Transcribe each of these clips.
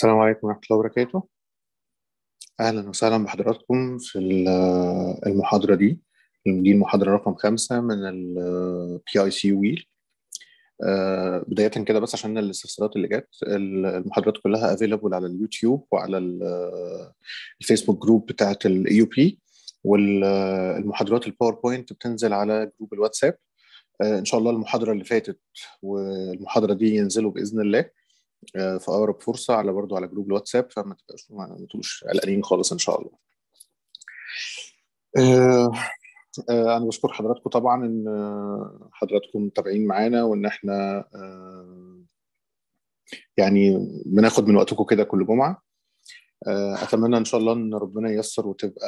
السلام عليكم ورحمة الله وبركاته أهلا وسهلا بحضراتكم في المحاضرة دي دي المحاضرة رقم خمسة من الـ PIC Wheel آه، بداية كده بس عشان الاستفسارات اللي جت المحاضرات كلها افيلابل على اليوتيوب وعلى الفيسبوك جروب بتاعة الـ AUP والمحاضرات الباوربوينت بتنزل على جروب الواتساب آه، ان شاء الله المحاضره اللي فاتت والمحاضره دي ينزلوا باذن الله آه، في اقرب فرصه على برضو على جروب الواتساب فما تبقاش ما تبقوش قلقانين خالص ان شاء الله آه، آه، انا بشكر حضراتكم طبعا ان حضراتكم متابعين معانا وان احنا يعني بناخد من وقتكم كده كل جمعه اتمنى ان شاء الله ان ربنا ييسر وتبقى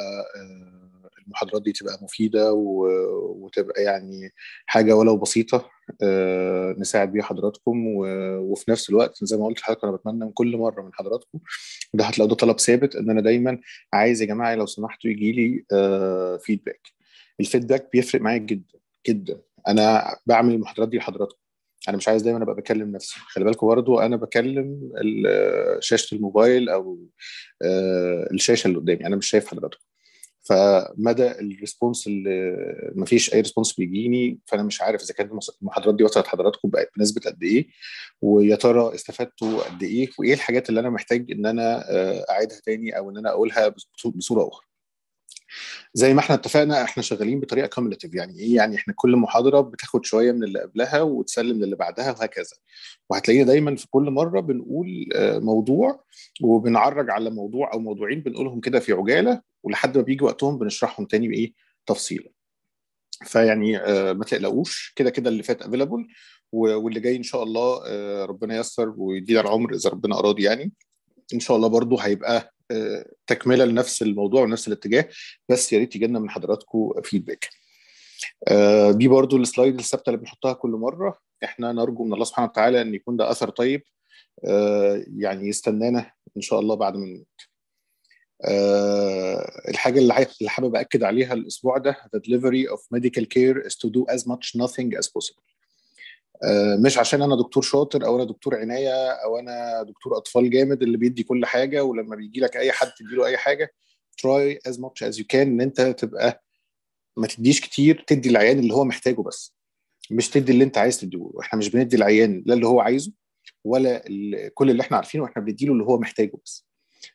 المحاضرات دي تبقى مفيده وتبقى يعني حاجه ولو بسيطه آه، نساعد بيه حضراتكم وفي نفس الوقت زي ما قلت لحضرتك انا بتمنى من كل مره من حضراتكم ده هتلاقوا ده طلب ثابت ان انا دايما عايز يا جماعه لو سمحتوا يجي لي فيدباك آه، الفيدباك بيفرق معايا جدا جدا انا بعمل المحاضرات دي لحضراتكم انا مش عايز دايما ابقى بكلم نفسي خلي بالكم برضه انا بكلم شاشه الموبايل او آه، الشاشه اللي قدامي انا مش شايف حضراتكم فمدى الريسبونس اللي ما فيش اي ريسبونس بيجيني فانا مش عارف اذا كانت المحاضرات دي وصلت حضراتكم بنسبه قد ايه ويا ترى استفدتوا قد ايه وايه الحاجات اللي انا محتاج ان انا آه، اعيدها تاني او ان انا اقولها بصوره اخرى. زي ما احنا اتفقنا احنا شغالين بطريقه كوميوليتيف يعني ايه يعني احنا كل محاضره بتاخد شويه من اللي قبلها وتسلم للي بعدها وهكذا وهتلاقينا دايما في كل مره بنقول آه، موضوع وبنعرج على موضوع او موضوعين بنقولهم كده في عجاله ولحد ما بيجي وقتهم بنشرحهم تاني بايه تفصيلا فيعني آه، ما تقلقوش كده كده اللي فات افيلابل واللي جاي ان شاء الله آه، ربنا ييسر ويدينا العمر اذا ربنا اراد يعني ان شاء الله برضو هيبقى آه، تكمله لنفس الموضوع ونفس الاتجاه بس يا ريت يجي لنا من حضراتكم فيدباك دي برضو السلايد الثابته اللي بنحطها كل مره احنا نرجو من الله سبحانه وتعالى ان يكون ده اثر طيب يعني يستنانا ان شاء الله بعد ما آه، الحاجه اللي اللي حابب اكد عليها الاسبوع ده the delivery of medical care is to do as much nothing as possible آه، مش عشان انا دكتور شاطر او انا دكتور عنايه او انا دكتور اطفال جامد اللي بيدي كل حاجه ولما بيجي لك اي حد تدي له اي حاجه تراي از ماتش از يو كان ان انت تبقى ما تديش كتير تدي العيان اللي هو محتاجه بس مش تدي اللي انت عايز تديه احنا مش بندي العيان لا اللي هو عايزه ولا كل اللي احنا عارفينه واحنا بنديله اللي هو محتاجه بس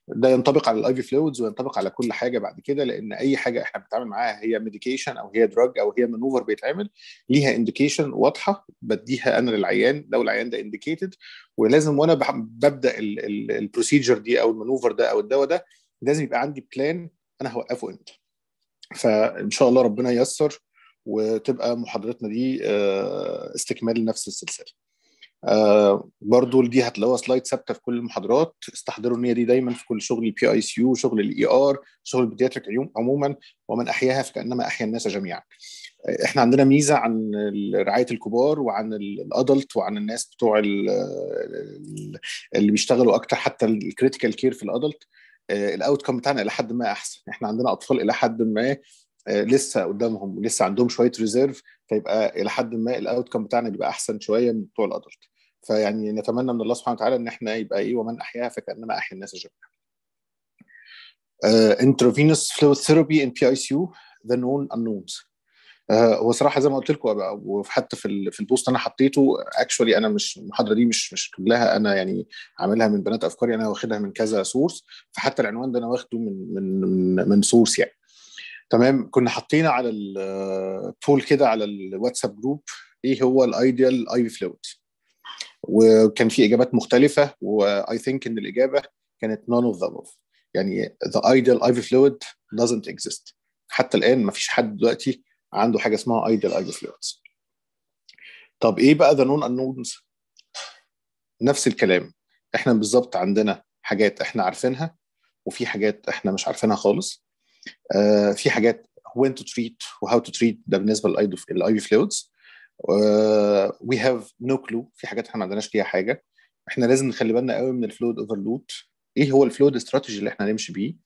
ده ينطبق على الاي في فلويدز وينطبق على كل حاجه بعد كده لان اي حاجه احنا بنتعامل معاها هي ميديكيشن او هي دراج او هي مانوفر بيتعمل ليها انديكيشن واضحه بديها انا للعيان لو العيان ده انديكيتد ولازم وانا ببدا البروسيجر دي او المانوفر ده او الدواء ده لازم يبقى عندي بلان انا هوقفه امتى فان شاء الله ربنا ييسر وتبقى محاضرتنا دي آه، استكمال لنفس السلسله آه، برضو دي هتلاقوها سلايد ثابته في كل المحاضرات استحضروا النيه دي دايما في كل شغل البي اي سي يو شغل الاي ار e شغل البيدياتريك عموما ومن احياها فكانما احيا الناس جميعا آه، احنا عندنا ميزه عن رعايه الكبار وعن الادلت وعن الناس بتوع اللي بيشتغلوا اكتر حتى الكريتيكال كير في الادلت الاوت كم بتاعنا الى حد ما احسن احنا عندنا اطفال الى حد ما آه، لسه قدامهم لسه عندهم شويه ريزيرف فيبقى الى حد ما الاوت كم بتاعنا بيبقى احسن شويه من بتوع الادلت فيعني نتمنى من الله سبحانه وتعالى ان احنا يبقى ايه ومن احياها فكانما احيا الناس جميعا انترفينوس فلو ثيرابي ان بي اي سيو ذا نون انونز هو صراحه زي ما قلت لكم وحتى في في البوست انا حطيته اكشولي انا مش المحاضره دي مش مش كلها انا يعني عاملها من بنات افكاري انا واخدها من كذا سورس فحتى العنوان ده انا واخده من من من, من سورس يعني تمام كنا حاطين على البول كده على الواتساب جروب ايه هو الايديال اي فلويد وكان في اجابات مختلفه واي ثينك ان الاجابه كانت نون اوف ذا اوف يعني ذا ايديال IV fluid doesn't exist حتى الان ما فيش حد دلوقتي عنده حاجه اسمها ايديال IV fluids طب ايه بقى ذا نون انونز نفس الكلام احنا بالظبط عندنا حاجات احنا عارفينها وفي حاجات احنا مش عارفينها خالص آه، في حاجات when to treat وهاو تو تريت ده بالنسبه للاي في فلويدز وي هاف نو كلو في حاجات احنا ما عندناش فيها حاجه احنا لازم نخلي بالنا قوي من الفلويد اوفرلود ايه هو الفلويد استراتيجي اللي احنا هنمشي بيه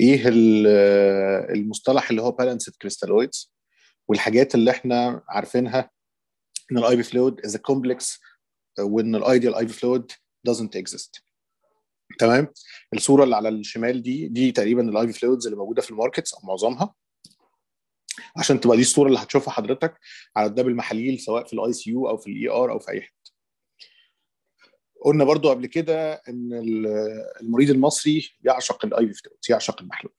ايه آه، المصطلح اللي هو بالانسد كريستالويدز والحاجات اللي احنا عارفينها ان الاي بي فلويد از كومبلكس وان الايديال اي بي فلويد doesn't exist تمام الصوره اللي على الشمال دي دي تقريبا الاي فلويدز اللي موجوده في الماركتس او معظمها عشان تبقى دي الصوره اللي هتشوفها حضرتك على الدب المحاليل سواء في الاي سي يو او في الاي ار e او في اي حته قلنا برضو قبل كده ان المريض المصري يعشق الاي فلويدز يعشق المحلول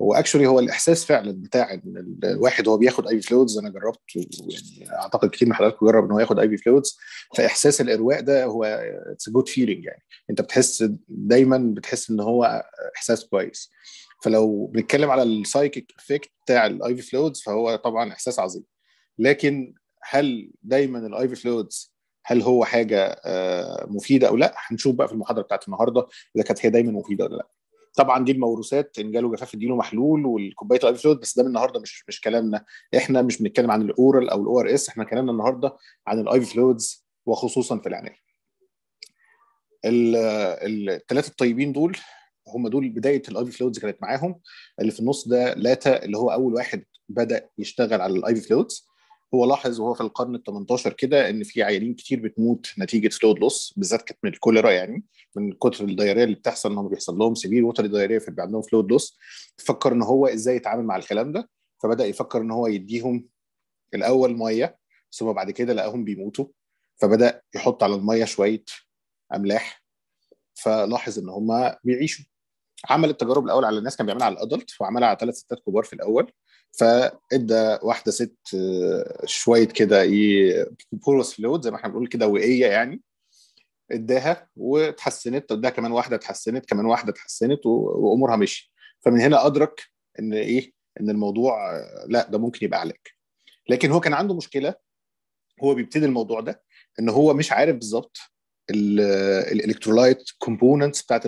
واكشولي هو الاحساس فعلا بتاع الواحد وهو بياخد اي فلويدز انا جربت يعني اعتقد كتير من حضراتكم جرب ان هو ياخد اي في فلويدز فاحساس الارواء ده هو اتس جود فيلينج يعني انت بتحس دايما بتحس ان هو احساس كويس فلو بنتكلم على السايكيك افكت بتاع الاي في فلويدز فهو طبعا احساس عظيم لكن هل دايما الاي في فلويدز هل هو حاجه آه، مفيده او لا هنشوف بقى في المحاضره بتاعت النهارده اذا كانت هي دايما مفيده ولا لا طبعا دي الموروثات ان جاله جفاف الدين محلول والكوبايه الابيض بس ده من النهارده مش مش كلامنا احنا مش بنتكلم عن الاورال او الاو ار اس احنا كلامنا النهارده عن الايفي فلويدز وخصوصا في العنايه الثلاثه الطيبين دول هم دول بدايه الايفي فلويدز كانت معاهم اللي في النص ده لاتا اللي هو اول واحد بدا يشتغل على في فلويدز هو لاحظ وهو في القرن ال 18 كده ان في عيانين كتير بتموت نتيجه سلو لوس بالذات كانت من الكوليرا يعني من كتر الدياريه اللي بتحصل ان بيحصل لهم سبيل وتر دايريه فبيبقى عندهم فلو لوس فكر ان هو ازاي يتعامل مع الكلام ده فبدا يفكر ان هو يديهم الاول ميه ثم بعد كده لقاهم بيموتوا فبدا يحط على الميه شويه املاح فلاحظ ان هم بيعيشوا عمل التجارب الاول على الناس كان بيعملها على الادلت وعملها على ثلاث ستات كبار في الاول فادى واحده ست آه، شويه كده ايه بورس فلود زي ما احنا بنقول كده وقيه يعني اداها واتحسنت اداها كمان واحده اتحسنت كمان واحده اتحسنت وامورها مشي فمن هنا ادرك ان ايه ان الموضوع آه، لا ده ممكن يبقى علاج لكن هو كان عنده مشكله هو بيبتدي الموضوع ده ان هو مش عارف بالظبط الالكترولايت آه، كومبوننتس بتاعت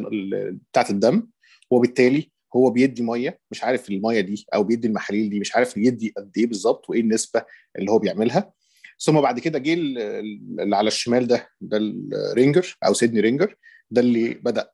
بتاعت الدم وبالتالي هو بيدي ميه مش عارف الميه دي او بيدي المحاليل دي مش عارف يدي قد ايه بالظبط وايه النسبه اللي هو بيعملها ثم بعد كده جه اللي على الشمال ده ده الرينجر او سيدني رينجر ده اللي بدا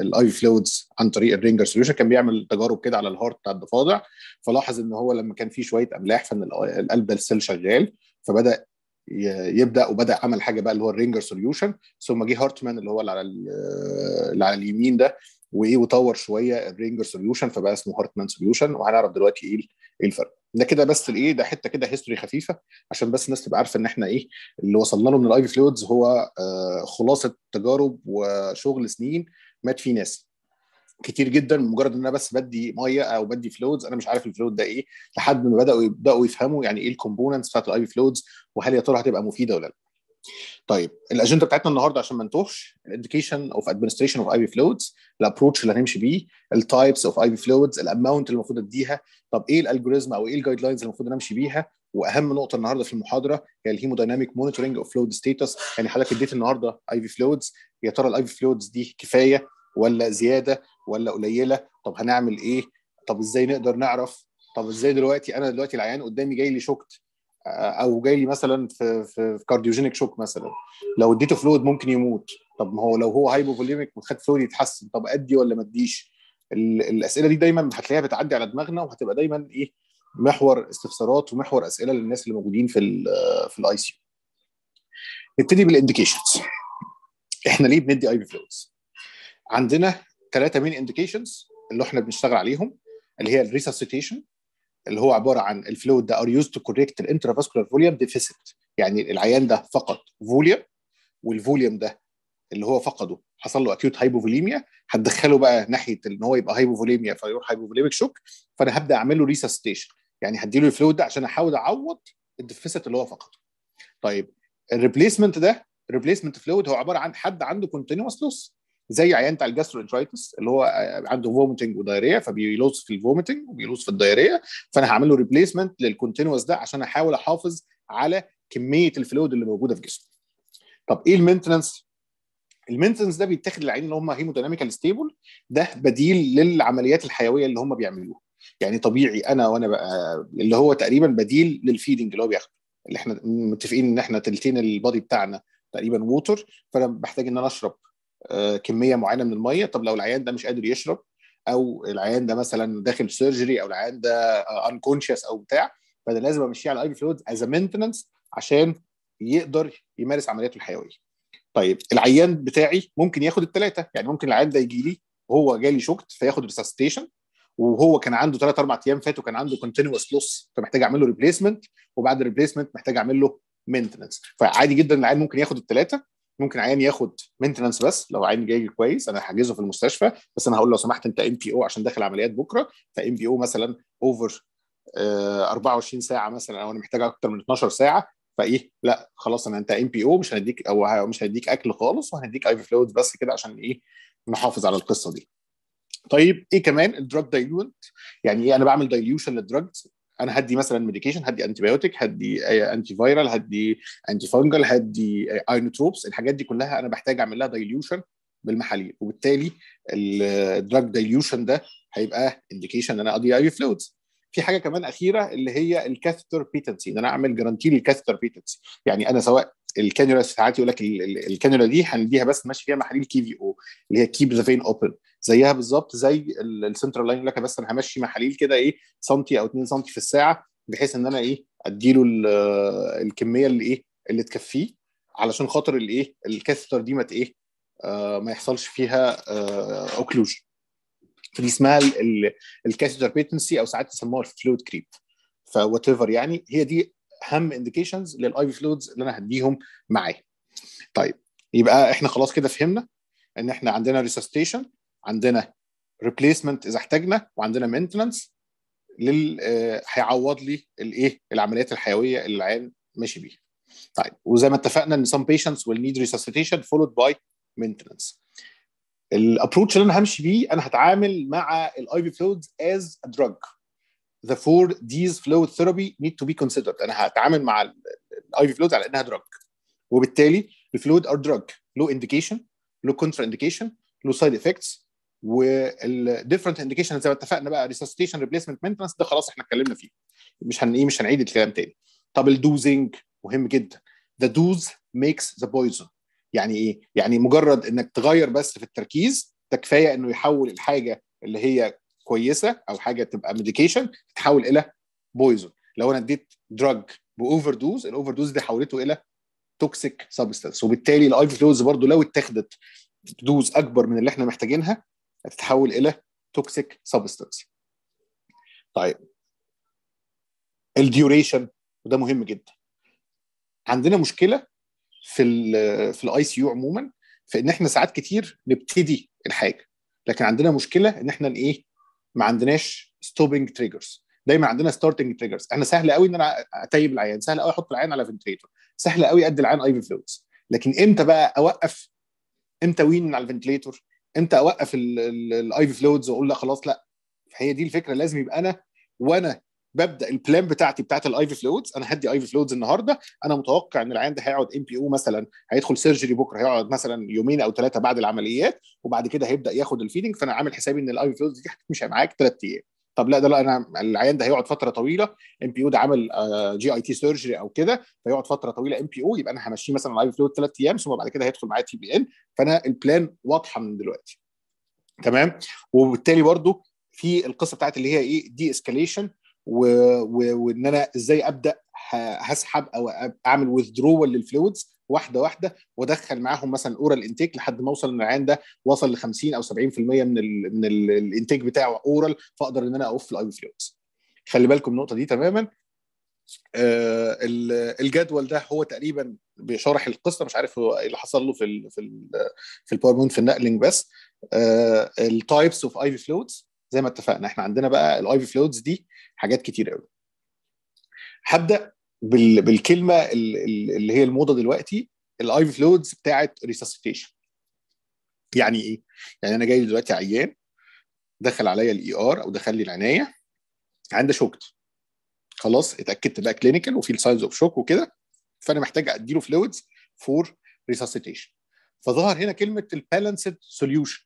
الاي فلويدز عن طريق الرينجر سوليوشن كان بيعمل تجارب كده على الهارت بتاع الضفادع فلاحظ ان هو لما كان فيه شويه املاح فان القلب ده السيل شغال فبدا يبدا وبدا عمل حاجه بقى اللي هو الرينجر سوليوشن ثم جه هارتمان اللي هو اللي على اللي على اليمين ده وايه وطور شويه الرينجر سوليوشن فبقى اسمه هارتمان سوليوشن وهنعرف دلوقتي ايه, إيه الفرق ده كده بس الايه ده حته كده هيستوري خفيفه عشان بس الناس تبقى عارفه ان احنا ايه اللي وصلنا له من الاي في فلويدز هو آه، خلاصه تجارب وشغل سنين مات فيه ناس كتير جدا مجرد ان انا بس بدي ميه او بدي فلودز انا مش عارف الفلود ده ايه لحد ما بداوا يبداوا يفهموا يعني ايه الكومبوننتس بتاعت الاي في فلويدز وهل يا ترى هتبقى مفيده ولا لا طيب الاجنده بتاعتنا النهارده عشان ما نتوهش الاديوكيشن اوف ادمنستريشن اوف اي بي فلويدز الابروتش اللي هنمشي بيه التايبس اوف اي بي فلويدز الاماونت اللي المفروض اديها طب ايه الالجوريزم او ايه الجايد لاينز اللي المفروض نمشي بيها واهم نقطه النهارده في المحاضره هي الهيمودايناميك مونيتورنج اوف فلويد ستيتس يعني حضرتك اديت النهارده اي في فلويدز يا ترى الاي في فلويدز دي كفايه ولا زياده ولا قليله طب هنعمل ايه طب ازاي نقدر نعرف طب ازاي دلوقتي انا دلوقتي العيان قدامي جاي لي شوكت او جاي لي مثلا في في كارديوجينيك شوك مثلا لو اديته فلويد ممكن يموت طب ما هو لو هو هايبوفوليميك وخد فلويد يتحسن طب ادي ولا ما اديش الاسئله دي دايما هتلاقيها بتعدي على دماغنا وهتبقى دايما ايه محور استفسارات ومحور اسئله للناس اللي موجودين في الـ في الاي سي نبتدي بالانديكيشنز احنا ليه بندي اي بي فلويدز عندنا ثلاثه مين انديكيشنز اللي احنا بنشتغل عليهم اللي هي الريسسيتيشن اللي هو عباره عن الفلويد ده ار يوز تو كوريكت الانترافاسكولار فوليوم ديفيسيت يعني العيان ده فقد فوليوم والفوليوم ده اللي هو فقده حصل له اكيوت هايبوفوليميا هتدخله بقى ناحيه ان هو يبقى هايبوفوليميا فيروح هايبوفوليميك شوك فانا هبدا اعمل له ريسستيشن يعني هديله الفلويد ده عشان احاول اعوض الديفيسيت اللي هو فقده طيب الريبليسمنت ده ريبليسمنت فلويد هو عباره عن حد عنده كونتينوس لوس زي عيان بتاع الجاسترونترايتس اللي هو عنده فوميتنج ودايريا فبيلوز في الفوميتنج وبيلوز في الدايريا فانا هعمل له ريبليسمنت للكونتينوس ده عشان احاول احافظ على كميه الفلويد اللي موجوده في جسمه. طب ايه المينتننس؟ المينتننس ده بيتاخد للعيانين اللي هم هيموديناميكال ستيبل ده بديل للعمليات الحيويه اللي هم بيعملوها. يعني طبيعي انا وانا بقى اللي هو تقريبا بديل للفيدنج اللي هو بياخده اللي احنا متفقين ان احنا تلتين البادي بتاعنا تقريبا ووتر فانا بحتاج ان انا اشرب آه، كميه معينه من الميه طب لو العيان ده مش قادر يشرب او العيان ده مثلا داخل سيرجري او العيان ده انكونشس آه، او بتاع فده لازم امشيه على الاي فلويدز از مينتننس عشان يقدر يمارس عملياته الحيويه طيب العيان بتاعي ممكن ياخد الثلاثه يعني ممكن العيان ده يجي لي وهو جالي شوكت فياخد ريسستيشن وهو كان عنده ثلاث اربع ايام فاتوا كان عنده كونتينوس لوس فمحتاج اعمل له ريبليسمنت وبعد الريبليسمنت محتاج اعمل له مينتننس فعادي جدا العيان ممكن ياخد الثلاثه ممكن عيان ياخد مينتنانس بس لو عيان جاي كويس انا هحجزه في المستشفى بس انا هقول لو سمحت انت ام بي او عشان داخل عمليات بكره فام بي او مثلا اوفر آه، 24 ساعه مثلا او انا محتاج اكتر من 12 ساعه فايه لا خلاص انا انت ام بي او مش هديك او مش هديك اكل خالص وهنديك اي فلويدز بس كده عشان ايه نحافظ على القصه دي طيب ايه كمان الدراج دايلوت يعني ايه انا بعمل دايليوشن للدراجز انا هدي مثلا ميديكيشن هدي انتي بايوتيك هدي انتي فايرال هدي انتي فانجل هدي اينوتروبس الحاجات دي كلها انا بحتاج اعمل لها دايليوشن بالمحاليل وبالتالي الدراج دايليوشن ده هيبقى انديكيشن ان انا اضيع اي فلويدز في حاجه كمان اخيره اللي هي الكاثتر بيتنسي ان انا اعمل جرانتي للكاثتر بيتنسي يعني انا سواء الكانيولا ساعات يقول لك الكانيولا دي هنديها بس ماشي فيها محاليل كي في او اللي هي كيب ذا فين اوبن زيها بالظبط زي السنترال لاين يقول لك بس انا همشي محاليل كده ايه سنتي او 2 سنتي في الساعه بحيث ان انا ايه اديله الكميه اللي ايه اللي تكفيه علشان خاطر الايه الكاثتر دي ما ايه آه ما يحصلش فيها اوكلوجن آه، دي اسمها الكاثيتر بيتنسي او ساعات يسموها الفلويد كريب فوات ايفر يعني هي دي اهم انديكيشنز للاي في فلويدز اللي انا هديهم معايا طيب يبقى احنا خلاص كده فهمنا ان احنا عندنا ريسستيشن عندنا ريبليسمنت اذا احتاجنا وعندنا مينتننس لل آه، هيعوض لي الايه العمليات الحيويه اللي العيان ماشي بيها طيب وزي ما اتفقنا ان some patients will need resuscitation followed by maintenance الابروتش اللي انا همشي بيه انا هتعامل مع الاي في فلويدز از ا دراج the four D's fluid therapy need to be considered انا هتعامل مع الاي في فلويدز على انها دراج وبالتالي الفلويد ار دراج لو انديكيشن لو كونترا انديكيشن لو سايد افكتس والديفرنت انديكيشن زي ما اتفقنا بقى ريسستيشن ريبليسمنت مينتنس ده خلاص احنا اتكلمنا فيه مش هن ايه مش هنعيد الكلام تاني طب الدوزنج مهم جدا the دوز ميكس ذا بويزن يعني ايه يعني مجرد انك تغير بس في التركيز ده كفايه انه يحول الحاجه اللي هي كويسه او حاجه تبقى ميديكيشن تتحول الى بويزون لو انا اديت دراج باوفر دوز الاوفر دوز دي حولته الى توكسيك سبستنس وبالتالي الايفلوز برضو لو اتاخدت دوز اكبر من اللي احنا محتاجينها هتتحول الى توكسيك سبستنس طيب الديوريشن وده مهم جدا عندنا مشكله في الـ في الاي سي يو عموما فان احنا ساعات كتير نبتدي الحاجه لكن عندنا مشكله ان احنا ايه ما عندناش ستوبنج تريجرز دايما عندنا ستارتنج تريجرز احنا سهل قوي ان انا اتيب العيان سهل قوي احط العيان على فنتليتور سهل قوي ادي العيان اي فلويدز لكن امتى بقى اوقف امتى وين على الفنتليتور امتى اوقف الاي في فلويدز واقول لا خلاص لا هي دي الفكره لازم يبقى انا وانا ببدا البلان بتاعتي بتاعت في فلويدز انا هدي في فلويدز النهارده انا متوقع ان العيان ده هيقعد ام بي او مثلا هيدخل سيرجري بكره هيقعد مثلا يومين او ثلاثه بعد العمليات وبعد كده هيبدا ياخد الفيدنج فانا عامل حسابي ان في فلويدز دي هيبقى معاك ثلاث ايام طب لا ده لا انا العيان ده هيقعد فتره طويله ام بي او ده عامل جي اي تي سيرجري او كده فيقعد فتره طويله ام بي او يبقى انا همشيه مثلا الايفي فلويد ثلاث ايام ثم بعد كده هيدخل معايا تي بي ان فانا البلان واضحه من دلوقتي تمام وبالتالي برضو في القصه بتاعت اللي هي ايه دي اسكاليشن و... و... وان انا ازاي ابدا هسحب او اعمل وذرول للفلويدز واحده واحده وادخل معاهم مثلا اورال انتيك لحد ما اوصل ان العيان ده وصل ل 50 او 70% من ال من ال الانتيك بتاعه اورال فاقدر ان انا اوف الاي فلويدز. خلي بالكم النقطه دي تماما آه الجدول ده هو تقريبا بيشرح القصه مش عارف هو ايه اللي حصل له في الـ في الـ في الباور في النقلنج بس آه التايبس اوف اي في فلويدز زي ما اتفقنا احنا عندنا بقى الاي في فلويدز دي حاجات كتير قوي هبدا بالكلمه اللي هي الموضه دلوقتي الاي في فلويدز بتاعه ريسسيتيشن يعني ايه يعني انا جاي دلوقتي عيان دخل عليا الاي ار e او دخل لي العنايه عنده شوكت خلاص اتاكدت بقى كلينيكال وفي سايز اوف شوك وكده فانا محتاج اديله فلويدز فور ريسسيتيشن فظهر هنا كلمه البالانسد سوليوشن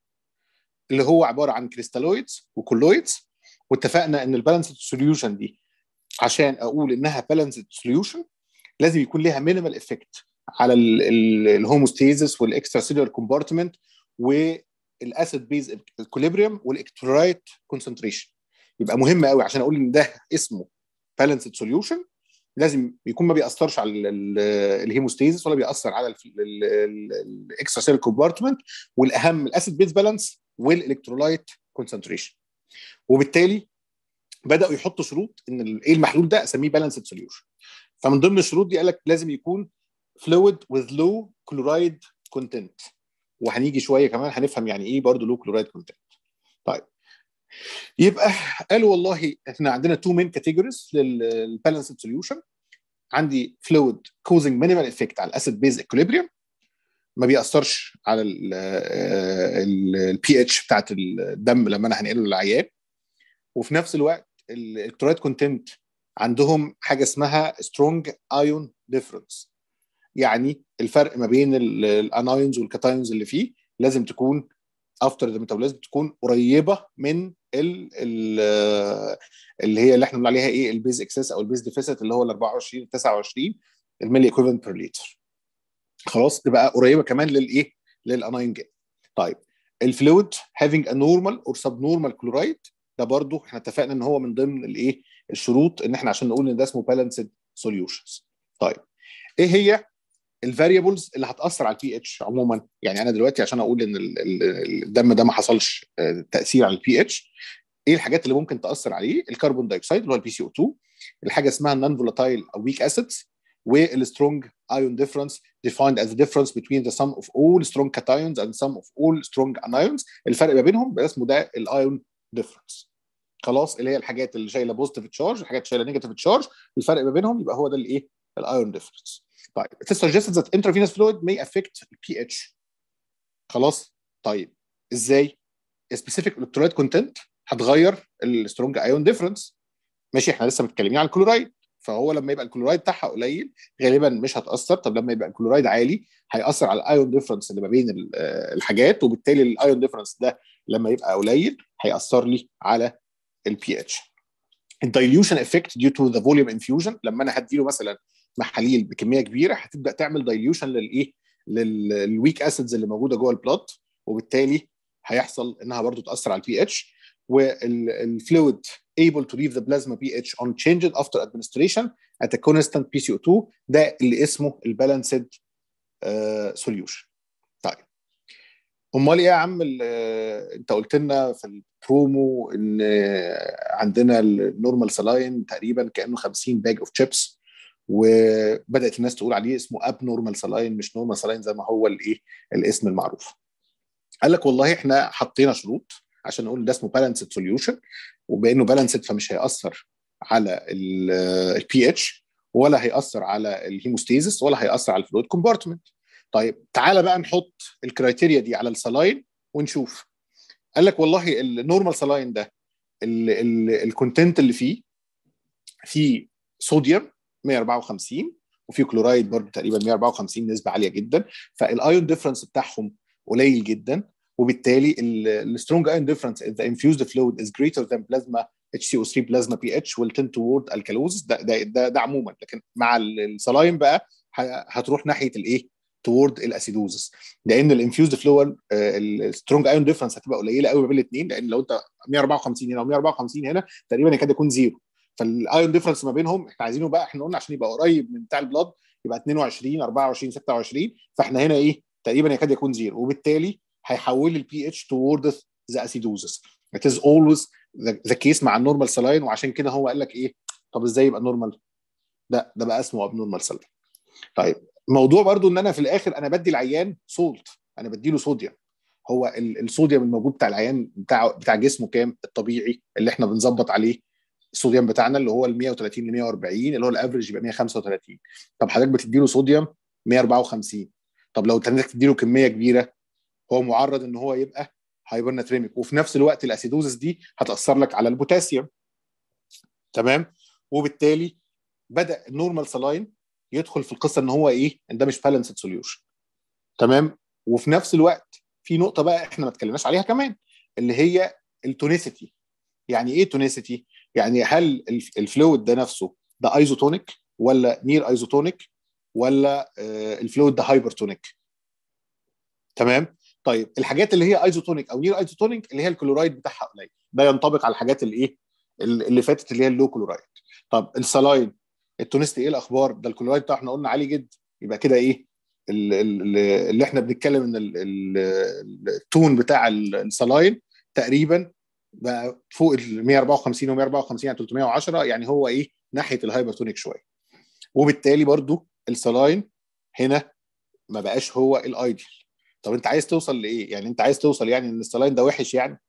اللي هو عباره عن كريستالويدز وكولويدز واتفقنا ان البالانسد سوليوشن دي عشان اقول انها بالانسد سوليوشن لازم يكون ليها مينيمال افكت على الهوموستيزس والاكسترا سيلولار كومبارتمنت والاسيد بيز الكوليبريم والالكترولايت كونسنتريشن يبقى مهم قوي عشان اقول ان ده اسمه بالانسد سوليوشن لازم يكون ما بيأثرش على الهيموستيزس ولا بيأثر على الاكسترا سيلولار كومبارتمنت والاهم الاسيد بيز بالانس والالكترولايت كونسنتريشن وبالتالي بداوا يحطوا شروط ان ايه المحلول ده اسميه بالانسد سوليوشن فمن ضمن الشروط دي قال لك لازم يكون فلويد وذ لو كلورايد كونتنت وهنيجي شويه كمان هنفهم يعني ايه برضه لو كلورايد كونتنت طيب يبقى قالوا والله احنا عندنا تو مين كاتيجوريز للبالانسد سوليوشن عندي فلويد كوزنج مينيمال افكت على الاسيد بيز اكوليبريم ما بيأثرش على البي اتش آه، بتاعت الدم لما انا هنقله للعيان وفي نفس الوقت الالكترولايت كونتنت عندهم حاجه اسمها سترونج ايون ديفرنس يعني الفرق ما بين الانايونز والكاتايونز اللي فيه لازم تكون افتر ذا ميتابوليزم تكون قريبه من الـ الـ آه، اللي هي اللي احنا بنقول عليها ايه البيز اكسس او البيز ديفيسيت اللي هو ال 24 29 الملي ايكويفالنت بير لتر خلاص تبقى قريبه كمان للايه للاناين جاز طيب الفلويد هافينج ا نورمال اور سب نورمال كلورايد ده برضو احنا اتفقنا ان هو من ضمن الايه الشروط ان احنا عشان نقول ان ده اسمه بالانسد سوليوشنز طيب ايه هي الفاريبلز اللي هتاثر على البي اتش عموما يعني انا دلوقتي عشان اقول ان الدم ده ما حصلش آه، تاثير على البي اتش ايه الحاجات اللي ممكن تاثر عليه الكربون دايوكسيد اللي هو البي سي او 2 الحاجه اسمها النون فولاتايل او ويك اسيدز والسترونج ايون ديفرنس ديفايند از ديفرنس بتوين ذا سم اوف اول سترونج كاتايونز اند sum of all strong anions الفرق ما بينهم اسمه ده الايون ديفرنس خلاص اللي هي الحاجات اللي شايله بوزيتيف تشارج الحاجات شايله نيجاتيف تشارج الفرق ما بينهم يبقى هو ده الايه الايون ديفرنس طيب it suggested that فلويد fluid افكت affect pH خلاص طيب ازاي specific electrolyte كونتنت هتغير السترونج ايون ديفرنس ماشي احنا لسه متكلمين على الكلورايد فهو لما يبقى الكلورايد بتاعها قليل غالبا مش هتاثر طب لما يبقى الكلورايد عالي هياثر على الايون ديفرنس اللي ما بين آه، الحاجات وبالتالي الايون ديفرنس ده لما يبقى قليل هياثر لي على البي اتش الدايليوشن افكت ديو تو ذا فوليوم انفيوجن لما انا هديله مثلا محاليل بكميه كبيره هتبدا تعمل دايليوشن للايه للويك اسيدز اللي موجوده جوه البلوت وبالتالي هيحصل انها برضو تاثر على البي اتش والفلويد able to leave the plasma pH unchanged after administration at a constant PCO2 ده اللي اسمه البالانسد سوليوشن آه، طيب امال ايه يا عم آه، انت قلت لنا في البرومو ان آه، عندنا النورمال سلاين تقريبا كانه 50 باج اوف تشيبس وبدات الناس تقول عليه اسمه اب نورمال سلاين مش نورمال سلاين زي ما هو الايه الاسم المعروف قال لك والله احنا حطينا شروط عشان نقول ده اسمه بالانسد سوليوشن وبانه بالانسد فمش هياثر على البي اتش ولا هياثر على الهيموستيزس ولا هياثر على الفلويد كومبارتمنت طيب تعالى بقى نحط الكرايتيريا دي على السلاين ونشوف قال لك والله النورمال سلاين ده الكونتنت اللي فيه فيه صوديوم 154 وفي كلورايد برضه تقريبا 154 نسبه عاليه جدا فالايون ديفرنس بتاعهم قليل جدا وبالتالي السترونج ايون ديفرنس if the infused fluid is greater than plasma HCO3 plasma pH will tend toward alkalosis ده ده ده, ده عموما لكن مع الصلايم بقى هتروح ناحيه الايه؟ toward الاسيدوزس لان الانفيوزد فلويد السترونج ايون ديفرنس هتبقى قليله قوي ما بين الاثنين لان لو انت 154 هنا و 154 هنا تقريبا يكاد يكون زيرو فالايون ديفرنس ما بينهم احنا عايزينه بقى احنا قلنا عشان يبقى قريب من بتاع البلاد يبقى 22 24 26 فاحنا هنا ايه تقريبا يكاد يكون زيرو وبالتالي هيحول البي اتش توورد ذا اسيدوزس ات از اولويز ذا كيس مع النورمال سلاين وعشان كده هو قال لك ايه طب ازاي يبقى نورمال لا ده بقى اسمه اب نورمال سلاين طيب موضوع برضو ان انا في الاخر انا بدي العيان سولت انا بدي له صوديوم هو الصوديوم الموجود بتاع العيان بتاع بتاع جسمه كام الطبيعي اللي احنا بنظبط عليه الصوديوم بتاعنا اللي هو ال 130 ل 140 اللي هو الافرج يبقى 135 طب حضرتك بتدي له صوديوم 154 طب لو تديله كميه كبيره هو معرض ان هو يبقى هايبرناتريميك وفي نفس الوقت الاسيدوزس دي هتاثر لك على البوتاسيوم تمام وبالتالي بدا النورمال سلاين يدخل في القصه ان هو ايه ان ده مش بالانسد سوليوشن تمام وفي نفس الوقت في نقطه بقى احنا ما اتكلمناش عليها كمان اللي هي التونيسيتي يعني ايه تونيسيتي يعني هل الفلويد ده نفسه ده ايزوتونيك ولا نير ايزوتونيك ولا آه، الفلويد ده هايبرتونيك تمام طيب الحاجات اللي هي ايزوتونيك او نير ايزوتونيك اللي هي الكلورايد بتاعها قليل ده ينطبق على الحاجات اللي ايه اللي فاتت اللي هي اللو كلورايد طب السلاين التونستي ايه الاخبار ده الكلورايد بتاعه احنا قلنا عالي جدا يبقى كده ايه اللي احنا بنتكلم ان التون بتاع السلاين تقريبا بقى فوق ال 154 و 154 يعني 310 يعني هو ايه ناحيه الهايبرتونيك شويه وبالتالي برضو السلاين هنا ما بقاش هو الايديال طب انت عايز توصل لايه يعني انت عايز توصل يعني ان السلاين ده وحش يعني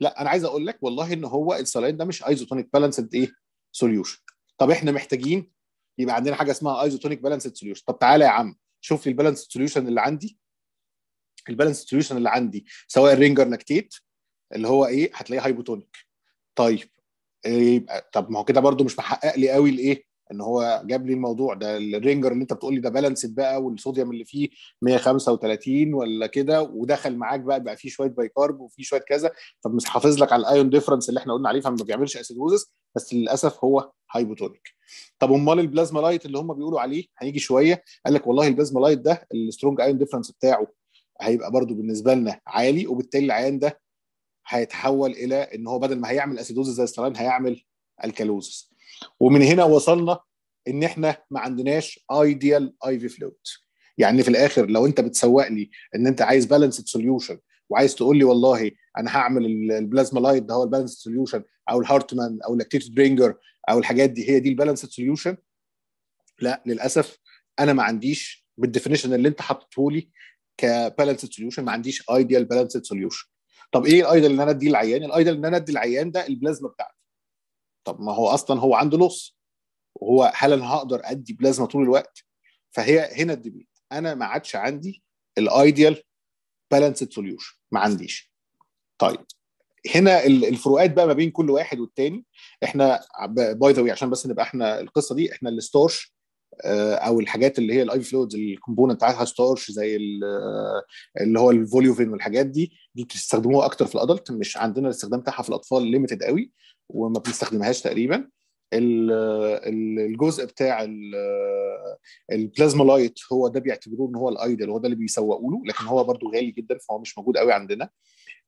لا انا عايز اقول لك والله ان هو السلاين ده مش ايزوتونيك بالانسد ايه سوليوشن طب احنا محتاجين يبقى عندنا حاجه اسمها ايزوتونيك بالانسد سوليوشن طب تعالى يا عم شوف لي البالانسد سوليوشن اللي عندي البالانسد سوليوشن اللي عندي سواء الرينجر لاكتيت اللي هو ايه هتلاقيه هايبوتونيك طيب يبقى إيه طب ما هو كده برضه مش محقق لي قوي الايه ان هو جاب لي الموضوع ده الرينجر اللي انت بتقول لي ده بالانسد بقى والصوديوم اللي فيه 135 ولا كده ودخل معاك بقى بقى فيه شويه بايكارب وفيه شويه كذا فمش حافظ لك على الايون ديفرنس اللي احنا قلنا عليه فما بيعملش اسيدوزس بس للاسف هو هايبوتونيك طب امال البلازما لايت اللي هم بيقولوا عليه هنيجي شويه قال لك والله البلازما لايت ده السترونج ايون ديفرنس بتاعه هيبقى برده بالنسبه لنا عالي وبالتالي العيان ده هيتحول الى ان هو بدل ما هيعمل اسيدوزس زي السترين هيعمل الكالوزس ومن هنا وصلنا ان احنا ما عندناش ايديال اي في فلوت يعني في الاخر لو انت بتسوق لي ان انت عايز بالانس سوليوشن وعايز تقول لي والله انا هعمل البلازما لايت ده هو البالانس سوليوشن او الهارتمان او اللاكتيت درينجر او الحاجات دي هي دي البالانس سوليوشن لا للاسف انا ما عنديش بالديفينيشن اللي انت حاطته لي كبالانس سوليوشن ما عنديش ايديال بالانس سوليوشن طب ايه الايديال ان انا ادي العيان الايديال ان انا ادي العيان ده البلازما بتاعته طب ما هو اصلا هو عنده لص وهو هل انا هقدر ادي بلازما طول الوقت فهي هنا الديبيت انا ما عادش عندي الايديال بالانسد سوليوشن ما عنديش طيب هنا الفروقات بقى ما بين كل واحد والتاني احنا باي ذا عشان بس نبقى احنا القصه دي احنا الستورش آه، او الحاجات اللي هي الاي فلويدز الكومبوننت بتاعتها ستارش زي آه، اللي هو الفوليوفين والحاجات دي دي بتستخدموها اكتر في الادلت مش عندنا الاستخدام بتاعها في الاطفال ليميتد قوي وما بنستخدمهاش تقريبا الجزء بتاع البلازما لايت هو ده بيعتبروه ان هو الايدل هو ده اللي بيسوقوا له لكن هو برضو غالي جدا فهو مش موجود قوي عندنا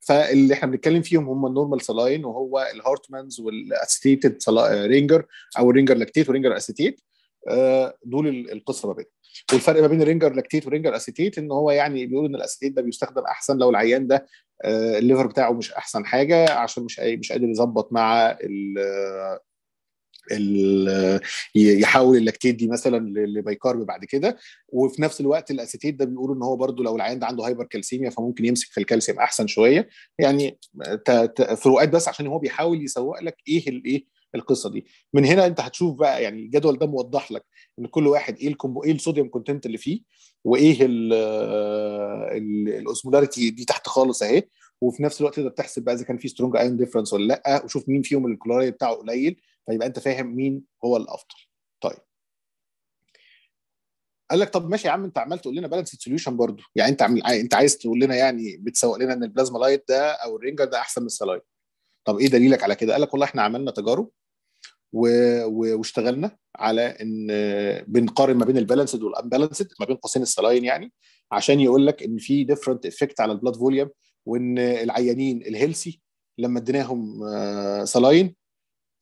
فاللي احنا بنتكلم فيهم هم النورمال سلاين وهو الهارتمانز والاستيتد رينجر او رينجر لاكتيت ورينجر اسيتيت آه، دول القصه ما بينهم والفرق ما بين الرنجر لاكتيت ورنجر اسيتيت ان هو يعني بيقول ان الاسيتيت ده بيستخدم احسن لو العيان ده آه، الليفر بتاعه مش احسن حاجه عشان مش مش قادر يظبط مع ال يحول اللاكتيت دي مثلا لبيكارب بعد كده وفي نفس الوقت الاسيتيت ده بيقولوا ان هو برده لو العيان ده عنده هايبر كالسيميا فممكن يمسك في الكالسيوم احسن شويه يعني فروقات بس عشان هو بيحاول يسوق لك ايه الايه القصه دي من هنا انت هتشوف بقى يعني الجدول ده موضح لك ان كل واحد ايه الكومبو ايه الصوديوم كونتنت اللي فيه وايه الاوزمولاريتي دي تحت خالص اهي وفي نفس الوقت تقدر تحسب بقى اذا كان في سترونج ايون ديفرنس ولا لا وشوف مين فيهم الكلوراي بتاعه قليل فيبقى انت فاهم مين هو الافضل طيب قال لك طب ماشي يا عم انت عمال تقول لنا بالانس سوليوشن برضه يعني انت عم... انت عايز تقول لنا يعني بتسوق لنا ان البلازما لايت ده او الرينجر ده احسن من السلايت طب ايه دليلك على كده قال لك والله احنا عملنا تجارب واشتغلنا على ان بنقارن ما بين البالانسد والانبالانسد ما بين قوسين السلاين يعني عشان يقول لك ان في ديفرنت افكت على البلاد فوليوم وان العيانين الهيلسي لما اديناهم آه، سلاين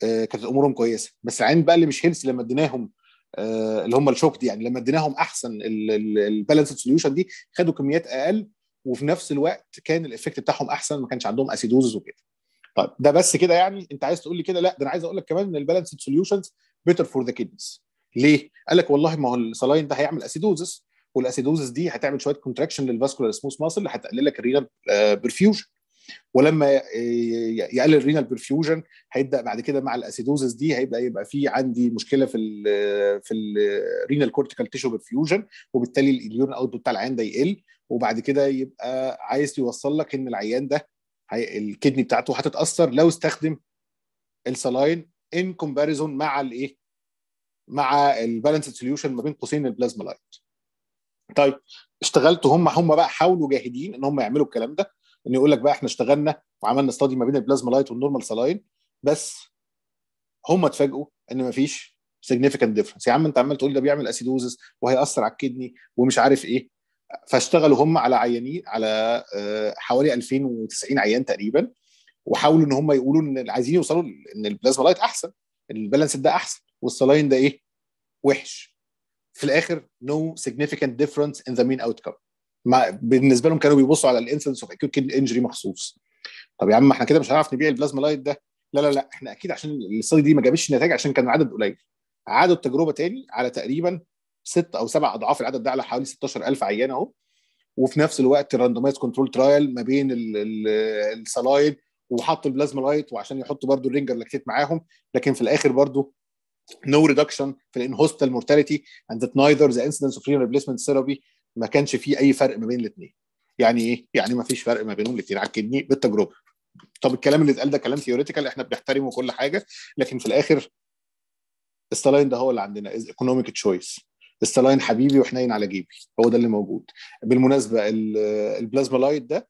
آه، كانت امورهم كويسه بس العيانين بقى اللي مش هيلسي لما اديناهم آه، اللي هم الشوكت يعني لما اديناهم احسن البالانسد سوليوشن دي خدوا كميات اقل وفي نفس الوقت كان الافكت بتاعهم احسن ما كانش عندهم اسيدوزز وكده طيب ده بس كده يعني انت عايز تقول لي كده لا ده انا عايز اقول لك كمان ان البالانس سوليوشنز بيتر فور ذا كيدنيز ليه؟ قال لك والله ما هو السلاين ده هيعمل اسيدوزس والاسيدوزس دي هتعمل شويه كونتراكشن للفاسكولار سموث ماسل هتقلل لك الرينال آه، برفيوجن ولما يقلل الرينال برفيوجن هيبدا بعد كده مع الاسيدوزس دي هيبدا يبقى في عندي مشكله في الـ في الرينال كورتيكال تيشو برفيوجن وبالتالي اليون اوت بتاع العيان ده يقل وبعد كده يبقى عايز يوصل لك ان العيان ده هي الكدني بتاعته هتتاثر لو استخدم السلاين ان كومباريزون مع الايه مع البالانس سوليوشن ما بين قوسين البلازما لايت طيب اشتغلت هم هم بقى حاولوا جاهدين ان هم يعملوا الكلام ده ان يقول لك بقى احنا اشتغلنا وعملنا استادي ما بين البلازما لايت والنورمال سلاين بس هم اتفاجئوا ان مفيش سيجنيفيكانت ديفرنس يا عم انت عمال تقول ده بيعمل اسيدوزس وهياثر على الكدني ومش عارف ايه فاشتغلوا هم على عيانين على آه، حوالي 2090 عيان تقريبا وحاولوا ان هم يقولوا ان عايزين يوصلوا ان البلازما لايت احسن البالانس ده احسن والسلاين ده ايه وحش في الاخر نو سيجنيفيكانت ديفرنس ان ذا مين اوت كم بالنسبه لهم كانوا بيبصوا على الانسنس اوف اكيوت انجري مخصوص طب يا عم احنا كده مش هنعرف نبيع البلازما لايت ده لا لا لا احنا اكيد عشان الاستدي دي ما جابتش نتائج عشان كان عدد قليل عادوا التجربه تاني على تقريبا ست او سبع اضعاف العدد ده على حوالي 16000 عيان اهو وفي نفس الوقت راندمايز كنترول ترايل ما بين السلايد وحط البلازما لايت وعشان يحطوا برضو الرينجر لاكتيت معاهم لكن في الاخر برضو نو ريدكشن في الان هوستال مورتاليتي اند نايذر ذا انسيدنس اوف ريبليسمنت ثيرابي ما كانش فيه اي فرق ما بين الاثنين يعني ايه يعني ما فيش فرق ما بينهم الاثنين عكدني بالتجربه طب الكلام اللي اتقال ده كلام ثيوريتيكال احنا بنحترمه كل حاجه لكن في الاخر السلاين ده هو اللي عندنا از ايكونوميك تشويس لسه لاين حبيبي وحنين على جيبي هو ده اللي موجود بالمناسبه البلازما لايت ده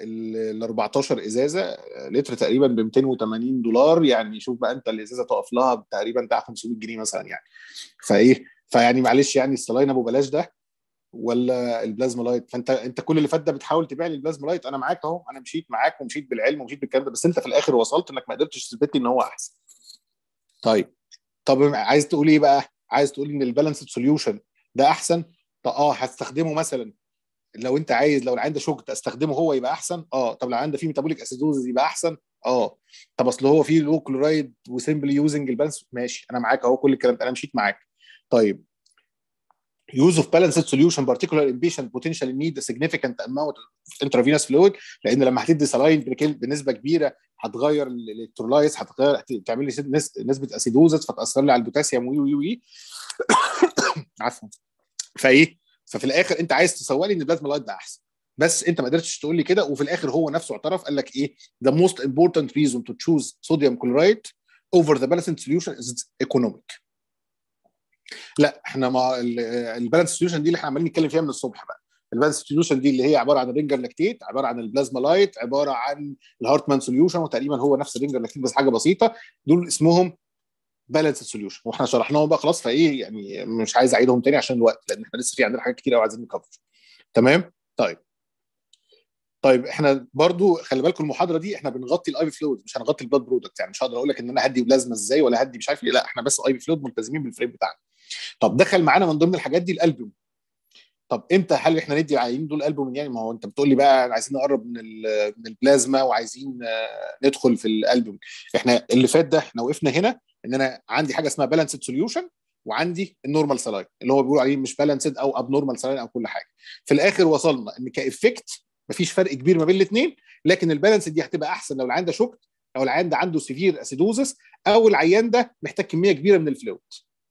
ال 14 ازازه لتر تقريبا ب 280 دولار يعني شوف بقى انت الازازه تقف لها تقريبا بتاع 500 جنيه مثلا يعني فايه فيعني معلش يعني السلاين ابو بلاش ده ولا البلازما لايت فانت انت كل اللي فات ده بتحاول تبيع لي البلازما لايت انا معاك اهو انا مشيت معاك ومشيت بالعلم ومشيت بالكلام ده بس انت في الاخر وصلت انك ما قدرتش تثبت لي ان هو احسن. طيب طب عايز تقول ايه بقى؟ عايز تقول ان البالانس سوليوشن ده احسن طب اه هستخدمه مثلا لو انت عايز لو العيان ده شوكت تستخدمه هو يبقى احسن اه طب العيان ده فيه ميتابوليك اسيدوزز يبقى احسن اه طب اصل هو فيه لو كلورايد وسيمبلي يوزنج البالانس ماشي انا معاك اهو كل الكلام ده انا مشيت معاك طيب يوز اوف بالانس سوليوشن بارتيكولار ان بيشنت بوتنشال نيد سيجنيفيكانت significant انترافينوس فلويد لان لما هتدي سلاين بنسبه كبيره هتغير الالكترولايز هتغير تعمل لي نسبه اسيدوزس فتاثر لي على البوتاسيوم وي وي وي عفوا فايه ففي الاخر انت عايز تسوق لي ان البلازما لايت ده احسن بس انت ما قدرتش تقول لي كده وفي الاخر هو نفسه اعترف قال لك ايه ذا موست امبورتنت ريزون تو تشوز صوديوم كلورايد اوفر ذا بالانس سوليوشن از ايكونوميك لا احنا ما البالانس سوليوشن دي اللي احنا عمالين نتكلم فيها من الصبح بقى الادفانس سوليوشن دي اللي هي عباره عن الرينجر لاكتيت عباره عن البلازما لايت عباره عن الهارتمان سوليوشن وتقريبا هو نفس الرينجر لاكتيت بس حاجه بسيطه دول اسمهم بالانس سوليوشن واحنا شرحناهم بقى خلاص فايه يعني مش عايز اعيدهم تاني عشان الوقت لان احنا لسه في عندنا حاجات كتير قوي عايزين نكفر تمام طيب طيب احنا برضو خلي بالكم المحاضره دي احنا بنغطي الاي بي فلويد مش هنغطي البلاد برودكت يعني مش هقدر اقول لك ان انا هدي بلازما ازاي ولا هدي مش عارف ايه لا احنا بس الاي بي فلويد ملتزمين بالفريم بتاعنا طب دخل معانا من ضمن الحاجات دي الالبوم طب امتى هل احنا ندي العيانين دول البومين يعني ما هو انت بتقول لي بقى عايزين نقرب من من البلازما وعايزين آه، ندخل في الالبوم احنا اللي فات ده احنا وقفنا هنا ان انا عندي حاجه اسمها بالانسد سوليوشن وعندي النورمال سلاين اللي هو بيقولوا عليه مش بالانسد او ابنورمال سلاين او كل حاجه في الاخر وصلنا ان كافكت مفيش فرق كبير ما بين الاثنين لكن البالانس دي هتبقى احسن لو العيان ده شوك او العيان ده عنده سيفير اسيدوزس او العيان ده محتاج كميه كبيره من الفلويد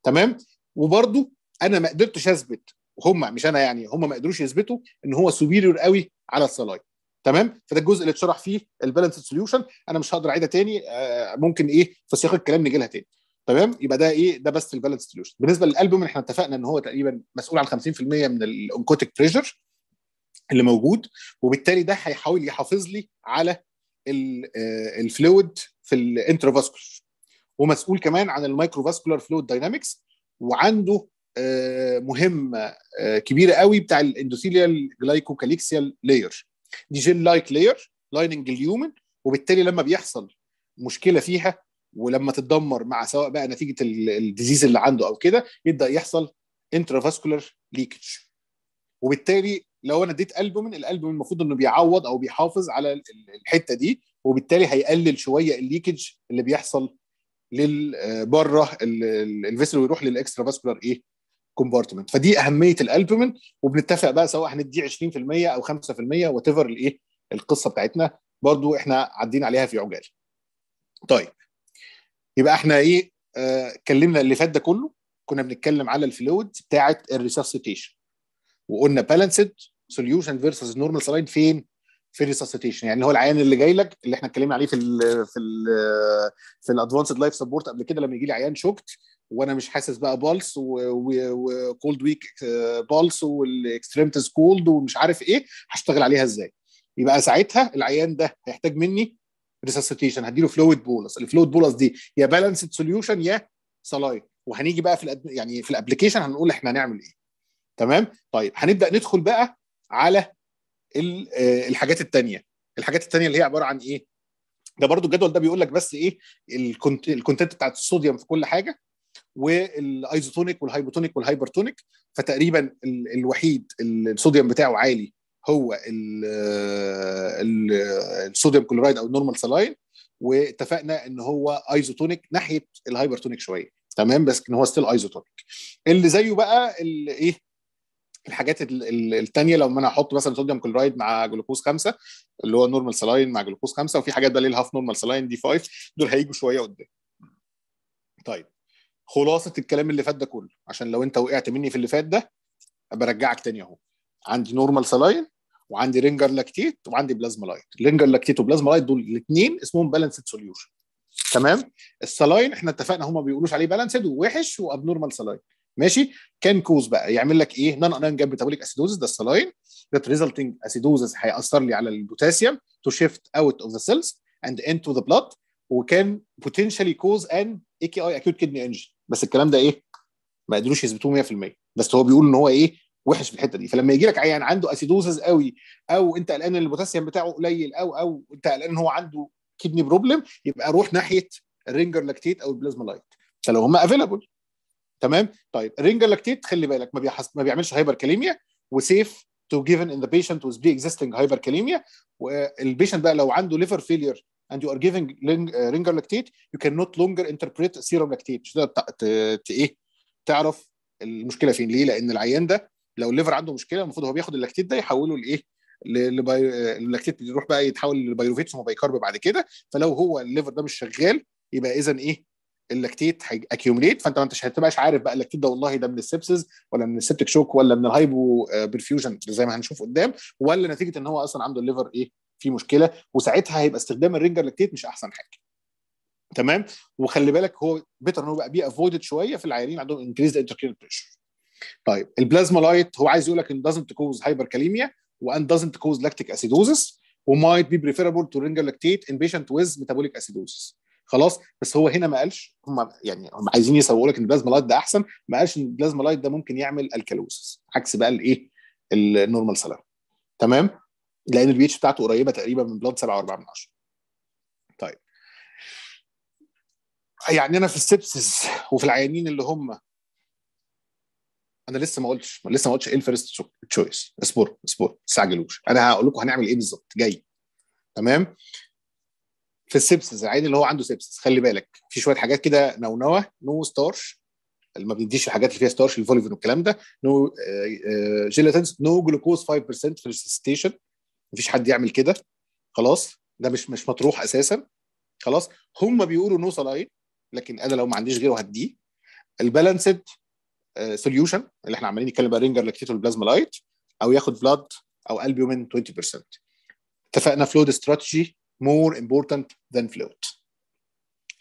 تمام وبرده انا ما قدرتش اثبت هم مش انا يعني هم ما قدروش يثبتوا ان هو سوبيريور قوي على الصلاي تمام فده الجزء اللي اتشرح فيه البالانس سوليوشن انا مش هقدر اعيدها تاني آه، ممكن ايه في سياق الكلام نجي لها تاني تمام يبقى ده ايه ده بس البالانس سوليوشن بالنسبه للالبوم احنا اتفقنا ان هو تقريبا مسؤول عن 50% من الانكوتيك بريشر اللي موجود وبالتالي ده هيحاول يحافظ لي على الفلويد آه، في الانتروفاسكولار ومسؤول كمان عن المايكروفاسكولار فلويد داينامكس وعنده آه، مهمه آه، كبيره قوي بتاع الاندوثيليال جلايكوكاليكسيال لاير دي جيل لايك لاير لايننج اليومن وبالتالي لما بيحصل مشكله فيها ولما تتدمر مع سواء بقى نتيجه الديزيز اللي عنده او كده يبدا يحصل انترافاسكولار ليكج وبالتالي لو انا اديت البومين الالبومين المفروض انه بيعوض او بيحافظ على الحته دي وبالتالي هيقلل شويه الليكج اللي بيحصل لل آه، بره الفيسل ويروح للاكسترا فاسكولار ايه كومبارتمنت فدي اهميه الالبومين وبنتفق بقى سواء هنديه 20% او 5% وات ايفر الايه القصه بتاعتنا برضو احنا عدينا عليها في عجال طيب يبقى احنا ايه آه، اتكلمنا اللي فات ده كله كنا بنتكلم على الفلويد بتاعه الريساسيتيشن وقلنا بالانسد سوليوشن فيرسز نورمال سلاين فين في الريساسيتيشن يعني هو العيان اللي جاي لك اللي احنا اتكلمنا عليه في الـ في الـ في الادفانسد لايف سبورت قبل كده لما يجي لي عيان شوكت وانا مش حاسس بقى بالس وكولد ويك آه، بالس والاكستريمتز كولد ومش عارف ايه هشتغل عليها ازاي يبقى ساعتها العيان ده هيحتاج مني ريسسيتيشن هديله فلويد بولس الفلويد بولس دي يا بالانسد سوليوشن يا صلايت وهنيجي بقى في الأد... يعني في الابلكيشن هنقول احنا هنعمل ايه تمام طيب هنبدا ندخل بقى على آه، الحاجات الثانيه الحاجات الثانيه اللي هي عباره عن ايه ده برضو الجدول ده بيقول لك بس ايه الكونتنت بتاعت الصوديوم في كل حاجه والايزوتونيك والهايبوتونيك والهايبرتونيك فتقريبا الوحيد الصوديوم بتاعه عالي هو الصوديوم كلورايد او النورمال سلاين واتفقنا ان هو ايزوتونيك ناحيه الهايبرتونيك شويه تمام بس ان هو ستيل ايزوتونيك اللي زيه بقى الايه الحاجات الثانيه لو انا احط مثلا صوديوم كلورايد مع جلوكوز 5 اللي هو نورمال سلاين مع جلوكوز 5 وفي حاجات بقى اللي هاف نورمال سلاين دي 5 دول هيجوا شويه قدام طيب خلاصه الكلام اللي فات ده كله عشان لو انت وقعت مني في اللي فات ده برجعك تاني اهو عندي نورمال سلاين وعندي رينجر لاكتيت وعندي بلازما لايت رينجر لاكتيت وبلازما لايت دول الاثنين اسمهم بالانسد سوليوشن تمام السلاين احنا اتفقنا هما بيقولوش عليه بالانسد ووحش واب نورمال سلاين ماشي كان كوز بقى يعمل لك ايه نان انان جاب ميتابوليك اسيدوزس ده السلاين ذات ريزلتنج اسيدوزس هياثر لي على البوتاسيوم تو شيفت اوت اوف ذا سيلز اند انتو ذا بلاد وكان بوتنشالي كوز ان اي كي اي اكيوت كدني انجري بس الكلام ده ايه ما قدروش يثبتوه 100% بس هو بيقول ان هو ايه وحش في الحته دي فلما يجي لك عيان يعني عنده اسيدوزز قوي او انت قلقان ان البوتاسيوم بتاعه قليل او او انت قلقان ان هو عنده كدني بروبلم يبقى روح ناحيه الرينجر لاكتيت او البلازما لايت فلو هم افيلابل تمام طيب الرينجر لاكتيت خلي بالك ما بيحس... ما بيعملش هايبر كاليميا وسيف تو جيفن ان ذا بيشنت ويز بي اكزيستنج هايبر كاليميا والبيشنت بقى لو عنده ليفر فيلير and you are giving uh, ringer lactate you cannot longer interpret serum lactate مش تقدر ايه تعرف المشكله فين ليه لان العيان ده لو الليفر عنده مشكله المفروض هو بياخد اللاكتيت ده يحوله لايه آه، اللاكتيت يروح بقى يتحول لبيروفيت ثم بايكارب بعد كده فلو هو الليفر ده مش شغال يبقى اذا ايه اللاكتيت هيكيوميليت فانت ما انتش هتبقاش عارف بقى اللاكتيت ده والله ده من السبسز ولا من السبتك شوك ولا من الهايبو آه، برفيوجن زي ما هنشوف قدام ولا نتيجه ان هو اصلا عنده الليفر ايه في مشكله وساعتها هيبقى استخدام الرينجر لاكتيت مش احسن حاجه تمام وخلي بالك هو بيتر هو بقى بي افويدد شويه في العيالين عندهم انكريز انتركرين بريشر طيب البلازما لايت هو عايز يقول لك ان دازنت كوز هايبركاليميا وان دازنت كوز لاكتيك اسيدوزس ومايت بي بريفيرابل تو رينجر لاكتيت ان بيشنت ويز ميتابوليك اسيدوزس خلاص بس هو هنا ما قالش هم يعني هم عايزين يسوقوا لك ان البلازما لايت ده احسن ما قالش ان البلازما لايت ده ممكن يعمل الكالوسس عكس بقى الايه النورمال سلام تمام لان البي اتش بتاعته قريبه تقريبا من بلاد 7.4 من 10 طيب يعني انا في السبسس وفي العيانين اللي هم انا لسه ما قلتش لسه ما قلتش ايه الفيرست تشويس اصبر اصبر ما تستعجلوش انا هقول لكم هنعمل ايه بالظبط جاي تمام في السبسس العين اللي هو عنده سبسس خلي بالك في شويه حاجات كده نونوه نو ستارش اللي ما بنديش الحاجات اللي فيها ستارش الفوليفين والكلام ده نو آه، آه، آه، جيلاتينز نو جلوكوز 5% في الستيشن مفيش حد يعمل كده خلاص ده مش مش مطروح اساسا خلاص هم بيقولوا نو ايه لكن انا لو ما عنديش غيره هديه البالانسد سوليوشن آه، اللي احنا عمالين نتكلم بقى رينجر لاكتيتو البلازما لايت او ياخد بلاد او البيومين 20% اتفقنا فلود استراتيجي مور امبورتنت ذان فلود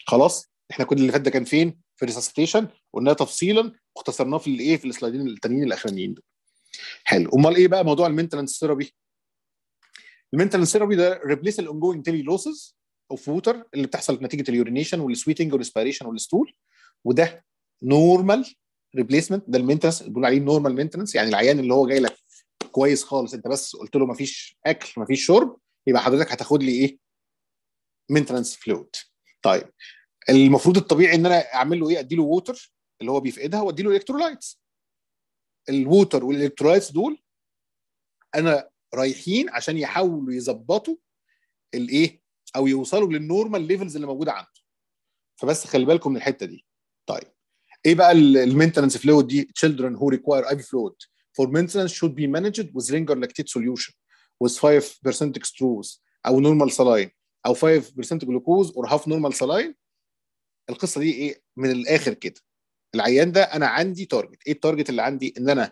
خلاص احنا كل اللي فات ده كان فين في ريسسيتيشن قلناه تفصيلا واختصرناه في الايه في السلايدين التانيين الاخرانيين دول حلو امال ايه بقى موضوع المينتنس ثيرابي المنتال ثيرابي ده ريبليس جوينج تيلي لوسز اوف ووتر اللي بتحصل نتيجه اليورينيشن والسويتنج والاسبيريشن والستول وده نورمال ريبليسمنت ده المينتنس بنقول عليه نورمال مينتنس يعني العيان اللي هو جاي لك كويس خالص انت بس قلت له مفيش اكل مفيش شرب يبقى حضرتك هتاخد لي ايه؟ مينتنس فلويد طيب المفروض الطبيعي ان انا اعمل له ايه؟ ادي له ووتر اللي هو بيفقدها وادي له الكترولايتس الووتر والالكترولايتس دول انا رايحين عشان يحاولوا يظبطوا الايه او يوصلوا للنورمال ليفلز اللي موجوده عنده فبس خلي بالكم من الحته دي طيب ايه بقى المينتنس فلويد دي children who require IV fluid for maintenance should be managed with Ringer lactate solution with 5% dextrose او normal saline او 5% جلوكوز or half normal saline القصه دي ايه من الاخر كده العيان ده انا عندي تارجت ايه التارجت اللي عندي ان انا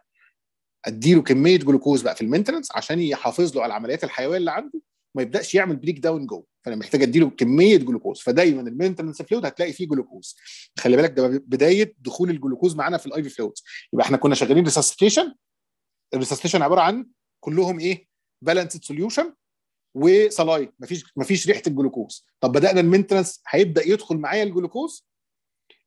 اديله كميه جلوكوز بقى في المينتننس عشان يحافظ له على العمليات الحيويه اللي عنده ما يبداش يعمل بريك داون جوه فانا محتاج اديله كميه جلوكوز فدايما المينتنس فلويد هتلاقي فيه جلوكوز خلي بالك ده بدايه دخول الجلوكوز معانا في الاي في فلويد يبقى احنا كنا شغالين ريسستيشن الريسستيشن عباره عن كلهم ايه بالانسد سوليوشن وصلاي مفيش مفيش ريحه الجلوكوز طب بدانا المينتنس هيبدا يدخل معايا الجلوكوز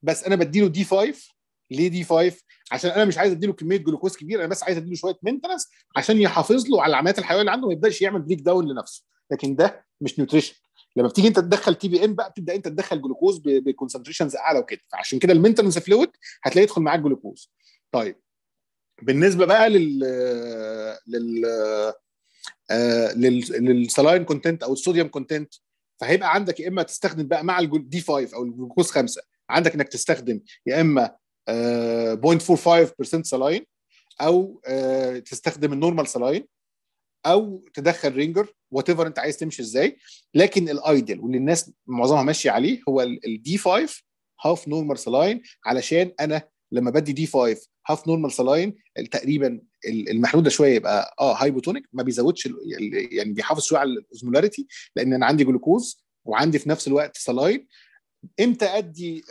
بس انا بديله دي 5 ليه دي 5 عشان انا مش عايز اديله كميه جلوكوز كبير انا بس عايز اديله شويه مينتنس عشان يحافظ له على العمليات الحيويه اللي عنده ما يبداش يعمل بريك داون لنفسه لكن ده مش نيوتريشن لما بتيجي انت تدخل تي بي ان بقى بتبدا انت تدخل جلوكوز بكونسنتريشنز اعلى وكده فعشان كده المينتنس فلويد هتلاقيه يدخل معاك جلوكوز طيب بالنسبه بقى لل لل آه، لل للسلاين كونتنت او الصوديوم كونتنت فهيبقى عندك يا اما تستخدم بقى مع الدي 5 او الجلوكوز 5 عندك انك تستخدم يا اما 0.45% آه، سلاين او آه، تستخدم النورمال سلاين او تدخل رينجر وات ايفر انت عايز تمشي ازاي لكن الايدل واللي الناس معظمها ماشيه عليه هو الدي 5 هاف نورمال سلاين علشان انا لما بدي دي 5 هاف نورمال سلاين تقريبا المحدوده شويه يبقى اه هايبوتونيك ما بيزودش يعني بيحافظ شويه على الاوزمولاريتي لان انا عندي جلوكوز وعندي في نفس الوقت سلاين امتى ادي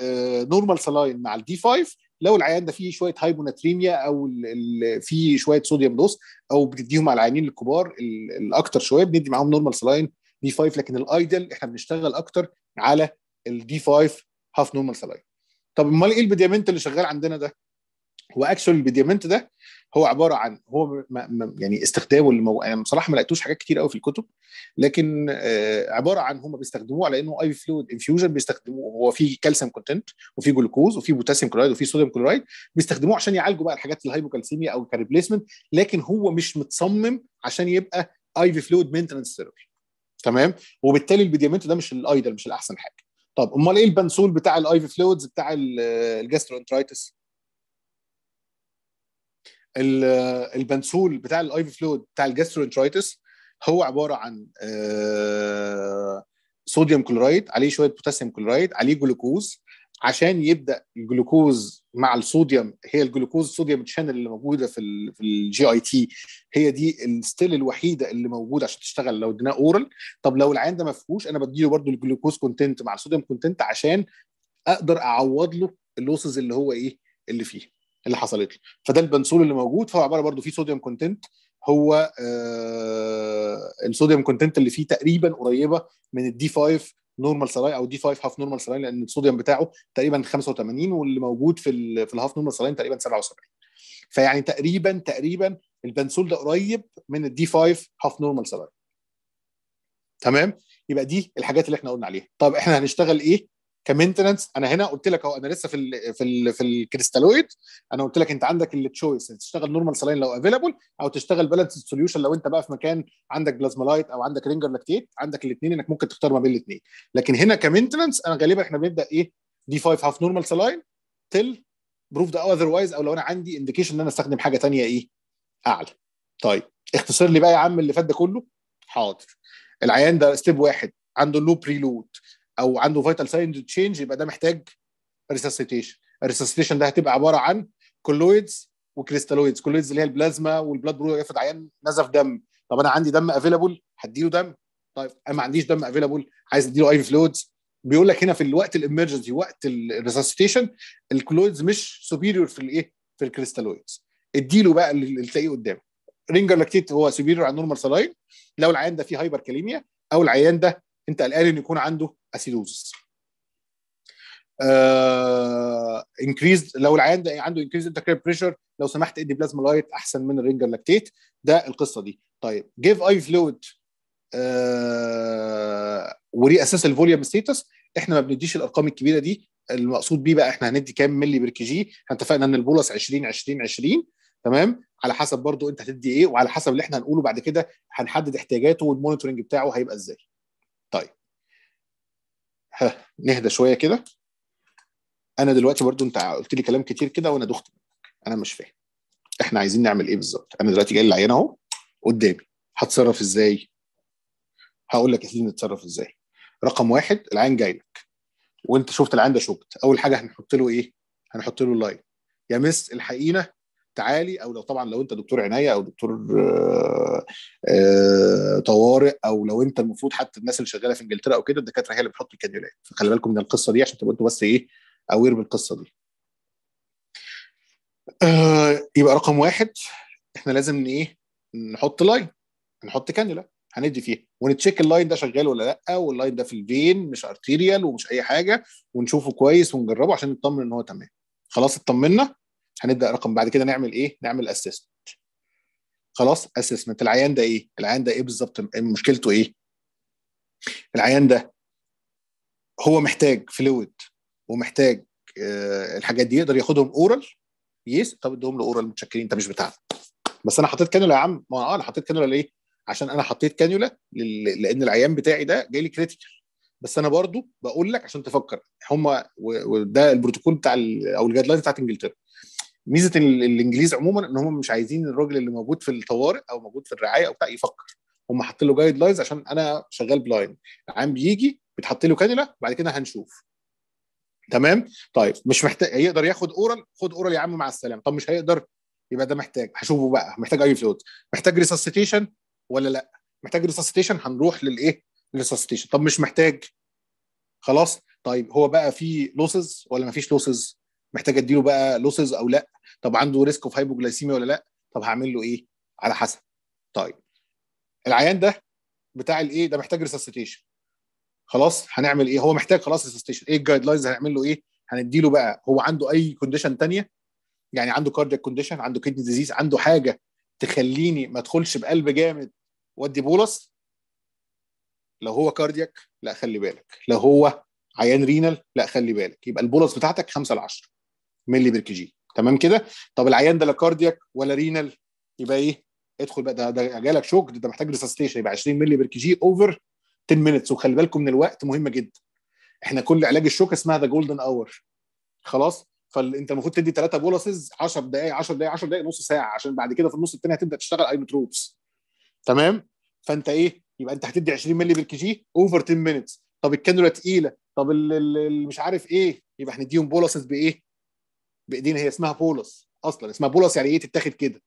نورمال آه، سلاين مع الدي 5 لو العيان ده فيه شويه هايبوناتريميا او فيه شويه صوديوم دوس او بتديهم على العيانين الكبار الاكتر شويه بندي معاهم نورمال سلاين دي 5 لكن الايدل احنا بنشتغل اكتر على الدي 5 هاف نورمال سلاين طب امال ايه البيديامنت اللي شغال عندنا ده؟ هو اكشوال البيديامنت ده هو عباره عن هو ما يعني استخدامه اللي مو... انا يعني بصراحه ما لقيتوش حاجات كتير قوي في الكتب لكن آه، عباره عن هم بيستخدموه على انه اي فلويد انفيوجن بيستخدموه هو فيه كالسيوم كونتنت وفيه جلوكوز وفيه بوتاسيوم كلورايد وفيه صوديوم كلورايد بيستخدموه عشان يعالجوا بقى الحاجات الهايبوكالسيميا او كريبليسمنت لكن هو مش متصمم عشان يبقى اي في فلويد مينتنس ثيرابي تمام وبالتالي البيديامنت ده مش الايدل مش الاحسن حاجه طب امال ايه البنسول بتاع الاي في فلويدز بتاع الجاسترو انترايتس البنسول بتاع في فلويد بتاع الجاستروانترايتس هو عباره عن صوديوم آه، كلورايد عليه شويه بوتاسيوم كلورايد عليه جلوكوز عشان يبدا الجلوكوز مع الصوديوم هي الجلوكوز الصوديوم تشانل اللي موجوده في في الجي اي تي هي دي الستيل الوحيده اللي موجوده عشان تشتغل لو اديناه اورال طب لو العيان ده ما فيهوش انا بديله برده الجلوكوز كونتنت مع الصوديوم كونتنت عشان اقدر اعوض له اللوسز اللي هو ايه اللي فيه اللي حصلت له فده البنسول اللي موجود فهو عباره برضو فيه صوديوم كونتنت هو آه الصوديوم كونتنت اللي فيه تقريبا قريبه من الدي 5 نورمال سلاين او دي 5 هاف نورمال سلاين لان الصوديوم بتاعه تقريبا 85 واللي موجود في الـ في الهاف نورمال سلاين تقريبا 77 فيعني تقريبا تقريبا البنسول ده قريب من الدي 5 هاف نورمال سلاين تمام يبقى دي الحاجات اللي احنا قلنا عليها طب احنا هنشتغل ايه كمينتننس انا هنا قلت لك اهو انا لسه في الـ في الـ في الكريستالويد انا قلت لك انت عندك التشويس تشتغل نورمال سلاين لو افيلابل او تشتغل بالانس سوليوشن لو انت بقى في مكان عندك بلازما لايت او عندك رينجر لاكتيت عندك الاثنين انك ممكن تختار ما بين الاثنين لكن هنا كمينتننس انا غالبا احنا بنبدا ايه دي 5 هاف نورمال سلاين تل بروف ده اذروايز او لو انا عندي انديكيشن ان انا استخدم حاجه ثانيه ايه اعلى طيب اختصر لي بقى يا عم اللي فات ده كله حاضر العيان ده ستيب واحد عنده لو بريلود او عنده فيتال ساين تشينج يبقى ده محتاج ريسسيتيشن الريسسيتيشن ده هتبقى عباره عن كولويدز وكريستالويدز كولويدز اللي هي البلازما والبلاد برو يفرض عيان نزف دم طب انا عندي دم افيلابل هديله دم طيب انا ما عنديش دم افيلابل عايز اديله اي فلويدز بيقول لك هنا في الوقت الامرجنسي وقت الريسسيتيشن الكلويدز مش سوبيريور في الايه في الكريستالويدز اديله بقى اللي تلاقيه قدامك رينجر لاكتيت هو سوبيريور على النورمال سلاين لو العيان ده فيه هايبر كاليميا او العيان ده انت قلقان انه يكون عنده اسيدوزس انكريز آه، uh, لو العيان ده عنده انكريز كريب بريشر لو سمحت ادي بلازما لايت احسن من الرينجر لاكتيت ده القصه دي طيب جيف اي فلويد وري اساس الفوليوم ستيتس احنا ما بنديش الارقام الكبيره دي المقصود بيه بقى احنا هندي كام مللي بر كي جي احنا اتفقنا ان البولس 20 20 20 تمام على حسب برضو انت هتدي ايه وعلى حسب اللي احنا هنقوله بعد كده هنحدد احتياجاته والمونيتورنج بتاعه هيبقى ازاي طيب ها نهدى شويه كده انا دلوقتي برضو انت قلت لي كلام كتير كده وانا دخت منك انا مش فاهم احنا عايزين نعمل ايه بالظبط انا دلوقتي جاي العيان اهو قدامي هتصرف ازاي هقول لك سيدي نتصرف ازاي رقم واحد العين جاي لك وانت شفت العين ده شفت اول حاجه هنحط له ايه هنحط له اللاين يا مس الحقينا تعالي او لو طبعا لو انت دكتور عنايه او دكتور آه، آه، طوارئ او لو انت المفروض حتى الناس اللي شغاله في انجلترا او كده الدكاتره هي اللي بتحط الكانيولات فخلي بالكم من القصه دي عشان تبقوا انتوا بس ايه اوير بالقصه دي. آه، يبقى رقم واحد احنا لازم ايه نحط لاين نحط كانيولا هندي فيها ونتشيك اللاين ده شغال ولا لا واللاين ده في الفين مش ارتيريال ومش اي حاجه ونشوفه كويس ونجربه عشان نطمن ان هو تمام خلاص اطمنا هنبدا رقم بعد كده نعمل ايه نعمل اسسمنت خلاص اسسمنت العيان ده ايه العيان ده ايه بالظبط مشكلته ايه العيان ده هو محتاج فلويد ومحتاج آه الحاجات دي يقدر ياخدهم اورال يس طب اديهم له اورال متشكرين انت مش بتاعنا بس انا حطيت كانولا يا عم ما اه انا حطيت كانولا ليه عشان انا حطيت كانولا لان العيان بتاعي ده جاي لي كريتيكال بس انا برضو بقول لك عشان تفكر هم وده البروتوكول بتاع او الجايد لاين بتاعت انجلترا ميزه الانجليز عموما ان هم مش عايزين الراجل اللي موجود في الطوارئ او موجود في الرعايه او بتاع يفكر هم حاطين له جايد لاينز عشان انا شغال بلايند العام بيجي بيتحط له كانيلا بعد كده هنشوف تمام طيب مش محتاج يقدر ياخد اورال خد اورال يا عم مع السلامه طب مش هيقدر يبقى ده محتاج هشوفه بقى محتاج اي فلوت محتاج ريسسيتيشن ولا لا محتاج ريسسيتيشن هنروح للايه ريسستيشن طب مش محتاج خلاص طيب هو بقى في لوسز ولا ما فيش لوسز محتاج اديله بقى لوسز او لا طب عنده ريسك اوف هايبوجلايسيميا ولا لا طب هعمل له ايه على حسب طيب العيان ده بتاع الايه ده محتاج ريسستيشن خلاص هنعمل ايه هو محتاج خلاص ريسستيشن ايه الجايد لاينز هنعمل له ايه هندي له بقى هو عنده اي كونديشن ثانيه يعني عنده كاردياك كونديشن عنده كيدني ديزيز عنده حاجه تخليني ما ادخلش بقلب جامد وادي بولس لو هو كاردياك لا خلي بالك لو هو عيان رينال لا خلي بالك يبقى البولس بتاعتك 5 ل 10 ملي بركجي تمام كده طب العيان ده لا كاردياك ولا رينال يبقى ايه ادخل بقى ده ده جالك شوك ده محتاج ريسستيشن يبقى 20 ملي بركجي اوفر 10 مينتس وخلي بالكم من الوقت مهمه جدا احنا كل علاج الشوك اسمها ذا جولدن اور خلاص فانت المفروض تدي ثلاثه بولسز 10 دقائق 10 دقائق 10 دقائق نص ساعه عشان بعد كده في النص الثاني هتبدا تشتغل اينوتروبس تمام فانت ايه يبقى انت هتدي 20 مللي بالكيجي اوفر 10 مينتس طب الكانولا تقيله طب مش عارف ايه يبقى هنديهم بولسز بايه بايدينا هي اسمها بولس اصلا اسمها بولس يعني ايه تتاخد كده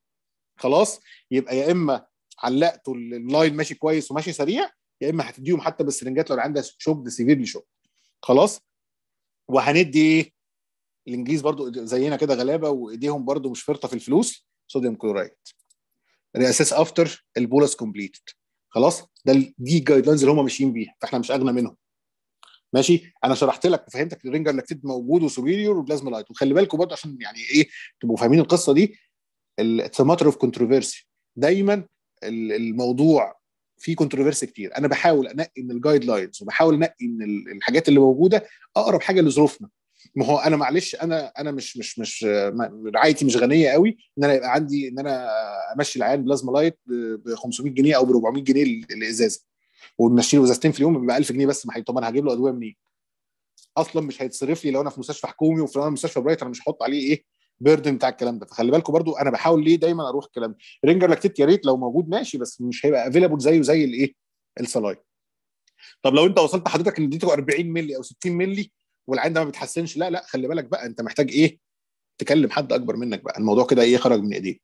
خلاص يبقى يا اما علقته اللاين ماشي كويس وماشي سريع يا اما هتديهم حتى بالسرنجات لو عندها شوك سيفيرلي شوك خلاص وهندي ايه الانجليز برضو زينا كده غلابه وايديهم برضو مش فرطه في الفلوس صوديوم كلورايد رياسيس افتر البولس كومبليتد خلاص ده دي الجايد لاينز اللي هم ماشيين بيها فاحنا مش اغنى منهم ماشي انا شرحت لك وفهمتك الرينجر لاكتيد موجود وسوبيريور وبلازما لايت وخلي بالكم برضه عشان يعني ايه تبقوا فاهمين القصه دي اتس ماتر اوف كونتروفيرسي دايما الموضوع فيه كونتروفيرسي كتير انا بحاول انقي من الجايد لاينز وبحاول انقي من الحاجات اللي موجوده اقرب حاجه لظروفنا ما هو انا معلش انا انا مش مش مش رعايتي مش غنيه قوي ان انا يبقى عندي ان انا امشي العيال بلازما لايت ب 500 جنيه او ب 400 جنيه الازازه وماشي له ازازتين في اليوم ب 1000 جنيه بس ما طب انا هجيب له ادويه منين؟ اصلا مش هيتصرف لي لو انا في مستشفى حكومي وفي انا مستشفى برايت انا مش هحط عليه ايه بيردن بتاع الكلام ده فخلي بالكم برضو انا بحاول ليه دايما اروح الكلام ده رينجر لاكتيت يا ريت لو موجود ماشي بس مش هيبقى افيلابل زيه زي الايه السلاين طب لو انت وصلت حضرتك ان اديته 40 مللي او 60 مللي والعين ده ما بتحسنش لا لا خلي بالك بقى انت محتاج ايه تكلم حد اكبر منك بقى الموضوع كده ايه خرج من ايديك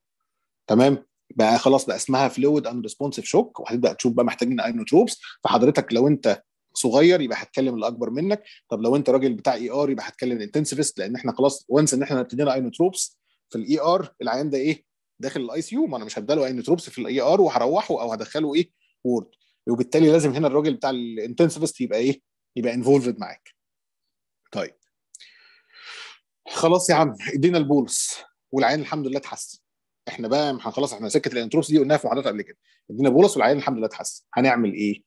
تمام بقى خلاص بقى اسمها فلويد اند ريسبونسيف شوك وهتبدا تشوف بقى محتاجين اينوتروبس فحضرتك لو انت صغير يبقى هتكلم الاكبر منك طب لو انت راجل بتاع اي e ار يبقى هتكلم الانتنسيفست لان احنا خلاص وانس ان احنا ابتدينا اينوتروبس في الاي ار e العيان ده ايه داخل الاي سي يو ما انا مش هداله اينوتروبس في الاي ار e وهروحه او هدخله ايه وورد وبالتالي لازم هنا الراجل بتاع الانتنسيفست يبقى ايه يبقى انفولفد معاك طيب خلاص يا عم ادينا البولس والعيان الحمد لله اتحسن احنا بقى خلاص احنا سكه الانتروس دي قلناها في محاضرات قبل كده ادينا بولس والعيان الحمد لله اتحسن هنعمل ايه؟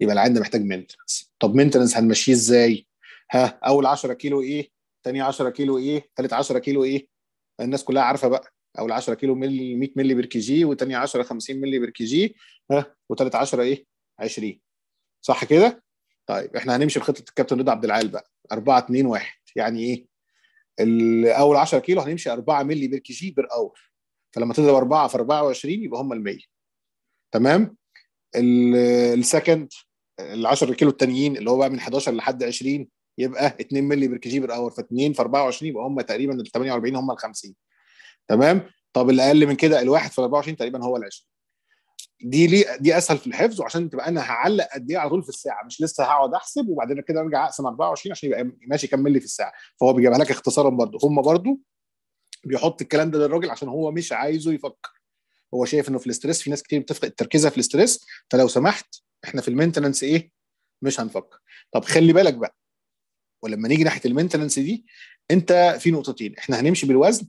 يبقى العيان ده محتاج مينتنس طب مينتنس هنمشيه ازاي؟ ها اول 10 كيلو ايه؟ ثاني 10 كيلو ايه؟ ثالث 10 كيلو ايه؟ الناس كلها عارفه بقى اول 10 كيلو ملي 100 ملي بير كي جي وثاني 10 50 ملي بير كي جي ها وثالث 10 ايه؟ 20 صح كده؟ طيب احنا هنمشي بخطه الكابتن رضا عبد العال بقى 4 2 1 يعني ايه؟ اول 10 كيلو هنمشي 4 ملي بير كي جي بير اور فلما تضرب 4 في 24 يبقى هم ال 100 تمام السكند ال 10 كيلو التانيين اللي هو بقى من 11 لحد 20 يبقى 2 مللي بير كي بير اور ف 2 في 24 يبقى هم تقريبا ال 48 هم ال 50 تمام طب الاقل من كده الواحد في 24 تقريبا هو ال 20 دي ليه دي اسهل في الحفظ وعشان تبقى انا هعلق قد ايه على طول في الساعه مش لسه هقعد احسب وبعدين كده ارجع اقسم 24 عشان يبقى ماشي كم ملي في الساعه فهو بيجيبها لك اختصارا برضه هم برضه بيحط الكلام ده للراجل عشان هو مش عايزه يفكر هو شايف انه في الاستريس في ناس كتير بتفقد تركيزها في الاستريس فلو سمحت احنا في المينتننس ايه مش هنفكر طب خلي بالك بقى ولما نيجي ناحيه المينتننس دي انت في نقطتين احنا هنمشي بالوزن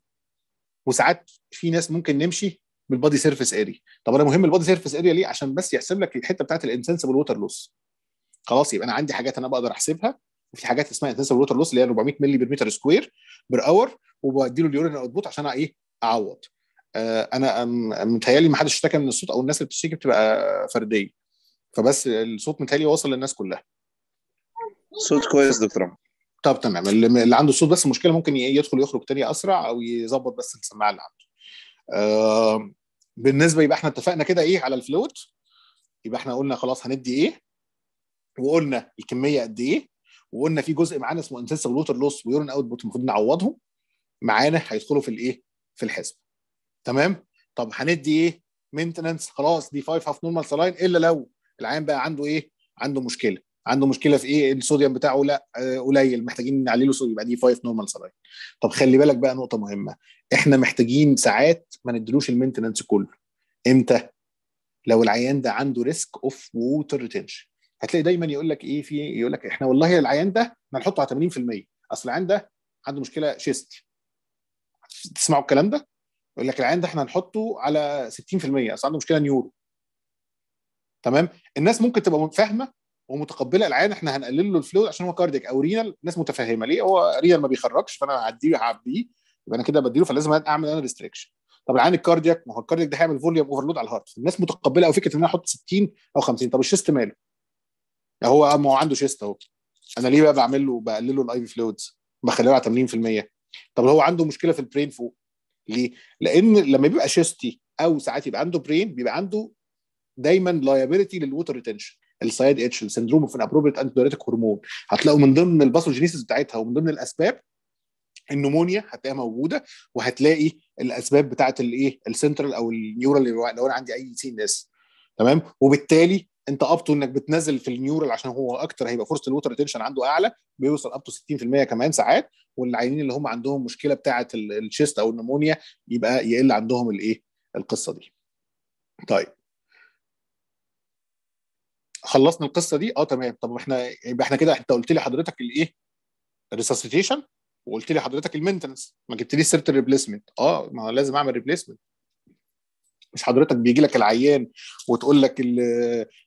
وساعات في ناس ممكن نمشي بالبادي سيرفيس اريا طب انا مهم البادي سيرفيس اريا ليه عشان بس يحسب لك الحته بتاعت الانسنسبل ووتر لوس خلاص يبقى انا عندي حاجات انا بقدر احسبها في حاجات اسمها انتنسيف ووتر لوس اللي هي 400 مللي متر سكوير بير اور وبدي له اليورين اوتبوت عشان ايه اعوض آه، انا متهيالي ما حدش اشتكى من الصوت او الناس اللي بتشتكي بتبقى فرديه فبس الصوت متهيالي واصل للناس كلها صوت كويس دكتور طب تمام اللي عنده صوت بس مشكله ممكن يدخل يخرج تاني اسرع او يظبط بس السماعه اللي عنده بالنسبه يبقى احنا اتفقنا كده ايه على الفلوت يبقى احنا قلنا خلاص هندي ايه وقلنا الكميه قد ايه وقلنا في جزء معانا اسمه انسنسبل ووتر لوس اوت بوت المفروض نعوضهم معانا هيدخلوا في الايه؟ في الحسبة تمام؟ طب هندي ايه؟ مينتننس خلاص دي 5 هاف نورمال سلاين الا لو العيان بقى عنده ايه؟ عنده مشكله عنده مشكله في ايه الصوديوم بتاعه لا آه، قليل محتاجين نعلي له صوديوم يبقى دي 5 نورمال سلاين طب خلي بالك بقى نقطه مهمه احنا محتاجين ساعات ما ندلوش المينتننس كله امتى لو العيان ده عنده ريسك اوف ووتر ريتنشن هتلاقي دايما يقول لك ايه في يقول لك احنا والله العيان ده احنا هنحطه على 80% اصل العيان ده عنده مشكله شيست تسمعوا الكلام ده يقول لك العيان ده احنا هنحطه على 60% اصل عنده مشكله نيورو تمام الناس ممكن تبقى فاهمه ومتقبله العيان احنا هنقلل له الفلو عشان هو كارديك او رينال الناس متفهمه ليه هو رينال ما بيخرجش فانا هعديه هعبيه يبقى انا كده بديله فلازم اعمل انا ريستريكشن طب العيان الكاردياك ما هو الكاردياك ده هيعمل فوليوم اوفرلود على الهارت الناس متقبله قوي فكره ان انا احط 60 او 50 طب الشيست ماله يعني هو ما هو عنده شيست اهو انا ليه بقى بعمل له بقلل له الاي في فلويدز بخليه على 80% طب هو عنده مشكله في البرين فوق ليه؟ لان لما بيبقى شيستي او ساعات يبقى عنده برين بيبقى عنده دايما لايبيلتي للووتر ريتنشن السايد اتش السندروم اوف انابروبريت انتيبيوتيك هرمون هتلاقوا من ضمن الباثوجينيسيس بتاعتها ومن ضمن الاسباب النمونيا هتلاقيها موجوده وهتلاقي الاسباب بتاعت الايه السنترال او النيورال لو انا عندي اي سي ان اس تمام وبالتالي انت ابطه انك بتنزل في النيورال عشان هو اكتر هيبقى فرصه الوتر ريتنشن عنده اعلى بيوصل تو 60% كمان ساعات والعينين اللي هم عندهم مشكله بتاعه الشيست او النمونيا يبقى يقل عندهم الايه القصه دي طيب خلصنا القصه دي اه تمام طب احنا يبقى احنا كده انت قلت لي حضرتك الايه الريسسيتيشن وقلت لي حضرتك المينتنس ما جبتليش سيره الريبليسمنت اه ما لازم اعمل ريبليسمنت مش حضرتك بيجي لك العيان وتقول لك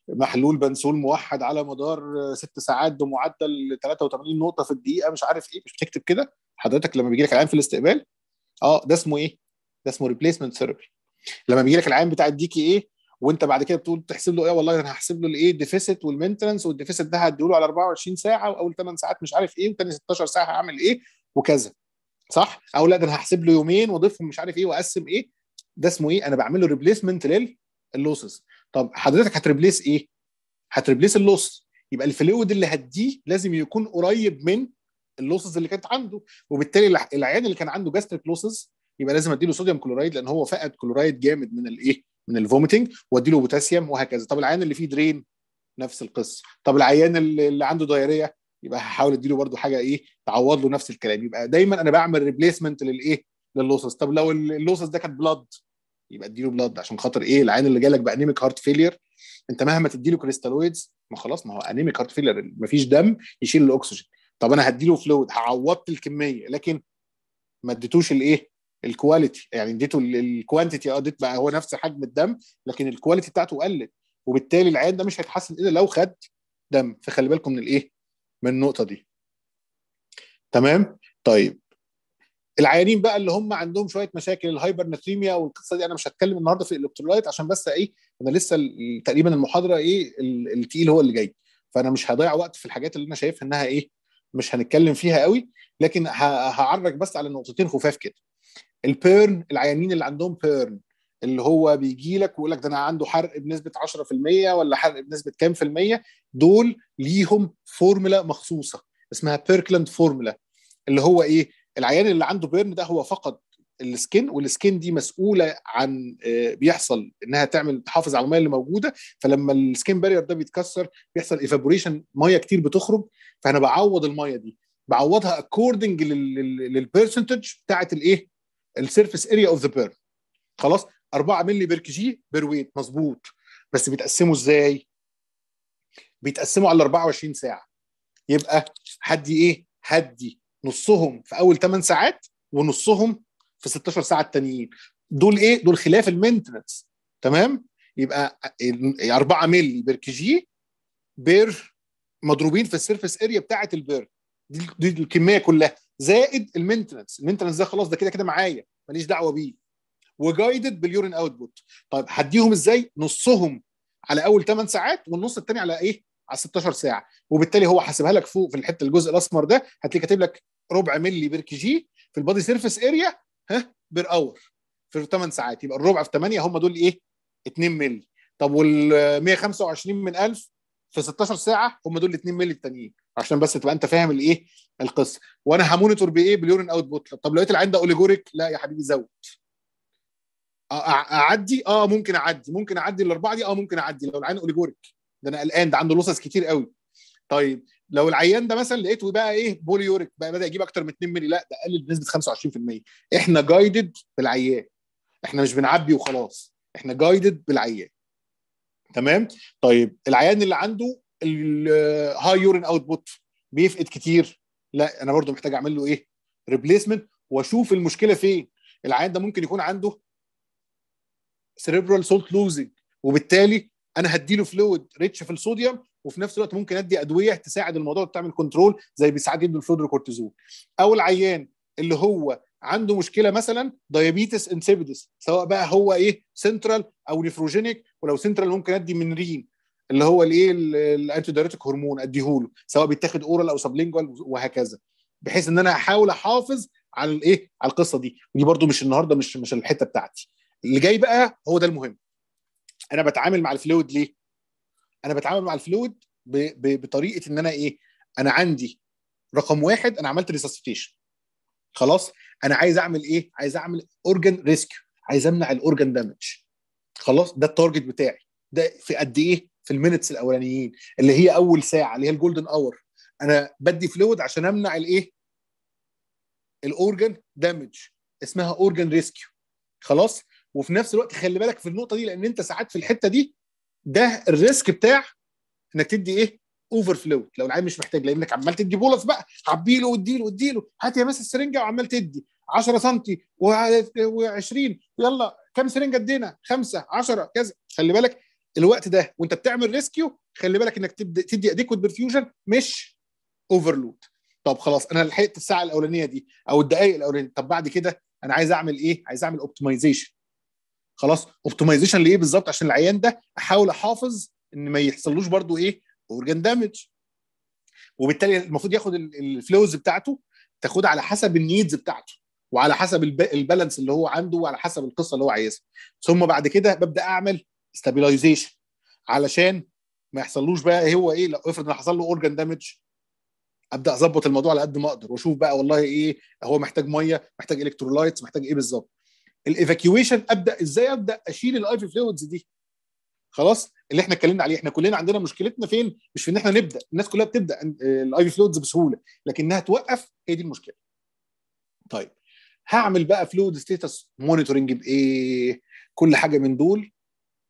محلول بنسول موحد على مدار ست ساعات بمعدل 83 نقطه في الدقيقه مش عارف ايه مش بتكتب كده حضرتك لما بيجي لك العيان في الاستقبال اه ده اسمه ايه؟ ده اسمه ريبليسمنت ثيرابي لما بيجي لك العيان بتاع الديكي ايه وانت بعد كده بتقول تحسب له ايه والله انا هحسب له الايه ديفيسيت والمينتنس والديفيسيت ده هديله على 24 ساعه واول 8 ساعات مش عارف ايه وتاني 16 ساعه هعمل ايه وكذا صح او لا ده انا هحسب له يومين واضيفهم مش عارف ايه واقسم ايه ده اسمه ايه انا بعمل له ريبليسمنت لللوسز طب حضرتك هتريبليس ايه هتريبليس اللوس يبقى الفلويد اللي هديه لازم يكون قريب من اللوسز اللي كانت عنده وبالتالي العيان اللي كان عنده جاستريك لوسز يبقى لازم اديله صوديوم كلورايد لان هو فقد كلورايد جامد من الايه من الفوميتنج واديله بوتاسيوم وهكذا طب العيان اللي فيه درين نفس القصه طب العيان اللي عنده دايريه يبقى هحاول اديله برده حاجه ايه تعوض له نفس الكلام يبقى دايما انا بعمل ريبليسمنت للايه لللوسس طب لو اللوسس ده كانت بلاد يبقى اديله بلاد عشان خاطر ايه العين اللي جالك بانيميك هارت فيلير انت مهما تديله كريستالويدز ما خلاص ما هو انيميك هارت فيلير مفيش دم يشيل الاكسجين طب انا هديله فلويد عوضت الكميه لكن ما اديتوش الايه الكواليتي يعني اديته الكوانتيتي اه اديت بقى هو نفس حجم الدم لكن الكواليتي بتاعته قلت وبالتالي العيان ده مش هيتحسن الا لو خد دم فخلي بالكم من الايه من النقطه دي تمام طيب العيانين بقى اللي هم عندهم شويه مشاكل الهايبر ناتريميا والقصه دي انا مش هتكلم النهارده في الالكترولايت عشان بس ايه انا لسه تقريبا المحاضره ايه التقيل هو اللي جاي فانا مش هضيع وقت في الحاجات اللي انا شايفها انها ايه مش هنتكلم فيها قوي لكن هعرج بس على نقطتين خفاف كده البيرن العيانين اللي عندهم بيرن اللي هو بيجي لك ويقول لك ده انا عنده حرق بنسبه 10% ولا حرق بنسبه كام في الميه دول ليهم فورمولا مخصوصه اسمها بيركلاند فورمولا اللي هو ايه العيان اللي عنده بيرن ده هو فقد السكن والسكن دي مسؤوله عن آه، بيحصل انها تعمل تحافظ على الميه اللي موجوده فلما السكن بارير ده بيتكسر بيحصل ايفابوريشن ميه كتير بتخرج فانا بعوض الميه دي بعوضها اكوردنج للبرسنتج بتاعه الايه السيرفس اريا اوف ذا بيرن خلاص 4 مللي بير كي بير ويت مظبوط بس بيتقسموا ازاي بيتقسموا على 24 ساعه يبقى هدي ايه هدي نصهم في اول 8 ساعات ونصهم في 16 ساعه التانيين دول ايه دول خلاف المينتنس تمام يبقى 4 مللي بير كي جي بير مضروبين في السيرفس اريا بتاعه البير دي, دي الكميه كلها زائد المينتنس المينتنس ده خلاص ده كده كده معايا ماليش دعوه بيه وجايدد باليورين اوتبوت طيب هديهم ازاي نصهم على اول 8 ساعات والنص الثاني على ايه على 16 ساعه وبالتالي هو حاسبها لك فوق في الحته الجزء الاسمر ده هتلاقيه كاتب لك ربع ملي بير كي جي في البادي سيرفيس اريا ها بير اور في 8 ساعات يبقى الربع في 8 هم دول ايه 2 ملي طب وال 125 من 1000 في 16 ساعه هم دول 2 ملي التانيين عشان بس تبقى انت فاهم الايه القصه وانا همونيتور بايه باليورين اوت بوت طب لقيت العين ده اوليجوريك لا يا حبيبي زود اعدي اه ممكن اعدي ممكن اعدي الاربعه دي اه ممكن اعدي لو العين اوليجوريك ده انا قلقان ده عنده لوسس كتير قوي طيب لو العيان ده مثلا لقيته بقى ايه بوليوريك بقى بدا يجيب اكتر من 2 مللي لا ده قلل بنسبه 25% احنا جايدد بالعيان احنا مش بنعبي وخلاص احنا جايدد بالعيان تمام طيب العيان اللي عنده الهاي يورين اوتبوت بيفقد كتير لا انا برضو محتاج اعمل له ايه ريبليسمنت واشوف المشكله فين العيان ده ممكن يكون عنده سيريبرال سولت لوزنج وبالتالي انا هديله فلويد ريتش في الصوديوم وفي نفس الوقت ممكن ادي ادويه تساعد الموضوع تعمل كنترول زي بيساعد يدي الفلويد كورتيزون او العيان اللي هو عنده مشكله مثلا دايابيتس انسيبيدس سواء بقى هو ايه سنترال او نيفروجينيك ولو سنترال ممكن ادي من رين اللي هو الايه الانتيدايريتيك هرمون اديهوله سواء بيتاخد اورال او سبلينجوال وهكذا بحيث ان انا احاول احافظ على الايه على القصه دي ودي برده مش النهارده مش مش الحته بتاعتي اللي جاي بقى هو ده المهم انا بتعامل مع الفلويد ليه؟ انا بتعامل مع الفلويد بطريقه ان انا ايه؟ انا عندي رقم واحد انا عملت ريسسيتيشن خلاص انا عايز اعمل ايه؟ عايز اعمل اورجن ريسكيو عايز امنع الاورجن دامج خلاص ده التارجت بتاعي ده في قد ايه؟ في المينتس الاولانيين اللي هي اول ساعه اللي هي الجولدن اور انا بدي فلويد عشان امنع الايه؟ الاورجن دامج اسمها اورجن ريسكيو خلاص وفي نفس الوقت خلي بالك في النقطه دي لان انت ساعات في الحته دي ده الريسك بتاع انك تدي ايه اوفر فلو لو العيال مش محتاج لانك عمال تدي بولس بقى له وادي له وادي له هات يا ماسك السرنجه وعمال تدي 10 سم و20 يلا كم سرنجه ادينا خمسه 10 كذا خلي بالك الوقت ده وانت بتعمل ريسكيو خلي بالك انك تبدا تدي اديكوت برفيوجن مش اوفرلود طب خلاص انا لحقت الساعه الاولانيه دي او الدقائق الاولانيه طب بعد كده انا عايز اعمل ايه عايز اعمل اوبتمايزيشن خلاص اوبتمايزيشن لايه بالظبط عشان العيان ده احاول احافظ ان ما يحصلوش برضو ايه اورجان دامج وبالتالي المفروض ياخد الفلوز بتاعته تاخدها على حسب النيدز بتاعته وعلى حسب البالانس اللي هو عنده وعلى حسب القصه اللي هو عايزها ثم بعد كده ببدا اعمل ستابيلايزيشن علشان ما يحصلوش بقى إيه هو ايه لو افرض انا حصل له اورجان دامج ابدا اظبط الموضوع على قد ما اقدر واشوف بقى والله ايه هو محتاج ميه محتاج الكترولايتس محتاج ايه بالظبط الايفاكيويشن ابدا ازاي ابدا اشيل في فلويدز دي خلاص اللي احنا اتكلمنا عليه احنا كلنا عندنا مشكلتنا فين مش في ان احنا نبدا الناس كلها بتبدا في فلويدز بسهوله لكنها توقف هي دي المشكله طيب هعمل بقى فلويد ستيتس مونيتورنج بايه كل حاجه من دول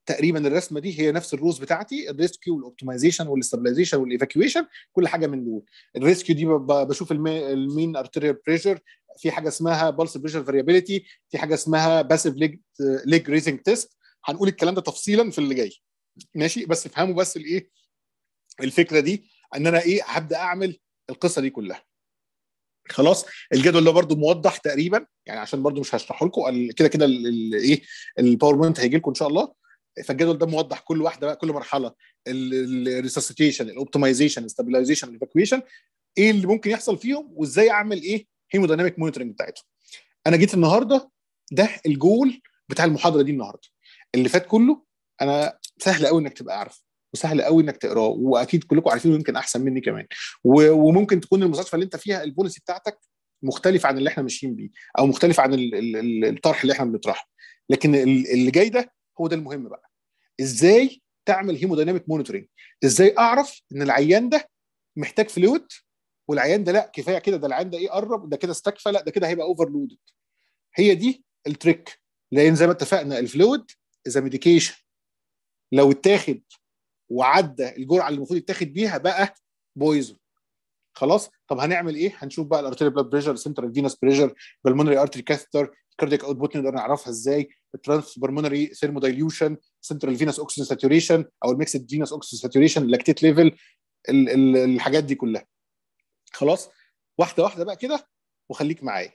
تقريبا الرسمه دي هي نفس الروز بتاعتي الريسكيو والاوبتمايزيشن والاستابلايزيشن والايفاكيويشن كل حاجه من دول الريسكيو دي بشوف المين ارتيريال بريشر في حاجه اسمها بلس بريشر فاريابيليتي في حاجه اسمها باسيف ليج ليج ريزنج تيست هنقول الكلام ده تفصيلا في اللي جاي ماشي بس افهموا بس الايه الفكره دي ان انا ايه هبدا اعمل القصه دي كلها خلاص الجدول ده برده موضح تقريبا يعني عشان برده مش هشرحه لكم كده كده الايه الباوربوينت هيجي لكم ان شاء الله فالجدول ده موضح كل واحده بقى كل مرحله الريسستيشن الاوبتمايزيشن الاستابيلايزيشن الايفاكويشن ايه اللي ممكن يحصل فيهم وازاي اعمل ايه هيمودايناميك مونيتورنج بتاعتهم انا جيت النهارده ده الجول بتاع المحاضره دي النهارده اللي فات كله انا سهل قوي انك تبقى عارف وسهل قوي انك تقراه واكيد كلكم عارفينه يمكن احسن مني كمان وممكن تكون المستشفى اللي انت فيها البوليسي بتاعتك مختلف عن اللي احنا ماشيين بيه او مختلف عن الطرح اللي احنا بنطرحه لكن اللي جاي ده هو ده المهم بقى ازاي تعمل هيمودايناميك مونيتورنج ازاي اعرف ان العيان ده محتاج فلويد والعيان ده لا كفايه كده ده العيان ده ايه قرب ده كده استكفى لا ده كده هيبقى اوفرلودد هي دي التريك لان زي ما اتفقنا الفلويد از ميديكيشن لو اتاخد وعدى الجرعه اللي المفروض يتاخد بيها بقى بويزن خلاص طب هنعمل ايه هنشوف بقى الارتيري بلاد بريشر سنترال فينوس بريشر بالمونري ارتري كاثتر اوت بوت نقدر نعرفها ازاي الترانس برمونري ثيرمو دايليوشن سنترال فينوس اوكسجين ساتوريشن او الميكسد فينوس اوكسجين ساتوريشن لاكتيت ليفل الحاجات دي كلها خلاص واحده واحده بقى كده وخليك معايا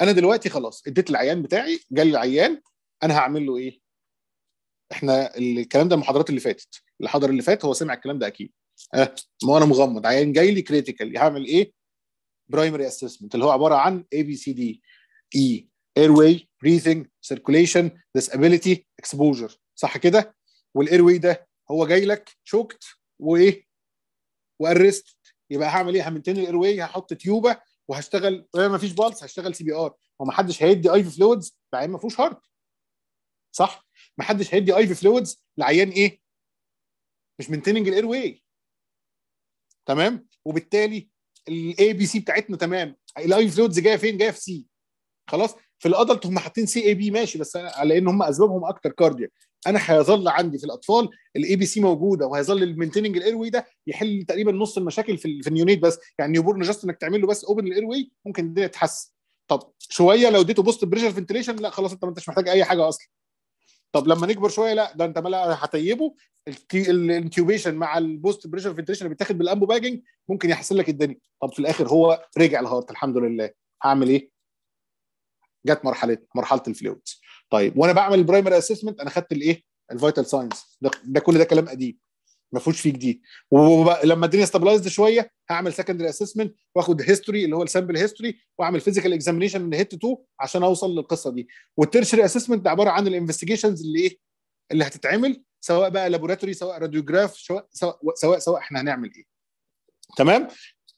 انا دلوقتي خلاص اديت العيان بتاعي جالي العيان انا هعمل له ايه احنا الكلام ده المحاضرات اللي فاتت اللي حضر اللي فات هو سمع الكلام ده اكيد اه ما انا مغمض عيان جاي لي كريتيكال هعمل ايه؟ برايمري اسسمنت اللي هو عباره عن اي بي سي دي اي اير واي بريثنج سيركوليشن ديسابيلتي اكسبوجر صح كده؟ والاير واي ده هو جاي لك شوكت وايه؟ وارست يبقى هعمل ايه؟ همنتين واي هحط تيوبه وهشتغل ما فيش بالس هشتغل سي بي ار هو ما حدش هيدي اي في فلويدز لعيان ما فيهوش هارت صح؟ ما حدش هيدي اي في فلويدز لعيان ايه؟ مش منتيننج الاير واي تمام وبالتالي الاي بي سي بتاعتنا تمام الاي فلودز جايه فين جايه في سي خلاص في الادلت هم حاطين سي اي بي ماشي بس على ان هم اسبابهم اكتر كاردياك انا هيظل عندي في الاطفال الاي بي سي موجوده وهيظل المينتيننج الاير واي ده يحل تقريبا نص المشاكل في في النيونيت بس يعني نيوبورن جاست انك تعمل له بس اوبن الاير واي ممكن الدنيا تتحسن طب شويه لو اديته بوست بريشر فنتليشن لا خلاص انت ما انتش محتاج اي حاجه اصلا طب لما نكبر شويه لا ده انت بقى هتيبه الانتيوبيشن مع البوست بريشر فنتريشن اللي بيتاخد بالامبو باجنج ممكن يحسن لك الدنيا طب في الاخر هو رجع الهارت الحمد لله هعمل ايه؟ جت مرحله مرحله الفلويدز طيب وانا بعمل البرايمري اسسمنت انا خدت الايه؟ الفيتال ساينس ده, ده كل ده كلام قديم ما فيهوش فيه جديد ولما الدنيا استابلايزد شويه هعمل سكندري اسسمنت واخد هيستوري اللي هو السامبل هيستوري واعمل فيزيكال اكزامينشن من هيت 2 عشان اوصل للقصه دي والتيرشري اسسمنت ده عباره عن الانفستيجيشنز اللي ايه اللي هتتعمل سواء بقى لابوراتوري سواء راديوجراف سواء سواء سواء احنا هنعمل ايه تمام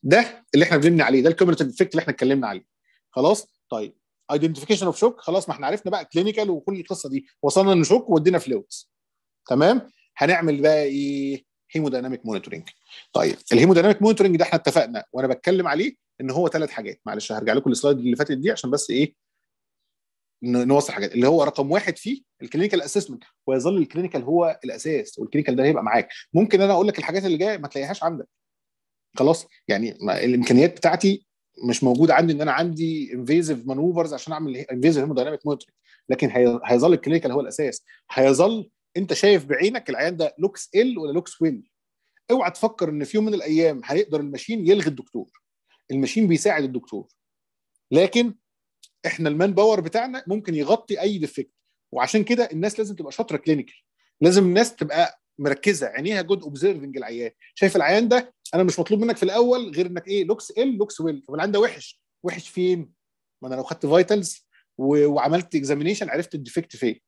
ده اللي احنا بنبني عليه ده الكوميرتيف افكت اللي احنا اتكلمنا عليه خلاص طيب ايدنتيفيكيشن اوف شوك خلاص ما احنا عرفنا بقى كلينيكال وكل القصه دي وصلنا لشوك وادينا فلويدز تمام هنعمل بقى ايه هيمودايناميك مونيتورنج طيب الهيمودايناميك مونيتورنج ده احنا اتفقنا وانا بتكلم عليه ان هو ثلاث حاجات معلش هرجع لكم السلايد اللي فاتت دي عشان بس ايه نوصل حاجات اللي هو رقم واحد فيه الكلينيكال اسسمنت ويظل الكلينيكال هو الاساس والكلينيكال ده هيبقى معاك ممكن انا اقول لك الحاجات اللي جايه ما تلاقيهاش عندك خلاص يعني الامكانيات بتاعتي مش موجود عندي ان انا عندي انفيزيف مانوفرز عشان اعمل انفيزيف هيمودايناميك مونيتورنج لكن هيظل الكلينيكال هو الاساس هيظل انت شايف بعينك العيان ده لوكس ال ولا لوكس ويل اوعى تفكر ان في يوم من الايام هيقدر الماشين يلغي الدكتور الماشين بيساعد الدكتور لكن احنا المان باور بتاعنا ممكن يغطي اي ديفكت وعشان كده الناس لازم تبقى شاطره كلينيكال لازم الناس تبقى مركزه عينيها جود اوبزرفنج العيان شايف العيان ده انا مش مطلوب منك في الاول غير انك ايه لوكس ال لوكس ويل طب العيان ده وحش وحش فين ما انا لو خدت فايتالز وعملت اكزامينيشن عرفت الديفكت فين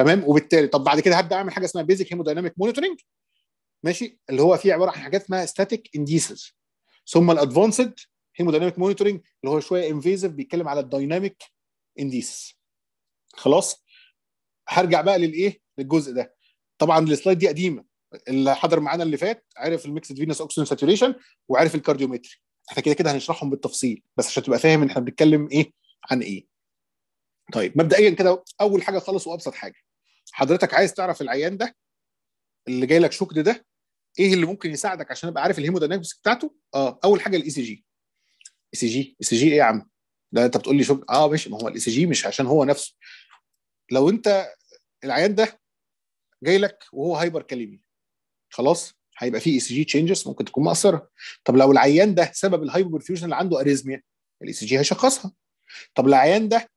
تمام وبالتالي طب بعد كده هبدا اعمل حاجه اسمها بيزك هيمودايناميك مونيتورنج ماشي اللي هو فيه عباره عن حاجات اسمها ستاتيك انديسز ثم الادفانسد هيمودايناميك مونيتورنج اللي هو شويه انفيزيف بيتكلم على الدايناميك انديسز خلاص هرجع بقى للايه للجزء ده طبعا السلايد دي قديمه اللي حضر معانا اللي فات عارف الميكسد فينس اوكسجين ساتوريشن وعارف الكارديومتري احنا كده كده هنشرحهم بالتفصيل بس عشان تبقى فاهم احنا بنتكلم ايه عن ايه طيب مبدئيا كده اول حاجه خالص وابسط حاجه حضرتك عايز تعرف العيان ده اللي جاي لك شكد ده ايه اللي ممكن يساعدك عشان ابقى عارف الهيمودايناميكس بتاعته اه اول حاجه الاي سي جي اي سي جي اي سي جي ايه يا عم ده انت بتقول لي شكد اه ماشي ما هو الاي سي e جي مش عشان هو نفسه لو انت العيان ده جاي لك وهو هايبر كاليمي خلاص هيبقى فيه اي سي جي تشينجز ممكن تكون مقصره طب لو العيان ده سبب الهايبر اللي عنده اريزميا الاي سي جي هيشخصها طب العيان ده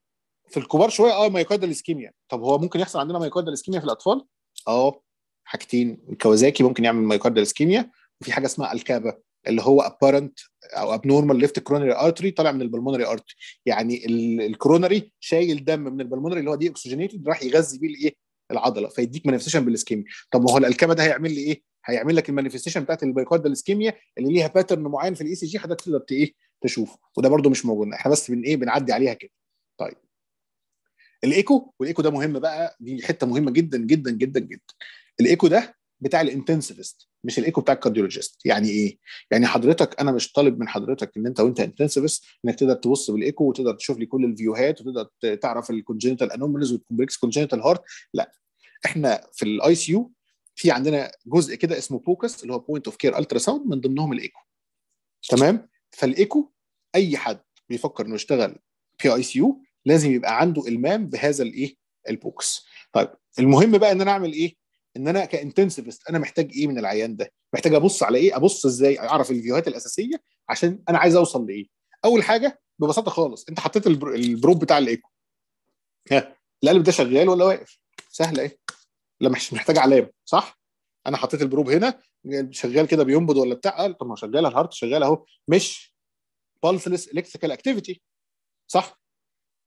في الكبار شويه اه مايوكاردال اسكيميا طب هو ممكن يحصل عندنا مايوكاردال اسكيميا في الاطفال؟ اه حاجتين كوازاكي ممكن يعمل مايوكاردال اسكيميا وفي حاجه اسمها الكابا اللي هو ابارنت او ابنورمال ليفت كرونري ارتري طالع من البلمونري ارتري يعني الكرونري شايل دم من البلمونري اللي هو دي اكسجينيتد راح يغذي بيه الايه العضله فيديك مانيفستيشن بالاسكيميا طب ما هو الكابا ده هيعمل لي ايه هيعمل لك المانيفستيشن بتاعت البايكاردال اسكيميا اللي ليها باترن معين في الاي سي e جي حضرتك تقدر ايه تشوفه وده برده مش موجود احنا بس بن ايه بنعدي عليها كده طيب الايكو والايكو ده مهم بقى دي حته مهمه جدا جدا جدا جدا الايكو ده بتاع الانتنسيفست مش الايكو بتاع الكارديولوجيست يعني ايه يعني حضرتك انا مش طالب من حضرتك ان انت وانت انتنسيفست انك تقدر تبص بالايكو وتقدر تشوف لي كل الفيوهات وتقدر تعرف الكونجنتال انوماليز والكومبلكس كونجنتال هارت لا احنا في الاي سي يو في عندنا جزء كده اسمه بوكس اللي هو بوينت اوف كير الترا ساوند من ضمنهم الايكو تمام فالايكو اي حد بيفكر انه يشتغل في اي سي يو لازم يبقى عنده المام بهذا الايه البوكس طيب المهم بقى ان انا اعمل ايه ان انا كانتنسيفست انا محتاج ايه من العيان ده محتاج ابص على ايه ابص ازاي اعرف الفيوهات الاساسيه عشان انا عايز اوصل لايه اول حاجه ببساطه خالص انت حطيت البروب بتاع الايكو ها القلب ده شغال ولا واقف سهله ايه لا مش محتاج علامه صح انا حطيت البروب هنا شغال كده بينبض ولا بتاع طب ما شغال الهارت شغال اهو مش بالسلس الكتريكال اكتيفيتي صح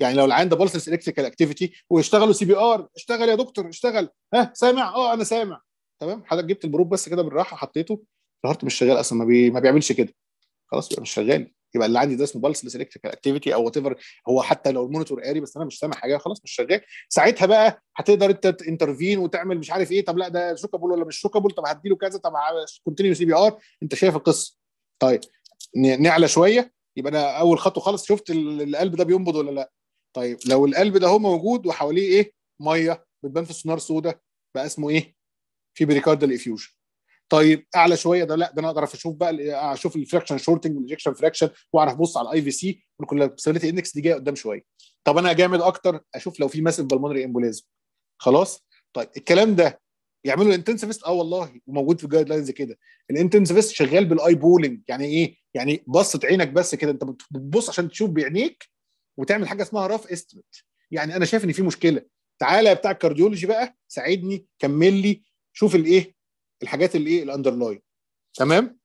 يعني لو العيان ده بالسنس الكتريكال اكتيفيتي ويشتغلوا سي بي ار اشتغل يا دكتور اشتغل ها سامع اه انا سامع تمام حضرتك جبت البروب بس كده بالراحه حطيته الهارت مش شغال اصلا ما, بي... ما بيعملش كده خلاص يبقى مش شغال يبقى اللي عندي ده اسمه بلس الكتريكال اكتيفيتي او وات هو حتى لو المونيتور قاري بس انا مش سامع حاجه خلاص مش شغال ساعتها بقى هتقدر انت تنترفين وتعمل مش عارف ايه طب لا ده شوكابول ولا مش شوكابول طب هديله كذا طب كونتينيو سي بي ار انت شايف القصه طيب نعلى شويه يبقى انا اول خطوه خالص شفت القلب ده بينبض ولا لا طيب لو القلب ده هو موجود وحواليه ايه ميه بتبان في السونار سودا بقى اسمه ايه في بريكاردال افيوجن طيب اعلى شويه ده لا ده انا اقدر اشوف بقى اشوف الفراكشن شورتنج والانجكشن فراكشن واعرف ابص على الاي في سي والكولابسبيلتي اندكس دي جايه قدام شويه طب انا جامد اكتر اشوف لو في ماسيف بالمونري امبوليزم خلاص طيب الكلام ده يعملوا الانتنسيفست اه والله وموجود في الجايد لاينز كده الانتنسيفست شغال بالاي بولنج يعني ايه يعني بصت عينك بس كده انت بتبص عشان تشوف بعينيك وتعمل حاجه اسمها راف استمت يعني انا شايف ان في مشكله تعالى يا بتاع الكارديولوجي بقى ساعدني كمل لي شوف الايه الحاجات الايه الاندرلاين تمام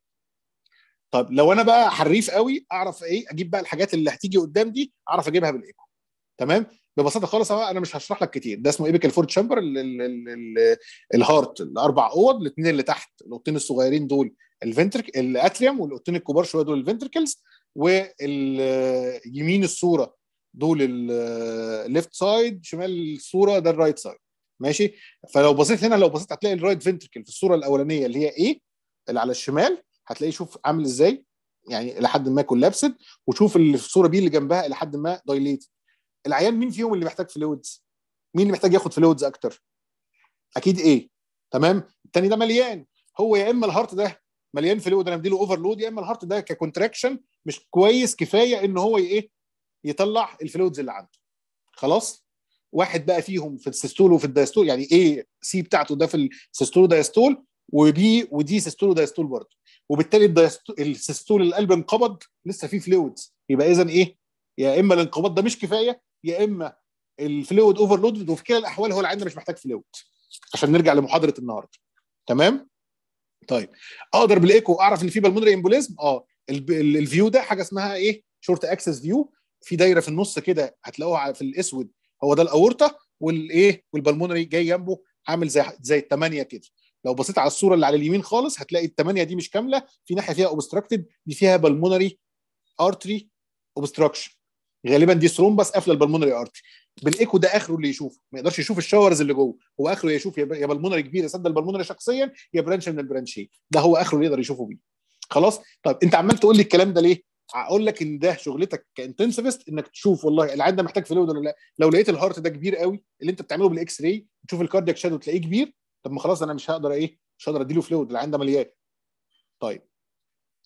طب لو انا بقى حريف قوي اعرف ايه اجيب بقى الحاجات اللي هتيجي قدام دي اعرف اجيبها بالايكو تمام ببساطه خالص انا مش هشرح لك كتير ده اسمه ايبيكال فور تشامبر الهارت الاربع اوض الاثنين اللي تحت الاوضتين الصغيرين دول الفنترك الاتريوم والاوضتين الكبار شويه دول الفنتركلز واليمين الصوره دول الليفت سايد شمال الصوره ده الرايت سايد ماشي فلو بصيت هنا لو بصيت هتلاقي الرايت فنتركل في الصوره الاولانيه اللي هي ايه اللي على الشمال هتلاقيه شوف عامل ازاي يعني الى حد ما كولابسد وشوف اللي في الصوره بي اللي جنبها الى حد ما دايليت العيان مين فيهم اللي محتاج فلويدز مين اللي محتاج ياخد فلويدز اكتر اكيد ايه تمام التاني ده مليان هو يا اما الهارت ده مليان فلويد انا مديله اوفرلود يا اما الهارت ده ككونتراكشن مش كويس كفايه ان هو ايه يطلع الفلويدز اللي عنده خلاص واحد بقى فيهم في السيستول وفي الدايستول يعني ايه سي بتاعته ده في السيستول ودايستول وبي ودي سيستول ودايستول برضه وبالتالي السيستول القلب انقبض لسه فيه فلويدز يبقى اذا ايه يا اما الانقباض ده مش كفايه يا اما الفلويد اوفرلود وفي كلا الاحوال هو اللي عندنا مش محتاج فلويد عشان نرجع لمحاضره النهارده تمام طيب اقدر بالايكو اعرف ان في بالمونري امبوليزم اه الفيو ده حاجه اسمها ايه شورت اكسس فيو في دايره في النص كده هتلاقوها في الاسود هو ده الاورطه والايه والبلمونري جاي جنبه عامل زي زي الثمانيه كده لو بصيت على الصوره اللي على اليمين خالص هتلاقي الثمانيه دي مش كامله في ناحيه فيها اوبستراكتد دي فيها بالمونري ارتري اوبستراكشن غالبا دي ثرومبس قافله البلمونري ارتري بالايكو ده اخره اللي يشوفه ما يقدرش يشوف الشاورز اللي جوه هو اخره يشوف يا بالمونري كبيره سد البلمونري شخصيا يا برانش من البرانشين ده هو اخره اللي يقدر يشوفه بيه خلاص طيب انت عمال تقول لي الكلام ده ليه اقول لك ان ده شغلتك كانتنسفست انك تشوف والله العيان ده محتاج فلويد ولا لا لو لقيت الهارت ده كبير قوي اللي انت بتعمله بالاكس راي تشوف الكاردياك شادو تلاقيه كبير طب ما خلاص انا مش هقدر ايه مش هقدر اديله فلويد العيان ده مليان طيب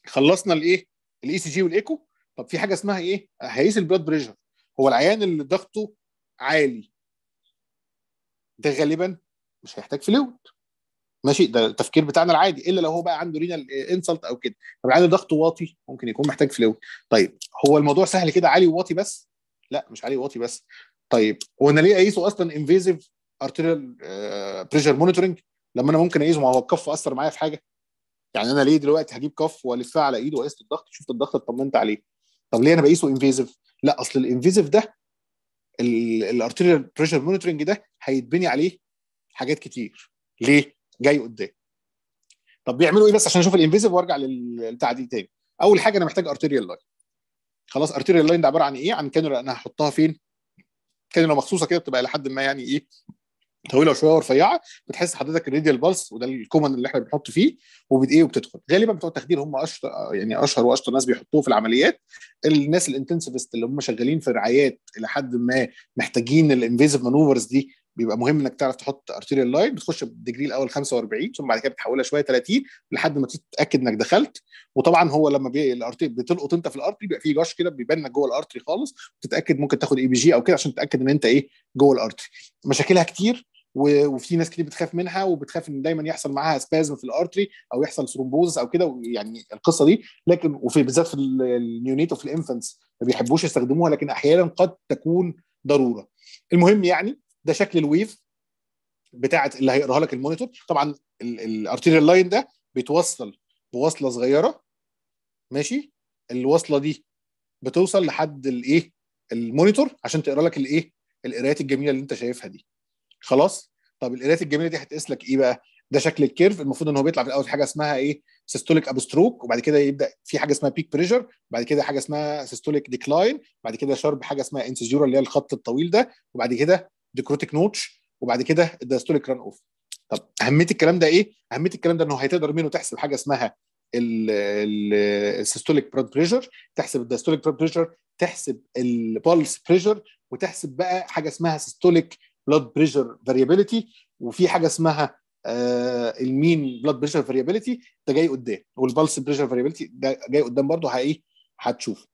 خلصنا الايه الاي سي جي والايكو طب في حاجه اسمها ايه هيقيس البلاد بريشر هو العيان اللي ضغطه عالي ده غالبا مش هيحتاج فلويد ماشي ده التفكير بتاعنا العادي الا لو هو بقى عنده رينال انسلت او كده طب عنده يعني ضغط واطي ممكن يكون محتاج فلويد طيب هو الموضوع سهل كده عالي وواطي بس لا مش عالي وواطي بس طيب وانا ليه اقيسه اصلا انفيزيف ارتيريال بريشر مونيتورنج لما انا ممكن اقيسه ما هو الكف اثر معايا في حاجه يعني انا ليه دلوقتي هجيب كف والفها على ايده واقيس الضغط شفت الضغط اطمنت عليه طب ليه انا بقيسه انفيزيف لا اصل الانفيزيف ده الارتيريال بريشر مونيتورنج ده هيتبني عليه حاجات كتير ليه جاي قدام طب بيعملوا ايه بس عشان اشوف الانفيزيف وارجع للبتاع دي تاني اول حاجه انا محتاج ارتيريال لاين خلاص ارتيريال لاين ده عباره عن ايه عن كانولا انا هحطها فين كانولا مخصوصه كده بتبقى لحد ما يعني ايه طويله شويه ورفيعه بتحس حضرتك الراديال بالس وده الكومن اللي احنا بنحط فيه وبت ايه وبتدخل غالبا بتوع التخدير هم اشطر يعني اشهر واشطر ناس بيحطوه في العمليات الناس الانتنسفست اللي هم شغالين في رعايات الى حد ما محتاجين الانفيزيف مانوفرز دي بيبقى مهم انك تعرف تحط ارتيريال لاين بتخش بالديجري الاول 45 ثم بعد كده بتحولها شويه 30 لحد ما تتاكد انك دخلت وطبعا هو لما الارتري بتلقط انت في الارتري بيبقى في جاش كده بيبان انك جوه الارتري خالص بتتاكد ممكن تاخد اي بي جي او كده عشان تتاكد ان انت ايه جوه الارتري مشاكلها كتير وفي ناس كتير بتخاف منها وبتخاف ان دايما يحصل معاها سبازم في الارتري او يحصل ثرومبوز او كده يعني القصه دي لكن وفي بالذات في النيونيت وفي الانفنتس ما بيحبوش يستخدموها لكن احيانا قد تكون ضروره المهم يعني ده شكل الويف بتاعت اللي هيقراها لك المونيتور طبعا الارتيريال لاين ده بيتوصل بوصله صغيره ماشي الوصله دي بتوصل لحد الايه المونيتور عشان تقرا لك الايه القرايات الجميله اللي انت شايفها دي خلاص طب القرايات الجميله دي هتقيس لك ايه بقى ده شكل الكيرف المفروض ان هو بيطلع في الاول حاجه اسمها ايه سيستوليك ابستروك وبعد كده يبدا في حاجه اسمها بيك بريشر بعد كده حاجه اسمها سيستوليك ديكلاين بعد كده شرب حاجه اسمها انسجوره اللي هي الخط الطويل ده وبعد كده ديكروتيك نوتش وبعد كده الدايستوليك ران اوف طب اهميه الكلام ده ايه؟ اهميه الكلام ده انه هتقدر منه تحسب حاجه اسمها السيستوليك براد بريشر تحسب الدايستوليك براد بريشر تحسب البالس بريشر وتحسب بقى حاجه اسمها سيستوليك بلاد بريشر فاريابيليتي وفي حاجه اسمها آه المين بلاد بريشر فاريابيليتي ده جاي قدام والبلس بريشر فاريابيليتي ده جاي قدام برضه هايه هتشوف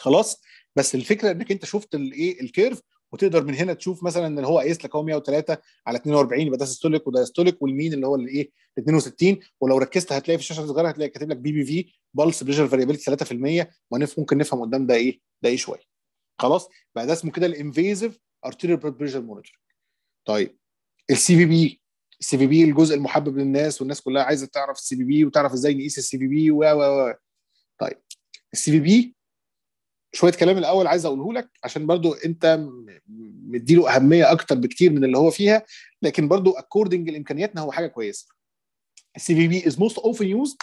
خلاص بس الفكره انك انت شفت الايه الكيرف وتقدر من هنا تشوف مثلا ان هو قايس لك هو 103 على 42 يبقى ده سيستوليك وده ستوليك والمين اللي هو الايه 62 ولو ركزت هتلاقي في الشاشه الصغيره هتلاقي كاتب لك بي بي في بلس بريشر فاريبيلتي 3% ممكن نفهم قدام ده ايه ده ايه شويه خلاص بقى ده اسمه كده الانفيزيف ارتيريال بلاد بريشر مونيتور طيب السي في بي السي في بي الجزء المحبب للناس والناس كلها عايزه تعرف السي في بي وتعرف ازاي نقيس السي في بي و و طيب السي في بي شويه كلام الاول عايز اقوله لك عشان برضو انت مديله اهميه اكتر بكتير من اللي هو فيها لكن برضو اكوردنج لامكانياتنا هو حاجه كويسه السي في بي از موست اوفن يوزد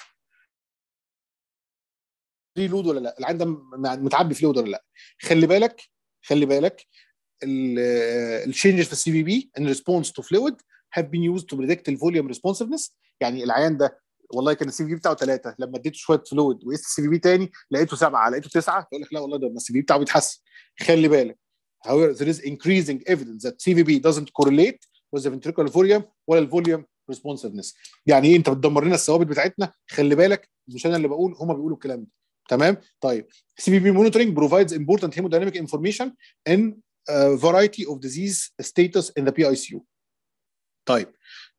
لود ولا لا العين ده متعبي في لود ولا لا خلي بالك خلي بالك الشينجز في السي في بي ان ريسبونس تو فلويد هاف بين يوزد تو بريدكت الفوليوم ريسبونسفنس يعني العيان ده والله كان السي في بتاعه ثلاثه لما اديته شويه فلويد وقست السي في تاني لقيته سبعه لقيته تسعه يقول لك لا والله ده السي في بتاعه بيتحسن خلي بالك however there is increasing evidence that CVB doesn't correlate with the ventricular volume ولا الفوليوم responsiveness يعني ايه انت بتدمر لنا الثوابت بتاعتنا خلي بالك مش انا اللي بقول هما بيقولوا الكلام ده تمام طيب سي monitoring بي important بروفايدز information هيمودايناميك انفورميشن ان فرايتي اوف ديزيز ستاتس ان بي اي سي يو طيب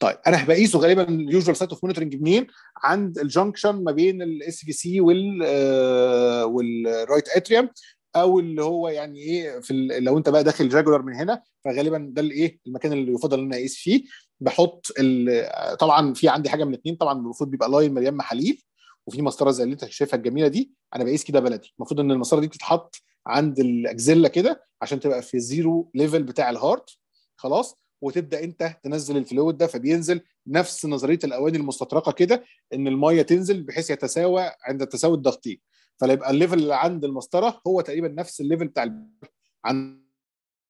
طيب انا هبقيسه غالبا اليوجوال سايت اوف مونيتورنج منين عند الجنكشن ما بين الاس في سي وال آه، والرايت اتريوم او اللي هو يعني ايه في لو انت بقى داخل جاجولار من هنا فغالبا ده الايه المكان اللي يفضل ان انا اقيس فيه بحط طبعا في عندي حاجه من الاثنين طبعا المفروض بيبقى لاين مليان محاليل وفي مسطره زي اللي انت شايفها الجميله دي انا بقيس كده بلدي المفروض ان المسطره دي بتتحط عند الاكزيلا كده عشان تبقى في الزيرو ليفل بتاع الهارت خلاص وتبدا انت تنزل الفلويد ده فبينزل نفس نظريه الاواني المستطرقه كده ان الميه تنزل بحيث يتساوى عند تساوي الضغطين فيبقى الليفل اللي عند المسطره هو تقريبا نفس الليفل بتاع عند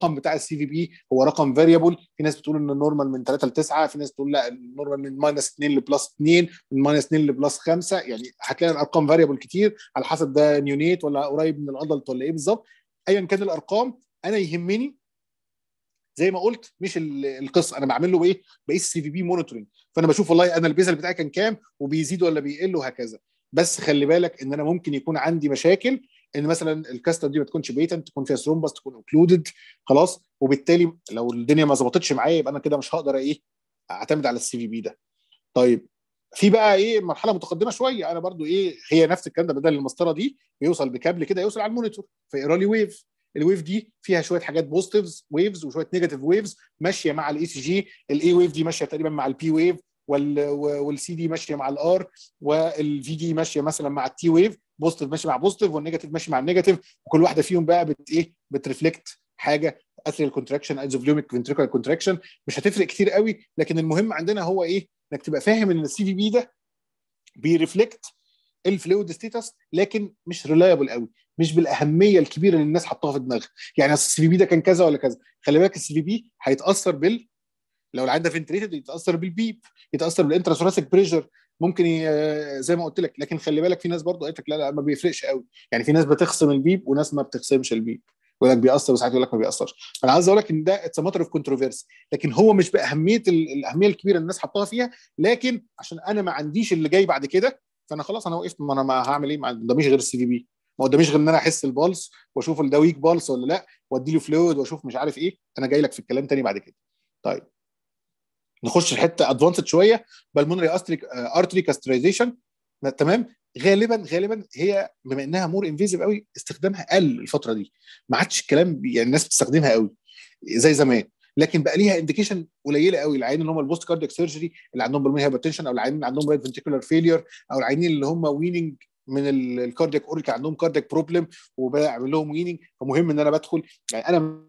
الرقم بتاع السي في بي هو رقم فاريبل في ناس بتقول ان النورمال من 3 ل 9 في ناس تقول لا النورمال من ماينس 2 لبلس 2 من ماينس 2 لبلس 5 يعني هتلاقي الارقام فاريبل كتير على حسب ده نيونيت ولا قريب من الادلت ولا ايه بالظبط ايا كان الارقام انا يهمني زي ما قلت مش القصه انا بعمل له ايه بقيس سي في بي مونيتورنج فانا بشوف والله انا البيزل بتاعي كان كام وبيزيد ولا بيقل وهكذا بس خلي بالك ان انا ممكن يكون عندي مشاكل ان مثلا الكاستر دي ما تكونش بيتنت تكون فيها ثرومبس تكون اوكلودد خلاص وبالتالي لو الدنيا ما ظبطتش معايا يبقى انا كده مش هقدر ايه اعتمد على السي في بي ده طيب في بقى ايه مرحله متقدمه شويه انا برضو ايه هي نفس الكلام ده بدل المسطره دي بيوصل بكابل كده يوصل على المونيتور فيقرا لي ويف الويف دي فيها شويه حاجات بوزيتيفز ويفز وشويه نيجاتيف ويفز ماشيه مع الاي سي جي الاي ويف دي ماشيه تقريبا مع البي ويف والسي دي ماشيه مع الار والفي دي ماشيه مثلا مع التي ويف بوزيتيف ماشي مع بوزيتيف والنيجاتيف ماشي مع النيجاتيف وكل واحده فيهم بقى بت ايه بترفلكت حاجه اثريال كونتراكشن ازوفليوميك فنتريكولار كونتراكشن مش هتفرق كتير قوي لكن المهم عندنا هو ايه انك تبقى فاهم ان السي في بي ده بيرفلكت الفلويد ستيتس لكن مش ريلايبل قوي مش بالاهميه الكبيره اللي الناس حطاها في دماغها يعني اصل السي في بي ده كان كذا ولا كذا خلي بالك السي في بي هيتاثر بال لو العيان ده فنتريتد يتاثر بالبيب يتاثر بالانتراثوراسيك بريشر ممكن زي ما قلت لك لكن خلي بالك في ناس برضه قالت لك لا لا ما بيفرقش قوي يعني في ناس بتخصم البيب وناس ما بتخصمش البيب يقول لك بيأثر وساعات يقول لك ما بيأثرش انا عايز اقول لك ان ده اتس ماتر اوف كونتروفيرسي لكن هو مش باهميه الاهميه الكبيره الناس حطاها فيها لكن عشان انا ما عنديش اللي جاي بعد كده فانا خلاص انا وقفت ما انا ما هعمل ايه ما قداميش غير السي في بي ما قداميش غير ان انا احس البالس واشوف ده ويك بالس ولا لا وادي له فلويد واشوف مش عارف ايه انا جاي لك في الكلام تاني بعد كده طيب نخش الحته ادفانسد شويه بالمونري ارتري كاسترايزيشن تمام غالبا غالبا هي بما انها مور انفيزيف قوي استخدامها قل الفتره دي ما عادش الكلام يعني الناس بتستخدمها قوي زي زمان لكن بقى ليها انديكيشن قليله قوي العين اللي هم البوست كاردك سيرجري اللي عندهم بالمونري هايبرتنشن او العين اللي عندهم رايت فنتيكولار فيلير او العينين اللي هم ويننج من الكاردياك اوريك عندهم كاردياك بروبلم وبدا اعمل لهم ويننج فمهم ان انا بدخل يعني انا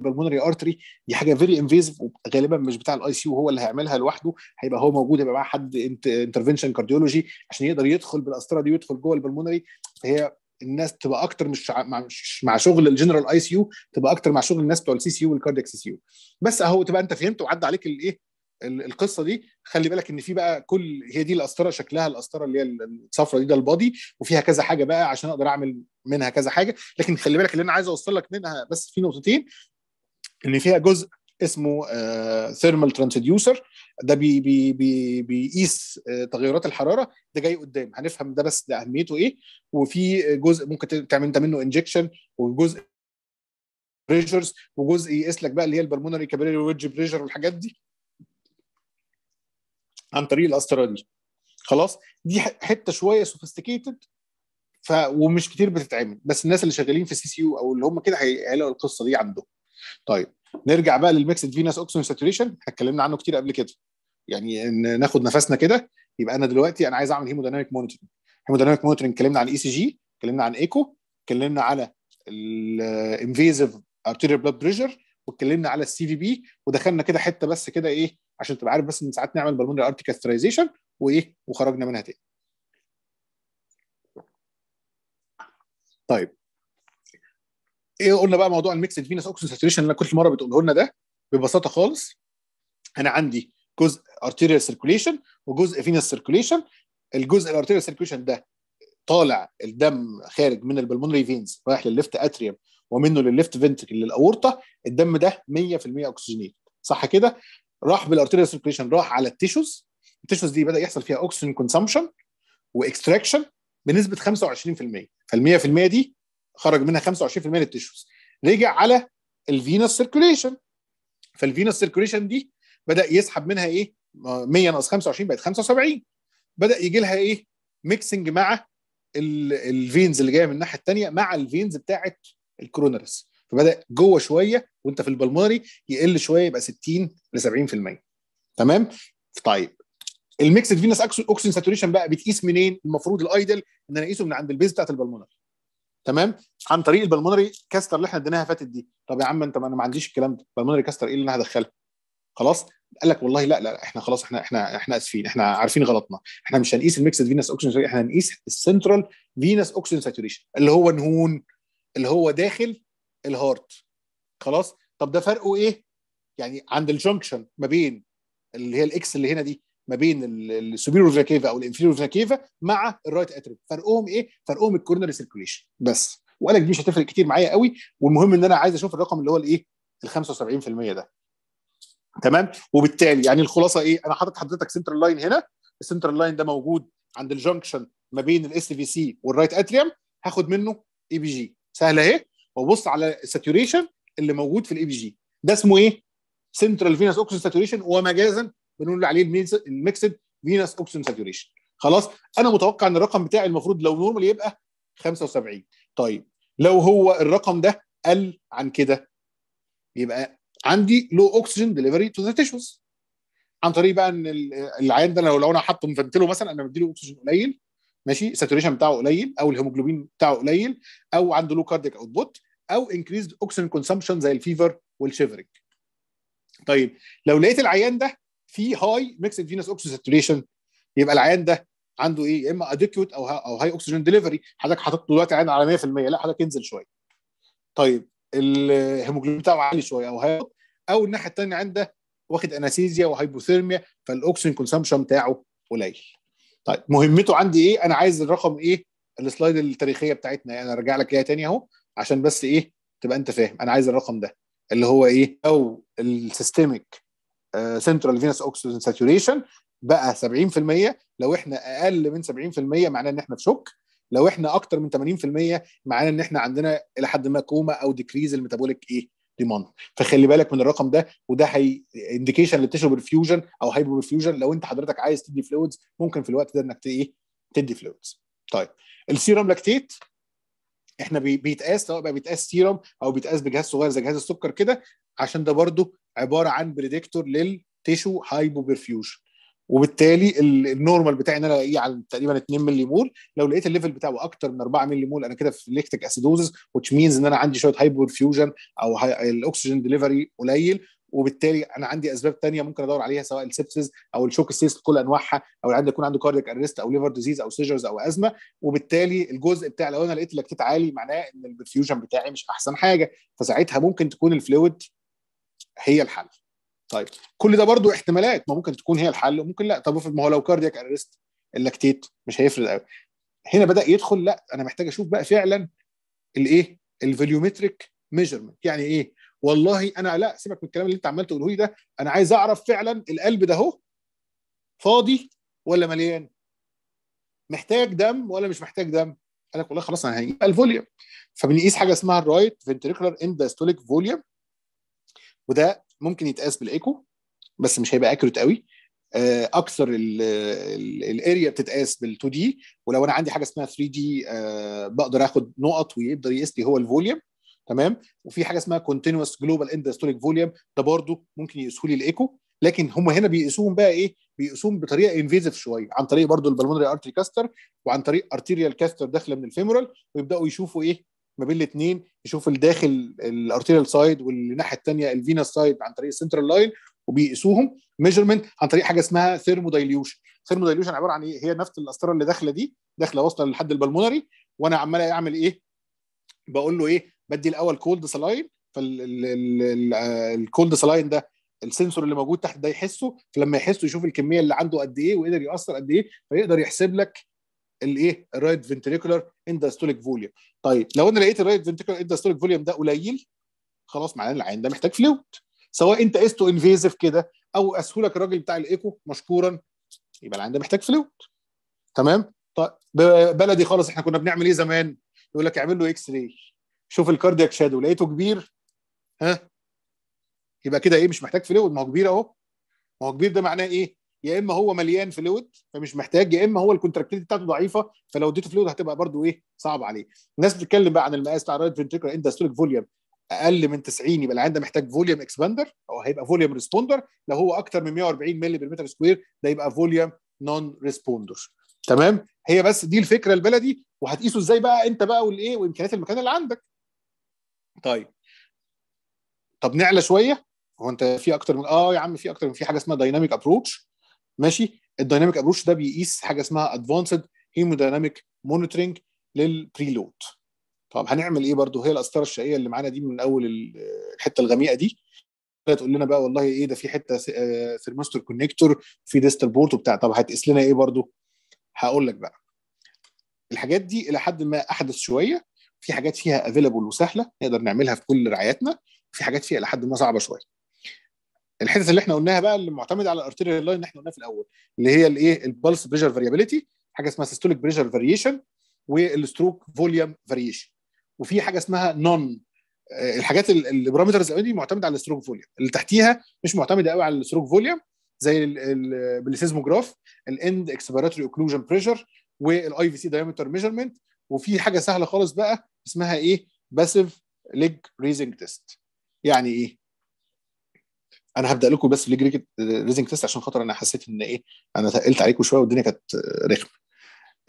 بالمونري ارتري دي حاجه فيري انفيزف غالبا مش بتاع الاي سي هو اللي هيعملها لوحده هيبقى هو موجود هيبقى معاه حد انترفنشن كارديولوجي عشان يقدر يدخل بالاسطره دي ويدخل جوه البلمونري فهي الناس تبقى اكتر مش مع, مع شغل الجنرال اي سي يو تبقى اكتر مع شغل الناس بتوع السي سي يو والكاردياك سي سي يو بس اهو تبقى انت فهمت وعدى عليك الايه القصه دي خلي بالك ان في بقى كل هي دي القسطره شكلها القسطره اللي هي الصفرة دي ده البادي وفيها كذا حاجه بقى عشان اقدر اعمل منها كذا حاجه لكن خلي بالك اللي انا عايز اوصل لك منها بس في نقطتين ان فيها جزء اسمه ثيرمال آه، ترانسديوسر ده بي بي بي بيقيس آه، تغيرات الحراره ده جاي قدام هنفهم ده بس ده اهميته ايه وفي جزء ممكن تعمل انت منه انجكشن وجزء بريشرز وجزء يقيس لك بقى اللي هي البرمونري كابيلاري ويدج بريشر والحاجات دي عن طريق القسطره دي خلاص دي حته شويه سوفيستيكيتد ف ومش كتير بتتعمل بس الناس اللي شغالين في السي سي يو او اللي هم كده هيلاقوا القصه دي عندهم طيب نرجع بقى للميكسد فينس اوكسون ساتوريشن اتكلمنا عنه كتير قبل كده يعني ان ناخد نفسنا كده يبقى انا دلوقتي انا عايز اعمل هيمودايناميك مونيتورنج هيمودايناميك مونيتورنج اتكلمنا عن اي سي جي اتكلمنا عن ايكو اتكلمنا على الانفيزيف ارتيريال بلاد بريشر واتكلمنا على السي في بي ودخلنا كده حته بس كده ايه عشان تبقى عارف بس ان ساعات نعمل بالمونري ارتيكاسترايزيشن وايه وخرجنا منها تاني طيب ايه قلنا بقى موضوع الميكسد فينس اوكسجين ساتوريشن اللي انا كل مره بتقوله لنا ده ببساطه خالص انا عندي جزء ارتيريال سيركوليشن وجزء فينس سيركوليشن الجزء الارتيريال سيركوليشن ده طالع الدم خارج من البلمونري فينز رايح للليفت اتريوم ومنه للليفت فنتكل للاورطه الدم ده 100% اكسجينيت صح كده راح بالارتيريال سيركيليشن راح على التيشوز التيشوز دي بدا يحصل فيها اوكسجين كونسامشن واكستراكشن بنسبه 25% فال 100% دي خرج منها 25% للتيشوز رجع على الفينوس سيركيليشن فالفينوس سيركيليشن دي بدا يسحب منها ايه 100 ناقص 25 بقت 75 بدا يجي لها ايه ميكسنج مع الفينز اللي جايه من الناحيه الثانيه مع الفينز بتاعه الكورونرس فبدا جوه شويه وانت في البلماري يقل شويه يبقى 60 ل 70% تمام طيب الميكس فينس اوكسجين ساتوريشن بقى بتقيس منين المفروض الايدل ان انا اقيسه من عند البيز بتاعت البلمونري تمام عن طريق البلمونري كاستر اللي احنا اديناها فاتت دي طب يا عم انت ما انا ما عنديش الكلام ده البلمونري كاستر ايه اللي انا هدخلها خلاص قال لك والله لا لا احنا خلاص احنا احنا احنا اسفين احنا عارفين غلطنا احنا مش هنقيس الميكس فينس اوكسجين احنا هنقيس السنترال فينس اوكسجين ساتوريشن اللي هو نهون اللي هو داخل الهارت خلاص طب ده فرقه ايه يعني عند الجنكشن ما بين اللي هي الاكس اللي هنا دي ما بين السوبيرو فلاكيفا او الانفيرو فلاكيفا مع الرايت اتريب فرقهم ايه فرقهم الكورنري سيركيوليشن بس وقال لك دي مش هتفرق كتير معايا قوي والمهم ان انا عايز اشوف الرقم اللي هو الايه ال 75% ده تمام وبالتالي يعني الخلاصه ايه انا حاطط حضرتك سنترال لاين هنا السنترال لاين ده موجود عند الجنكشن ما بين الاس في سي والرايت اتريوم هاخد منه اي بي جي سهله اهي وابص على الساتوريشن اللي موجود في الاي بي جي ده اسمه ايه؟ سنترال فينس اوكسجين ساتوريشن ومجازا بنقول عليه الميكسد فينس اوكسجين ساتوريشن خلاص انا متوقع ان الرقم بتاعي المفروض لو نورمال يبقى 75 طيب لو هو الرقم ده قل عن كده يبقى عندي لو اوكسجين ديليفري تو ذا تيشوز عن طريق بقى ان العيان ده لو لو انا حاطه مفنتله مثلا انا بديله اكسجين قليل ماشي ساتوريشن بتاعه قليل او الهيموجلوبين بتاعه قليل او عنده لو كارديك اوتبوت او انكريزد اوكسجين كونسامشن زي الفيفر والشيفرنج طيب لو لقيت العيان ده في هاي ميكس فينس اوكسجين ساتوريشن يبقى العيان ده عنده ايه يا اما اديكوت او او هاي اوكسجين ديليفري حضرتك حاطط دلوقتي عيان على 100% لا حضرتك انزل شويه طيب الهيموجلوبين بتاعه عالي شويه او هاي او الناحيه الثانيه عنده واخد انستيزيا وهايبوثيرميا فالاكسجين كونسامشن بتاعه قليل طيب مهمته عندي ايه انا عايز الرقم ايه السلايد التاريخيه بتاعتنا يعني انا ارجع لك اياها تاني اهو عشان بس ايه تبقى انت فاهم انا عايز الرقم ده اللي هو ايه او السيستميك سنترال فينس اوكسجين ساتوريشن بقى 70% لو احنا اقل من 70% معناه ان احنا في شوك لو احنا اكتر من 80% معناه ان احنا عندنا الى حد ما كوما او ديكريز الميتابوليك ايه ديماند فخلي بالك من الرقم ده وده هي انديكيشن للتشو برفيوجن او هايبو برفيوجن لو انت حضرتك عايز تدي فلويدز ممكن في الوقت ده انك ايه تدي فلويدز طيب السيروم لاكتيت احنا بيتقاس سواء بقى بيتقاس سيروم او بيتقاس بجهاز صغير زي جهاز السكر كده عشان ده برضو عباره عن بريدكتور للتشو هايبو برفيوجن وبالتالي النورمال بتاعي ان انا الاقيه على تقريبا 2 ملي مول لو لقيت الليفل بتاعه اكتر من 4 ملي مول انا كده في ليكتيك اسيدوزز وتش مينز ان انا عندي شويه هايبر فيوجن او الاكسجين ديليفري قليل وبالتالي انا عندي اسباب تانية ممكن ادور عليها سواء السبسز او الشوك سيس بكل انواعها او عندي يكون عنده كاردياك ارست او ليفر ديزيز او سيجرز او ازمه وبالتالي الجزء بتاع لو انا لقيت لاكتيت عالي معناه ان البرفيوجن بتاعي مش احسن حاجه فساعتها ممكن تكون الفلويد هي الحل طيب كل ده برضو احتمالات ما ممكن تكون هي الحل وممكن لا طب ما هو لو كاردياك ارست اللاكتيت مش هيفرق قوي هنا بدا يدخل لا انا محتاج اشوف بقى فعلا الايه الفوليومتريك ميجرمنت يعني ايه والله انا لا سيبك من الكلام اللي انت عمال تقوله لي ده انا عايز اعرف فعلا القلب ده اهو فاضي ولا مليان محتاج دم ولا مش محتاج دم قال لك والله خلاص انا هجيب الفوليوم فبنقيس حاجه اسمها الرايت فنتريكولار اندستوليك فوليوم وده ممكن يتقاس بالايكو بس مش هيبقى اكيوريت قوي آه، اكثر الاريا بتتقاس بال2 دي ولو انا عندي حاجه اسمها 3 دي آه، بقدر اخد نقط ويقدر يقيس لي هو الفوليوم تمام وفي حاجه اسمها كونتينوس جلوبال اندستوليك فوليوم ده برضو ممكن يقيسوا لي الايكو لكن هم هنا بيقيسوهم بقى ايه بيقيسوهم بطريقه انفيزيف شويه عن طريق برضو البلمونري ارتري كاستر وعن طريق ارتيريال كاستر داخله من الفيمورال ويبداوا يشوفوا ايه ما بين الاثنين يشوف الداخل الارتيريال سايد والناحيه الثانيه الفينا سايد عن طريق السنترال لاين وبيقيسوهم ميجرمنت عن طريق حاجه اسمها ثيرمو دايليوشن ثيرمو دايليوشن عباره عن ايه هي نفس القسطره اللي داخله دي داخله واصله لحد البلمونري وانا عمال اعمل ايه بقول له ايه بدي الاول كولد سلاين فالكولد سلاين ده السنسور اللي موجود تحت ده يحسه فلما يحسه يشوف الكميه اللي عنده قد ايه وقدر ياثر قد ايه فيقدر يحسب لك الايه الرايت فنتريكولار انداستوليك فوليوم طيب لو انا لقيت الرايت فنتريكولار انداستوليك فوليوم ده قليل خلاص معناه العين ده محتاج فلويد سواء انت استو انفيزيف كده او اسهولك الراجل بتاع الايكو مشكورا يبقى العين ده محتاج فلويد تمام طيب بلدي خالص احنا كنا بنعمل ايه زمان يقول لك اعمل له اكس راي شوف الكاردياك شادو لقيته كبير ها يبقى كده ايه مش محتاج فلويد ما هو كبير اهو ما هو كبير ده معناه ايه يا اما هو مليان فلويد فمش محتاج يا اما هو الكونتراكتيلتي بتاعته ضعيفه فلو اديته فلويد هتبقى برضو ايه صعب عليه الناس بتتكلم بقى عن المقاس بتاع الرايت فنتريكولار اندستوليك فوليوم اقل من 90 يبقى العيان ده محتاج فوليوم اكسباندر او هيبقى فوليوم ريسبوندر لو هو اكتر من 140 مللي بالمتر سكوير ده يبقى فوليوم نون ريسبوندر تمام هي بس دي الفكره البلدي وهتقيسه ازاي بقى انت بقى والايه وامكانيات المكان اللي عندك طيب طب نعلى شويه هو انت في اكتر من اه يا عم في اكتر من في حاجه اسمها دايناميك ابروتش ماشي الدايناميك ابروش ده بيقيس حاجه اسمها ادفانسد هيمودايناميك مونيتورنج للبريلود طب هنعمل ايه برضه هي الاسطره الشقيه اللي معانا دي من اول الحته الغميقه دي تقول لنا بقى والله ايه ده في حته ثيرموستر كونكتور آه، في ديستال بورت وبتاع طب هتقيس لنا ايه برضه هقول لك بقى الحاجات دي الى حد ما احدث شويه في حاجات فيها افيلابل وسهله نقدر نعملها في كل رعاياتنا في حاجات فيها لحد ما صعبه شويه الحتت اللي احنا قلناها بقى اللي معتمده على الارتيريال لاين اللي احنا قلناها في الاول اللي هي الايه البلس بريشر فاريابيليتي حاجه اسمها سيستوليك بريشر فاريشن والستروك فوليوم فاريشن وفي حاجه اسمها نون آه، الحاجات البارامترز دي معتمده على الستروك فوليوم اللي تحتيها مش معتمده قوي على الستروك فوليوم زي بالسيزموجراف الاند اكسبيراتوري اوكلوجن بريشر والاي في سي دايمتر ميجرمنت وفي حاجه سهله خالص بقى اسمها ايه باسيف ليج ريزنج تيست يعني ايه انا هبدا لكم بس ليج ريزنج تيست عشان خاطر انا حسيت ان ايه انا ثقلت عليكم شويه والدنيا كانت رخمه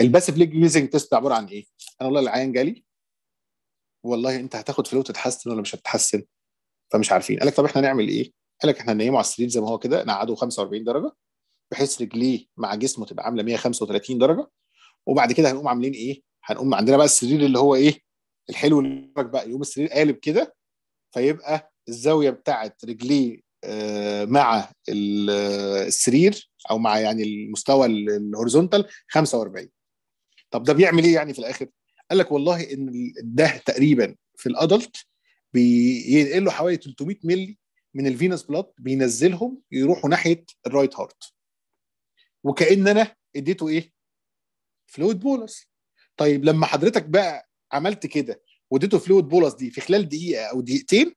الباسف ليج ريزنج تيست ده عباره عن ايه؟ انا والله العيان جالي والله انت هتاخد فلوس تتحسن ولا مش هتتحسن فمش عارفين قال لك طب احنا نعمل ايه؟ قال لك احنا ننيمه على السرير زي ما هو كده نقعده 45 درجه بحيث رجليه مع جسمه تبقى عامله 135 درجه وبعد كده هنقوم عاملين ايه؟ هنقوم عندنا بقى السرير اللي هو ايه؟ الحلو اللي بقى يقوم السرير قالب كده فيبقى الزاويه بتاعت رجليه آه، مع آه، السرير او مع يعني المستوى الهوريزونتال 45 طب ده بيعمل ايه يعني في الاخر قال لك والله ان ده تقريبا في الادلت بينقل له حوالي 300 مللي من الفينس بلاد بينزلهم يروحوا ناحيه الرايت هارت وكان انا اديته ايه فلويد بولس طيب لما حضرتك بقى عملت كده واديته فلويد بولس دي في خلال دقيقه او دقيقتين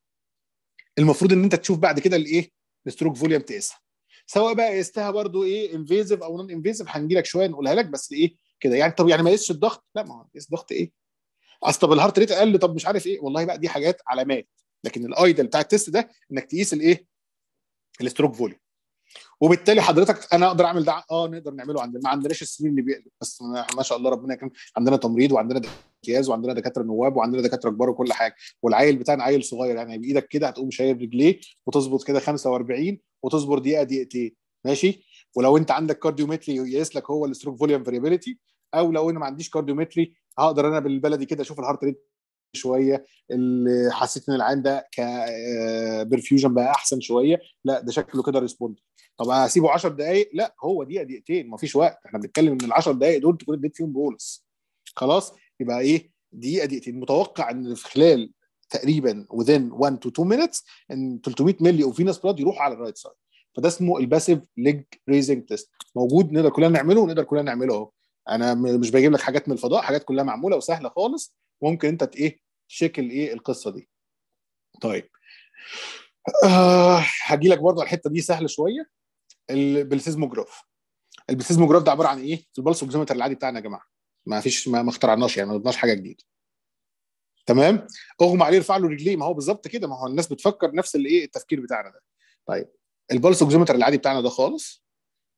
المفروض ان انت تشوف بعد كده الايه الستروك فوليوم تقيسها سواء بقى قيستها برضو ايه انفيزيف او نون انفيزيف هنجي لك شويه نقولها لك بس ايه كده يعني طب يعني ما يقيسش الضغط لا ما هو يقيس الضغط ايه اصل طب الهارت ريت اقل طب مش عارف ايه والله بقى دي حاجات علامات لكن الايدل بتاع التيست ده انك تقيس الايه الستروك فوليوم وبالتالي حضرتك انا اقدر اعمل ده اه نقدر نعمله عندنا ما عندناش السنين اللي بيقلب بس ما شاء الله ربنا يكرم عندنا تمريض وعندنا ده. امتياز وعندنا دكاتره نواب وعندنا دكاتره كبار وكل حاجه والعيل بتاعنا عيل صغير يعني بايدك كده هتقوم شايل رجليه وتظبط كده 45 وتصبر دقيقه دقيقتين ماشي ولو انت عندك كارديومتري يقيس لك هو الستروك فوليوم فاريبيليتي او لو انا ما عنديش كارديومتري هقدر انا بالبلدي كده اشوف الهارت ريت شويه اللي حسيت ان العين ده كبرفيوجن آه، بقى احسن شويه لا ده شكله كده ريسبوند طب هسيبه 10 دقائق لا هو دقيقه دقيقتين مفيش وقت احنا بنتكلم ان ال 10 دقائق دول تكون اديت فيهم بولس خلاص يبقى ايه دقيقه دقيقتين متوقع ان في خلال تقريبا within 1 to 2 minutes ان 300 ملي او فينس بلاد يروحوا على الرايت سايد فده اسمه الباسيف ليج ريزنج تيست موجود نقدر كلنا نعمله ونقدر كلنا نعمله اهو انا مش بجيب لك حاجات من الفضاء حاجات كلها معموله وسهله خالص ممكن انت ايه شكل ايه القصه دي طيب آه هجي لك برضه على الحته دي سهله شويه البلسيزموجراف البلسيزموجراف ده عباره عن ايه البلس العادي بتاعنا يا جماعه ما فيش ما اخترعناش يعني ما ضفناش حاجه جديده تمام اغمى عليه ارفع له رجليه ما هو بالظبط كده ما هو الناس بتفكر نفس الايه التفكير بتاعنا ده طيب البلس اوكزيمتر العادي بتاعنا ده خالص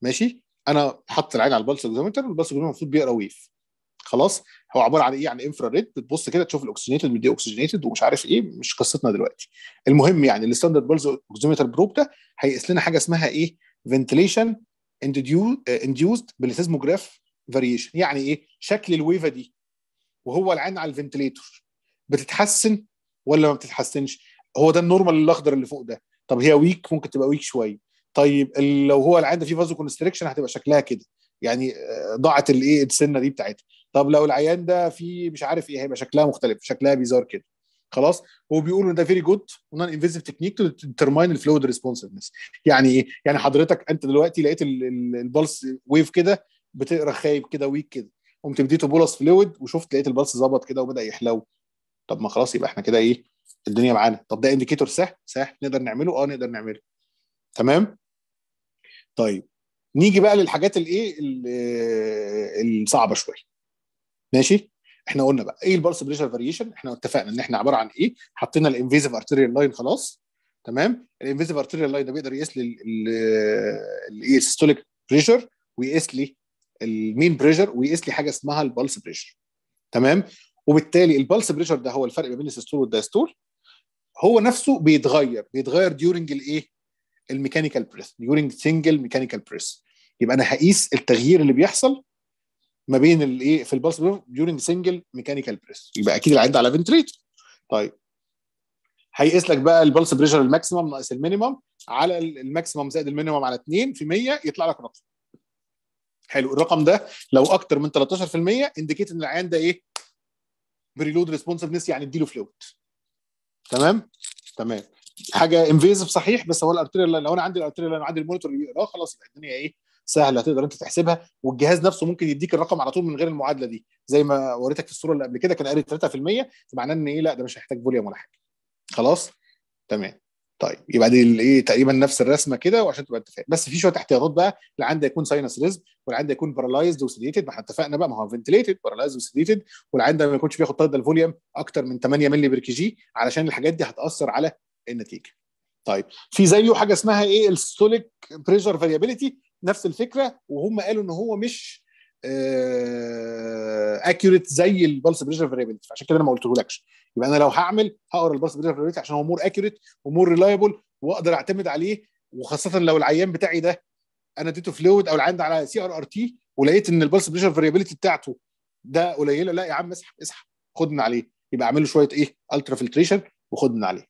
ماشي انا حاطط العين على البلس اوكزيمتر والبلس اوكزيمتر المفروض بيقرا ويف خلاص هو عباره عن ايه عن انفرا ريد بتبص كده تشوف الاكسجينيتد مدي اوكسجينيتد ومش عارف ايه مش قصتنا دلوقتي المهم يعني الستاندرد بلس اوكسيمتر بروب ده هيقيس لنا حاجه اسمها ايه فنتليشن انديوزد بالسيزموجراف فاريشن يعني ايه شكل الويفه دي وهو العين على الفنتليتور بتتحسن ولا ما بتتحسنش هو ده النورمال الاخضر اللي فوق ده طب هي ويك ممكن تبقى ويك شويه طيب لو هو العيان ده فيه فازو كونستريكشن هتبقى شكلها كده يعني آه، ضاعت الايه السنه دي بتاعتها طب لو العيان ده فيه مش عارف ايه هيبقى شكلها مختلف شكلها بيزار كده خلاص هو بيقول ان ده فيري جود ونان انفيزيف تكنيك تو ديترماين الفلويد ريسبونسفنس يعني ايه يعني حضرتك انت دلوقتي لقيت البلس ويف كده بتقرا خايب كده ويك كده قمت اديته بولس فلويد وشفت لقيت البلس ظبط كده وبدا يحلو طب ما خلاص يبقى احنا كده ايه الدنيا معانا طب ده انديكيتور سهل سهل نقدر نعمله اه نقدر نعمله تمام طيب نيجي بقى للحاجات الايه آه، الصعبه شويه ماشي احنا قلنا بقى ايه البلس بريشر فاريشن احنا اتفقنا ان احنا عباره عن ايه حطينا الانفيزيف ارتيريال لاين خلاص تمام الانفيزيف ارتيريال لاين ده بيقدر يقيس لي الايه السيستوليك بريشر ويقيس لي المين بريشر ويقيس لي حاجه اسمها البلس بريشر تمام وبالتالي البلس بريشر ده هو الفرق ما بين السيستول والدايستول هو نفسه بيتغير بيتغير ديورنج الايه الميكانيكال بريس ديورنج سنجل ميكانيكال بريس يبقى انا هقيس التغيير اللي بيحصل ما بين الايه في البلس ديورنج سنجل ميكانيكال بريس يبقى اكيد العد على فنتريتور طيب هيقيس لك بقى البلس بريشر الماكسيمم ناقص المينيمم على الماكسيمم زائد المينيمم على 2 في 100 يطلع لك رقم حلو الرقم ده لو اكتر من 13% انديكيت ان العيان ده ايه بريلود ريسبونسفنس يعني اديله فلويد تمام تمام حاجه انفيزف صحيح بس هو الارتيريال لو انا عندي الارتيريال انا عندي المونيتور اللي بيقراه خلاص يبقى الدنيا ايه سهله تقدر انت تحسبها والجهاز نفسه ممكن يديك الرقم على طول من غير المعادله دي زي ما وريتك في الصوره اللي قبل كده كان قاري 3% فمعناه ان ايه لا ده مش هيحتاج فوليوم ولا حاجه خلاص تمام طيب يبقى دي ايه تقريبا نفس الرسمه كده وعشان تبقى انت فاهم بس في شويه احتياطات بقى العند يكون ساينس ريزم والعند يكون بارالايزد وسيديتد ما احنا اتفقنا بقى ما هو فنتليتد بارالايزد وسيديتد والعند ما يكونش بياخد طرد الفوليوم اكتر من 8 مللي بر جي علشان الحاجات دي هتاثر على النتيجه طيب في زيه حاجه اسمها ايه الستوليك بريشر فاريابيليتي نفس الفكره وهم قالوا ان هو مش اكيوريت آه، زي البلس بريشر فاريبيلتي فعشان كده انا ما قلتهولكش يبقى انا لو هعمل هقرا البلس بريشر فاريبيلتي عشان هو مور اكيوريت ومور ريلايبل واقدر اعتمد عليه وخاصه لو العيان بتاعي ده انا اديته فلويد او العيان ده على سي ار ار تي ولقيت ان البلس بريشر فاريبيلتي بتاعته ده قليله لا يا عم اسحب اسحب خد من عليه يبقى اعمل له شويه ايه الترا فلتريشن وخد من عليه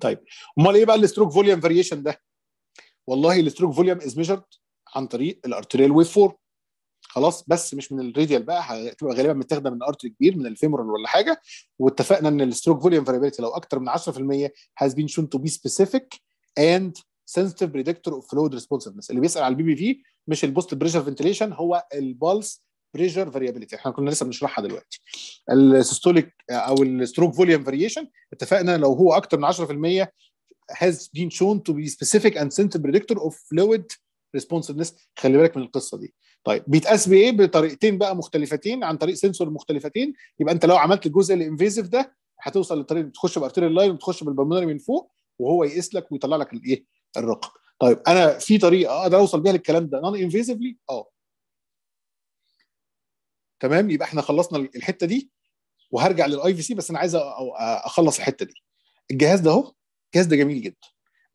طيب امال ايه بقى الاستروك فوليوم فاريشن ده والله الاستروك فوليوم از ميجرد عن طريق الارتريال ويف فورم خلاص بس مش من الريديال بقى هتبقى غالبا متاخده من ارتري كبير من الفيمورال ولا حاجه واتفقنا ان الستروك فوليوم فاريبيليتي لو اكتر من 10% هاز بين شون تو بي سبيسيفيك اند سنسيتيف بريدكتور اوف فلويد ريسبونسفنس اللي بيسال على البي بي في مش البوست بريشر فنتليشن هو البلس بريشر فاريبيلتي احنا كنا لسه بنشرحها دلوقتي السيستوليك او الستروك فوليوم فاريشن اتفقنا لو هو اكتر من 10% has been shown to be specific and sensitive predictor of fluid responsiveness خلي بالك من القصه دي طيب بيتقاس بايه بطريقتين بقى مختلفتين عن طريق سنسور مختلفتين يبقى انت لو عملت الجزء الانفيزيف ده هتوصل للطريق بتخش بارتيريال لاين وتخش بالبلمونري من فوق وهو يقيس لك ويطلع لك الايه الرقم طيب انا في طريقه اقدر اوصل بيها للكلام ده نون انفيزيفلي اه تمام يبقى احنا خلصنا الحته دي وهرجع للاي في سي بس انا عايز اخلص الحته دي الجهاز ده اهو الجهاز ده جميل جدا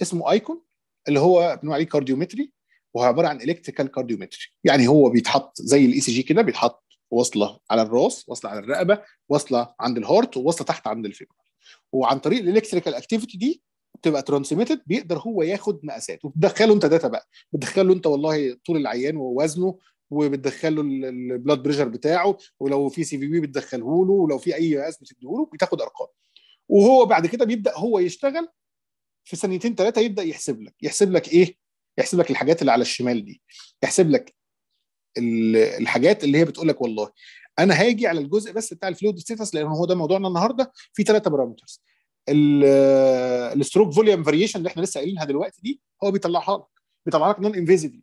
اسمه ايكون اللي هو بنوع عليه كارديومتري وهو عباره عن الكتريكال كارديومتري يعني هو بيتحط زي الاي سي e جي كده بيتحط وصله على الراس وصله على الرقبه وصله عند الهارت ووصله تحت عند الفيبر وعن طريق الالكتريكال اكتيفيتي دي بتبقى ترانسميتد بيقدر هو ياخد مقاسات وبتدخله انت داتا بقى بتدخله انت والله طول العيان ووزنه وبتدخله البلاد بريشر بتاعه ولو في سي في بي بتدخله له ولو في اي مقاس بتديه له بتاخد ارقام وهو بعد كده بيبدا هو يشتغل في ثانيتين ثلاثه يبدا يحسب لك يحسب لك ايه يحسب لك الحاجات اللي على الشمال دي يحسب لك الحاجات اللي هي بتقول لك والله انا هاجي على الجزء بس بتاع الفلويد ستيتس لان هو ده موضوعنا النهارده في ثلاثه بارامترز الستروك فوليوم فاريشن اللي احنا لسه قايلينها دلوقتي دي هو بيطلعها لك بيطلعها لك نون انفيزيبل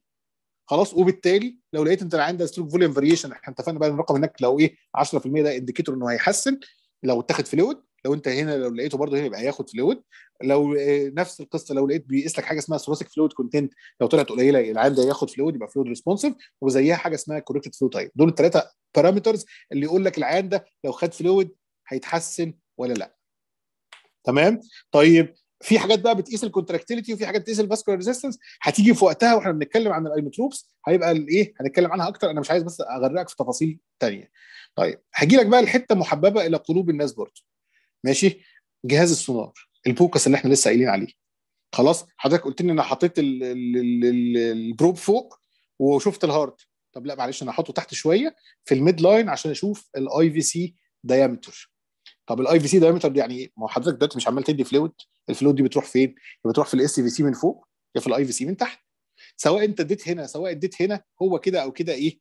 خلاص وبالتالي لو لقيت انت عندك ستروك فوليوم فاريشن احنا اتفقنا بقى الرقم هناك لو ايه 10% ده انديكيتور انه هيحسن لو اتاخد فلويد لو انت هنا لو لقيته برضه هنا يبقى هياخد فلويد لو آه، نفس القصه لو لقيت بيقيس لك حاجه اسمها ثوراسيك فلويد كونتنت لو طلعت قليله العيان ده هياخد فلويد يبقى فلويد ريسبونسيف وزيها حاجه اسمها كوركتد فلو تايب دول الثلاثه بارامترز اللي يقول لك العيان ده لو خد فلويد هيتحسن ولا لا تمام طيب في حاجات بقى بتقيس الكونتراكتيليتي وفي حاجات بتقيس الفاسكولار ريزيستنس هتيجي في وقتها واحنا بنتكلم عن الايموتروبس هيبقى الايه هنتكلم عنها اكتر انا مش عايز بس اغرقك في تفاصيل ثانيه طيب هجي لك بقى الحته محببه الى قلوب الناس برضه ماشي جهاز السونار البوكس اللي احنا لسه قايلين عليه خلاص حضرتك قلت لي انا حطيت البروب فوق وشفت الهارد طب لا معلش انا هحطه تحت شويه في الميد لاين عشان اشوف الاي في سي دايمتر طب الاي في سي دايمتر يعني ايه؟ ما هو حضرتك دلوقتي مش عمال تدي فلويد الفلويد دي بتروح فين؟ بتروح في الاس في سي من فوق يا في الاي في سي من تحت سواء انت اديت هنا سواء اديت هنا هو كده او كده ايه؟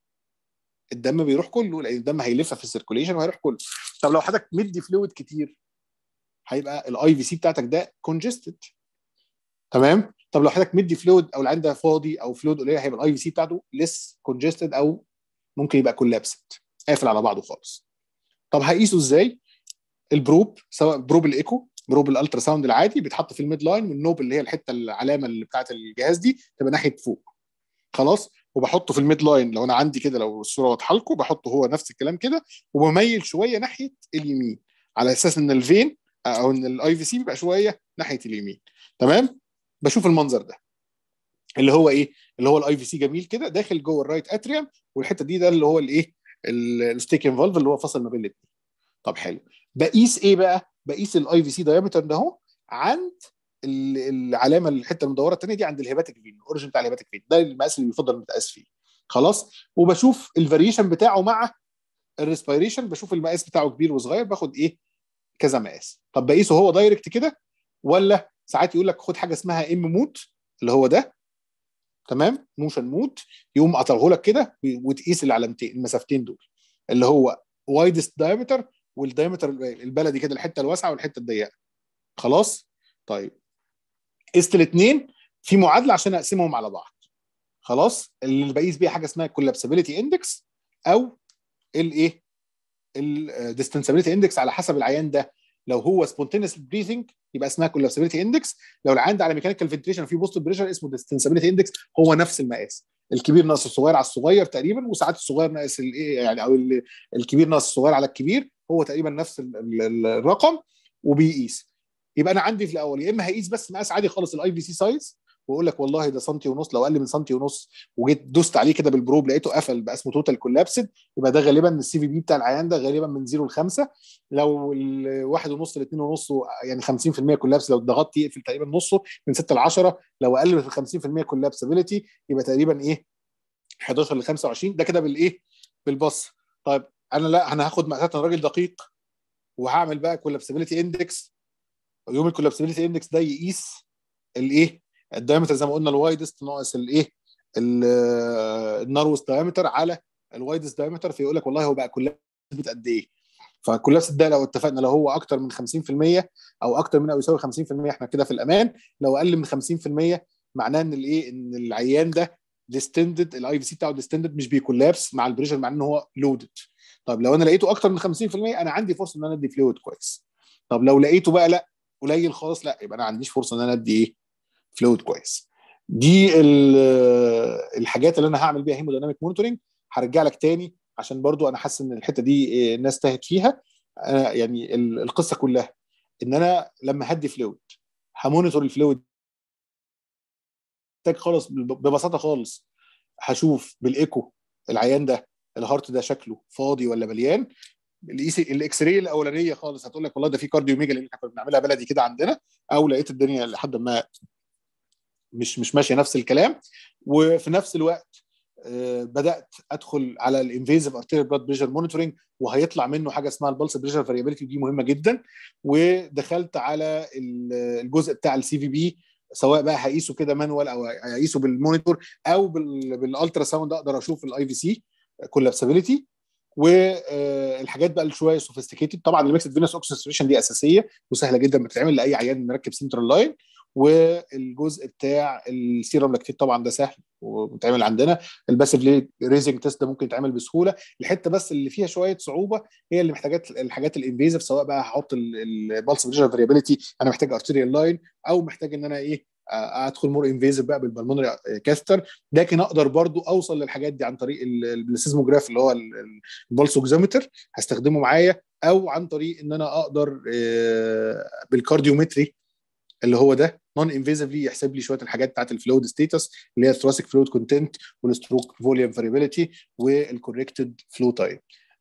الدم بيروح كله لان الدم هيلف في السيركوليشن وهيروح كله طب لو حضرتك مدي فلويد كتير هيبقى الاي في سي بتاعتك ده كونجستد تمام طب لو حضرتك مدي فلويد او العين ده فاضي او فلويد قليل هيبقى الاي في سي بتاعته لس كونجستد او ممكن يبقى كولابست قافل على بعضه خالص طب هقيسه ازاي البروب سواء بروب الايكو بروب الالترا ساوند العادي بيتحط في الميد لاين والنوب اللي هي الحته العلامه اللي بتاعت الجهاز دي تبقى ناحيه فوق خلاص وبحطه في الميد لاين لو انا عندي كده لو الصوره واضحه لكم بحطه هو نفس الكلام كده وبميل شويه ناحيه اليمين على اساس ان الفين او ان الاي في سي بيبقى شويه ناحيه اليمين تمام بشوف المنظر ده اللي هو ايه اللي هو الاي في سي جميل كده داخل جوه الرايت اتريوم والحته دي ده اللي هو الايه الستيك انفولف اللي هو فاصل ما بين الاثنين طب حلو بقيس ايه بقى بقيس الاي في سي دايمتر ده اهو عند العلامه الحته المدوره الثانيه دي عند الهيباتيك فين الاوريجن بتاع الهيباتيك فين ده المقاس اللي بيفضل متقاس فيه خلاص وبشوف الفاريشن بتاعه مع الريسبيريشن بشوف المقاس بتاعه كبير وصغير باخد ايه كذا مقاس طب بقيسه هو دايركت كده ولا ساعات يقول لك خد حاجه اسمها ام مود اللي هو ده تمام موشن مود يقوم قطعه لك كده وتقيس العلامتين المسافتين دول اللي هو وايدست دايمتر والدايمتر البلدي كده الحته الواسعه والحته الضيقه خلاص طيب قست الاثنين في معادله عشان اقسمهم على بعض خلاص اللي بقيس بيها حاجه اسمها كولابسبيلتي اندكس او الايه الديستنسابيلتي اندكس على حسب العيان ده لو هو سبونتينس بريثنج يبقى اسمها كولابسابيلتي اندكس لو العيان ده على ميكانيكال فنتريشن في بوست بريشر اسمه ديستنسابيلتي اندكس هو نفس المقاس الكبير ناقص الصغير على الصغير تقريبا وساعات الصغير ناقص الايه يعني او الكبير ناقص الصغير على الكبير هو تقريبا نفس الرقم وبيقيس يبقى انا عندي في الاول يا اما هقيس بس مقاس عادي خالص الاي في سي سايز ويقول لك والله ده سنتي ونص لو اقل من سنتي ونص وجيت دوست عليه كده بالبروب لقيته قفل بقى اسمه توتال كولابسد يبقى ده غالبا السي في بي بتاع العيان ده غالبا من 0 ل 5 لو الواحد ونص ل 2 ونص يعني 50% كولابس لو ضغطت يقفل تقريبا نصه من 6 ل 10 لو اقل من 50% كولابسبيلتي يبقى تقريبا ايه 11 ل 25 ده كده بالايه بالبص طيب انا لا انا هاخد مقاسات راجل دقيق وهعمل بقى كولابسبيلتي اندكس يوم الكولابسبيلتي اندكس ده يقيس الايه الدايمتر زي ما قلنا الوايدست ناقص الايه الناروست دايمتر على الوايدست دايمتر فيقول لك والله هو بقى كلها قد ايه فالكولابس ده لو اتفقنا لو هو اكتر من 50% او اكتر من او يساوي 50% احنا كده في الامان لو اقل من 50% معناه ان الايه ان العيان ده ديستندد الاي في سي بتاعه ديستندد مش بيكولابس مع البريشر مع ان هو لودد طب لو انا لقيته اكتر من 50% انا عندي فرصه ان انا ادي فلويد كويس طب لو لقيته بقى لا قليل خالص لا يبقى انا ما عنديش فرصه ان انا ادي ايه فلويد كويس دي الحاجات اللي انا هعمل بيها هيموديناميك مونيتورنج هرجع لك تاني عشان برضو انا حاسس ان الحته دي آه، الناس تاهت فيها أنا يعني القصه كلها ان انا لما هدي فلويد همونيتور الفلويد محتاج خالص ببساطه خالص هشوف بالايكو العيان ده الهارت ده شكله فاضي ولا مليان الاكس راي الاولانيه خالص هتقول لك والله ده في كارديو اللي احنا كنا بنعملها بلدي كده عندنا او لقيت الدنيا لحد ما مش مش ماشيه نفس الكلام وفي نفس الوقت آه، بدات ادخل على الانفيزيف ارتيريال بلاد بريشر مونيتورنج وهيطلع منه حاجه اسمها البلس بريشر فاريابيلتي دي مهمه جدا ودخلت على الجزء بتاع السي في بي سواء بقى هقيسه كده مانوال او هقيسه بالمونيتور او بالالترا ساوند اقدر اشوف الاي في سي كولابسابيلتي والحاجات بقى شويه سوفيستيكيتد طبعا الميكسد فينس اوكسيستريشن دي اساسيه وسهله جدا بتتعمل لاي عيان مركب سنترال لاين والجزء بتاع السيرم لاكتيت طبعا ده سهل وبيتعمل عندنا الباسيف ريزنج تيست ده ممكن يتعمل بسهوله الحته بس اللي فيها شويه صعوبه هي اللي محتاجات الحاجات الانفيزف سواء بقى هحط البالس بريشر فاريابيلتي انا محتاج ارتيريال لاين او محتاج ان انا ايه ادخل مور انفيزف بقى بالبلمونري كاستر لكن اقدر برضو اوصل للحاجات دي عن طريق السيزموجراف اللي هو البلس اوكزيمتر هستخدمه معايا او عن طريق ان انا اقدر آه، بالكارديومتري اللي هو ده نون انفيزفلي يحسب لي شويه الحاجات بتاعت الفلويد ستيتس اللي هي الثراسك فلويد كونتنت والستروك فوليوم فاريبيليتي والكوركتد فلو تايم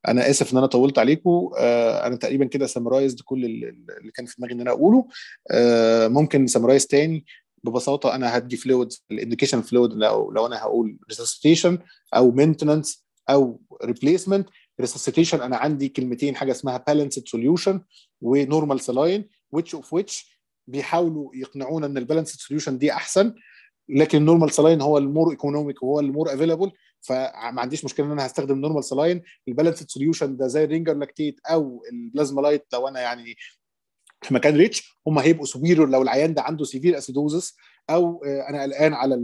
انا اسف ان انا طولت عليكم آه انا تقريبا كده سمرايزد كل اللي كان في دماغي ان انا اقوله آه ممكن سمرايز تاني ببساطه انا هدي فلويد الانديكيشن فلويد لو لو انا هقول ريسسيتيشن او مينتننس او ريبليسمنت ريسسيتيشن انا عندي كلمتين حاجه اسمها بالانسد سوليوشن ونورمال سلاين which of which بيحاولوا يقنعونا ان البالانس سوليوشن دي احسن لكن النورمال سلاين هو المور ايكونوميك وهو المور افيلابل فما عنديش مشكله ان انا هستخدم النورمال سلاين البالانس سوليوشن ده زي الرينجر لاكتيت او البلازما لايت لو انا يعني في مكان ريتش هم هيبقوا سوبيرو لو العيان ده عنده سيفير اسيدوزس او آه، انا قلقان على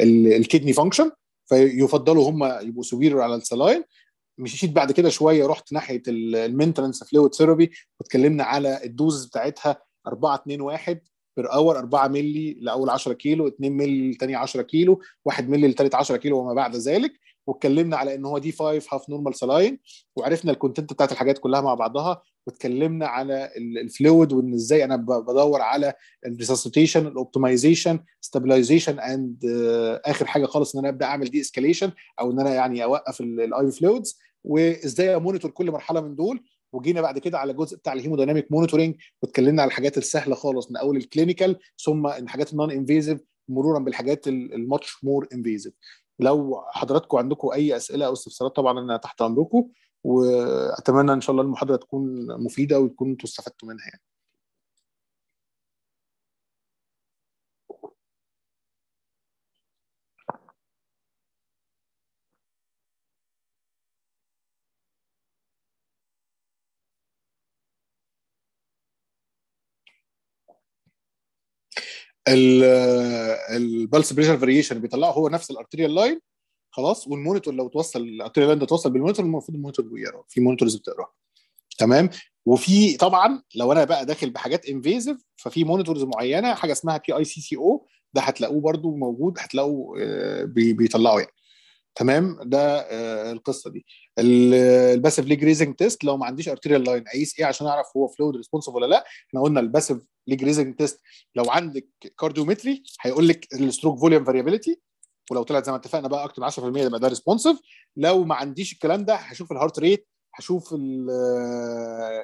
الكدني فانكشن آه، فيفضلوا هم يبقوا سوبيرو على السلاين مشيت بعد كده شويه رحت ناحيه المينتنس فلويد ثيرابي واتكلمنا على الدوز بتاعتها 4 2 1 بير اور 4 مللي لاول 10 كيلو 2 مللي لثاني 10 كيلو 1 مللي لثالث 10 كيلو وما بعد ذلك واتكلمنا على ان هو دي 5 هاف نورمال سلاين وعرفنا الكونتنت بتاعت الحاجات كلها مع بعضها واتكلمنا على الفلويد وان ازاي انا بدور على الريسستيشن الاوبتمايزيشن ستابلايزيشن اند اخر حاجه خالص ان انا ابدا اعمل دي اسكاليشن او ان انا يعني اوقف الاي فلويدز وازاي امونيتور كل مرحله من دول وجينا بعد كده على الجزء بتاع الهيمودايناميك مونيتورنج واتكلمنا على الحاجات السهله خالص من اول الكلينيكال ثم الحاجات النون انفيزيف مرورا بالحاجات الماتش مور انفيزيف لو حضراتكم عندكم اي اسئله او استفسارات طبعا انا تحت امركم واتمنى ان شاء الله المحاضره تكون مفيده وتكونوا انتم استفدتوا منها يعني البلس بريشر فاريشن بيطلعه هو نفس الارتيريال لاين خلاص والمونيتور لو توصل الارتيريال لاين ده توصل بالمونيتور المفروض المونيتور بيقرا في مونيتورز بتقراه تمام وفي طبعا لو انا بقى داخل بحاجات انفيزيف ففي مونيتورز معينه حاجه اسمها بي اي سي سي او ده هتلاقوه برده موجود هتلاقوه آه، بيطلعوا يعني تمام ده آه، القصه دي الباسف ليج ريزنج تيست لو ما عنديش ارتيريال لاين اقيس ايه عشان اعرف هو فلويد ريسبونسيف ولا لا احنا قلنا الباسف ليج ريزنج تيست لو عندك كارديومتري هيقول لك الستروك فوليوم فاريابيليتي ولو طلعت زي ما اتفقنا بقى اكتر من 10% يبقى ده ريسبونسيف لو ما عنديش الكلام ده هشوف الهارت ريت هشوف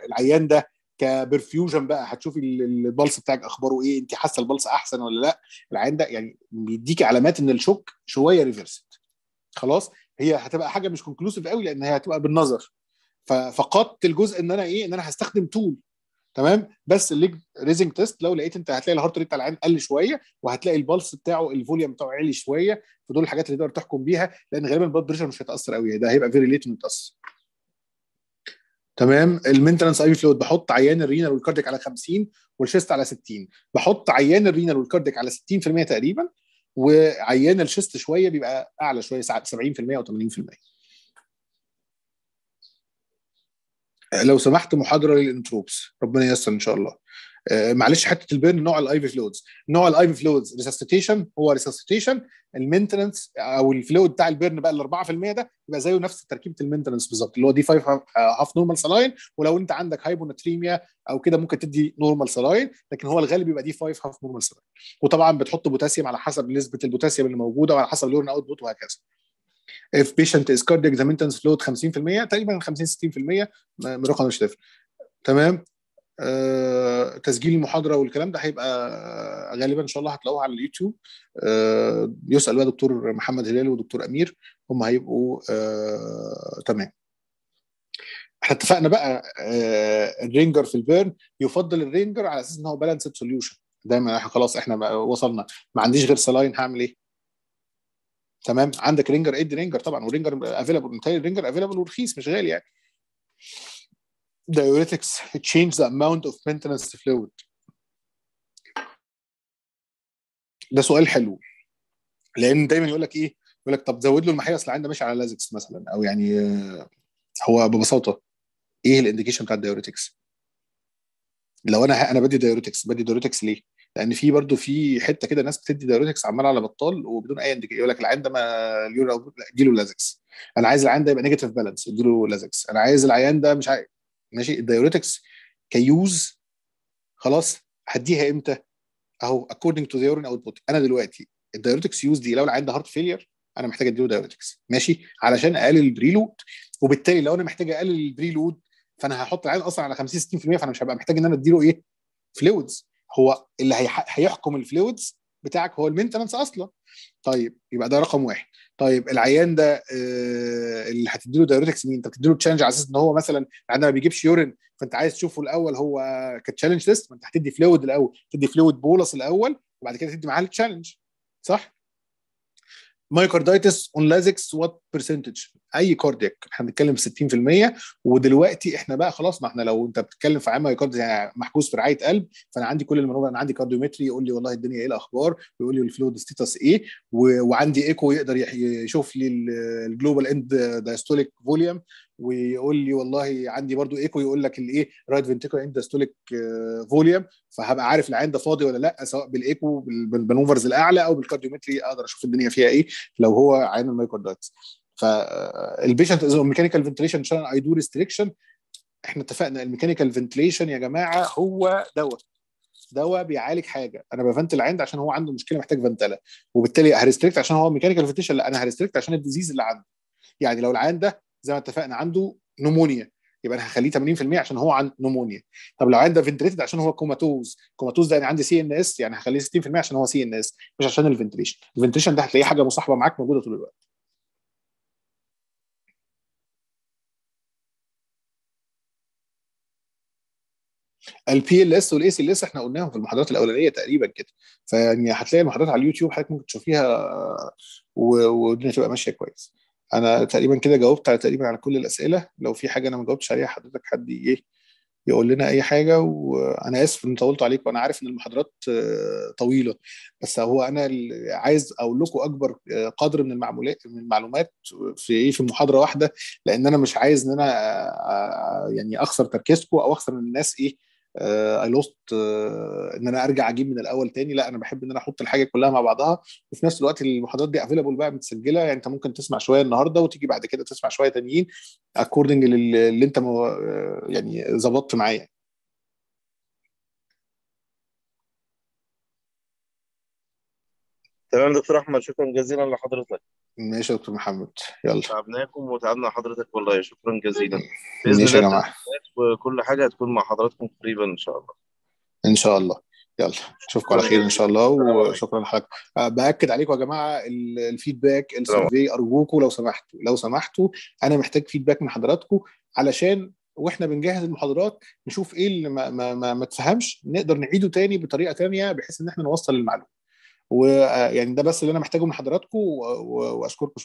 العيان ده كبرفيوجن بقى هتشوفي البلس بتاعك اخباره ايه انت حاسه البلس احسن ولا لا العيان ده يعني بيديكي علامات ان الشوك شويه ريفرس خلاص هي هتبقى حاجه مش كونكلوسيف قوي لان هي هتبقى بالنظر ففقدت الجزء ان انا ايه ان انا هستخدم تول تمام بس الليج ريزنج تيست لو لقيت انت هتلاقي الهارت ريت العين قل شويه وهتلاقي البلس بتاعه الفوليوم بتاعه عالي شويه فدول الحاجات اللي تقدر تحكم بيها لان غالبا البلد بريشر مش هيتاثر قوي ده هيبقى فيري ليت متاثر تمام المينتنس اي فلويد بحط عيان الرينال والكارديك على 50 والشيست على 60 بحط عيان الرينال والكارديك على 60% تقريبا وعيان الشيست شويه بيبقى اعلى شويه ساعات 70% او 80% لو سمحت محاضره للانتروبس ربنا ييسر ان شاء الله آه، معلش حته البيرن نوع الاي في فلويدز نوع الاي في فلويدز ريسستيتيشن هو ريسستيتيشن المينتننس او الفلويد بتاع البيرن بقى ال 4% ده يبقى زيه نفس تركيبه المينتننس بالظبط اللي هو دي 5 هاف نورمال سلاين ولو انت عندك هايبوناتريميا او كده ممكن تدي نورمال سلاين لكن هو الغالب يبقى دي 5 هاف نورمال سلاين وطبعا بتحط بوتاسيوم على حسب نسبه البوتاسيوم اللي موجوده وعلى حسب اليورن اوت بوت وهكذا if patient is cardiac the maintenance load 50% تقريبا 50 60% رقم مش تفرق تمام آه، تسجيل المحاضره والكلام ده هيبقى آه، غالبا ان شاء الله هتلاقوه على اليوتيوب آه، يسال بقى دكتور محمد هلال ودكتور امير هم هيبقوا تمام احنا اتفقنا بقى الرينجر في البيرن يفضل الرينجر على اساس ان هو بالانسد سوليوشن دايما احنا خلاص احنا وصلنا ما عنديش غير سلاين هعمل ايه؟ تمام عندك رينجر ادي رينجر طبعا ورينجر افيلابل رينجر افيلابل ورخيص مش غالي يعني diuretics change the amount of maintenance fluid ده سؤال حلو لان دايما يقول لك ايه يقول لك طب زود له المحيص اصل عنده ده ماشي على لازكس مثلا او يعني آه، هو ببساطه ايه الانديكيشن بتاع الدايوريتكس لو انا انا بدي دايوريتكس بدي دايوريتكس ليه لان في برضو في حته كده ناس بتدي دايوريتكس عمال على بطال وبدون اي انديكيشن يقول لك العيان ده ما اديله لازكس انا عايز العيان ده يبقى نيجاتيف بالانس اديله لازكس انا عايز العيان ده مش عارف ماشي الدايوريتكس كيوز خلاص هديها امتى؟ اهو اكوردنج تو ذا يورين اوتبوت انا دلوقتي الدايوريتكس يوز دي لو انا عندي هارت فيلير انا محتاج اديله دايوريتكس ماشي علشان اقلل البريلود وبالتالي لو انا محتاج اقلل البريلود فانا هحط العين اصلا على 50 60% فانا مش هبقى محتاج ان انا اديله ايه؟ فلويدز هو اللي هيحكم الفلويدز بتاعك هو المينتنس اصلا طيب يبقى ده رقم واحد طيب العيان ده آه، اللي هتديله دايوريتكس مين؟ انت بتديله تشالنج على اساس ان هو مثلا العيان ما بيجيبش يورين فانت عايز تشوفه الاول هو كتشالنج ليست ما انت هتدي فلويد الاول تدي فلويد بولس الاول وبعد كده تدي معاه التشالنج صح؟ مايكاردايتس اون لازكس وات برسنتج اي كاردياك احنا بنتكلم 60% ودلوقتي احنا بقى خلاص ما احنا لو انت بتتكلم في عام مايوكاردايتس يعني محجوز في رعايه قلب فانا عندي كل المرور انا عندي كارديومتري يقول لي والله الدنيا ايه الاخبار ويقول لي الفلود ستيتس ايه وعندي ايكو يقدر يشوف لي الجلوبال اند دايستوليك فوليوم ويقول لي والله عندي برضو ايكو يقول لك الايه رايت عند اندستوليك فوليوم فهبقى عارف العيان ده فاضي ولا لا سواء بالايكو بالمانوفرز الاعلى او بالكارديومتري اقدر اشوف الدنيا فيها ايه لو هو عيان المايكوردايتس فالبيشنت از ميكانيكال فنتليشن عشان اي دو ريستريكشن احنا اتفقنا الميكانيكال فنتليشن يا جماعه هو دواء دواء بيعالج حاجه انا بفنت العين ده عشان هو عنده مشكله محتاج فنتله وبالتالي هريستريكت عشان هو ميكانيكال فنتليشن لا انا هريستريكت عشان الديزيز اللي عنده يعني لو العيان ده زي ما اتفقنا عنده نمونيا يبقى انا هخليه 80% عشان هو عن نمونيا طب لو عنده فنتريتد عشان هو كوماتوز كوماتوز ده يعني عندي سي ان اس يعني هخليه 60% عشان هو سي ان اس مش عشان الفنتريشن الفنتريشن ده هتلاقيه حاجه مصاحبه معاك موجوده طول الوقت البي ال اس والاي سي ال اس احنا قلناهم في المحاضرات الاولانيه تقريبا كده فيعني هتلاقي المحاضرات على اليوتيوب حضرتك ممكن تشوفيها والدنيا تبقى ماشيه كويس انا تقريبا كده جاوبت على تقريبا على كل الاسئله لو في حاجه انا ما جاوبتش عليها حضرتك حد ايه يقول لنا اي حاجه وانا اسف ان طولت عليكم وانا عارف ان المحاضرات آه، طويله بس هو انا عايز اقول لكم اكبر آه، قدر من المعلومات من المعلومات في ايه في محاضره واحده لان انا مش عايز ان انا آه، يعني اخسر تركيزكم او اخسر من الناس ايه اي آه، لوست آه، ان انا ارجع اجيب من الاول تاني لا انا بحب ان انا احط الحاجه كلها مع بعضها وفي نفس الوقت المحاضرات دي افيلابل بقى متسجله يعني انت ممكن تسمع شويه النهارده وتيجي بعد كده تسمع شويه تانيين اكوردنج للي انت آه، يعني ظبطت معايا يعني تمام دكتور احمد شكرا جزيلا لحضرتك ماشي يا دكتور محمد يلا تعبناكم وتعبنا حضرتك والله شكرا جزيلا باذن الله يا جماعه كل حاجه هتكون مع حضراتكم قريبا ان شاء الله ان شاء الله يلا اشوفكم على خير ان شاء الله وشكرا لحضرتك آه، باكد عليكم يا جماعه الفيدباك السيرفي ارجوكم لو سمحتوا لو سمحتوا انا محتاج فيدباك من حضراتكم علشان واحنا بنجهز المحاضرات نشوف ايه اللي ما ما ما, ما تفهمش نقدر نعيده تاني بطريقه تانية بحيث ان احنا نوصل المعلومه ويعني آه، ده بس اللي انا محتاجه من حضراتكم واشكركم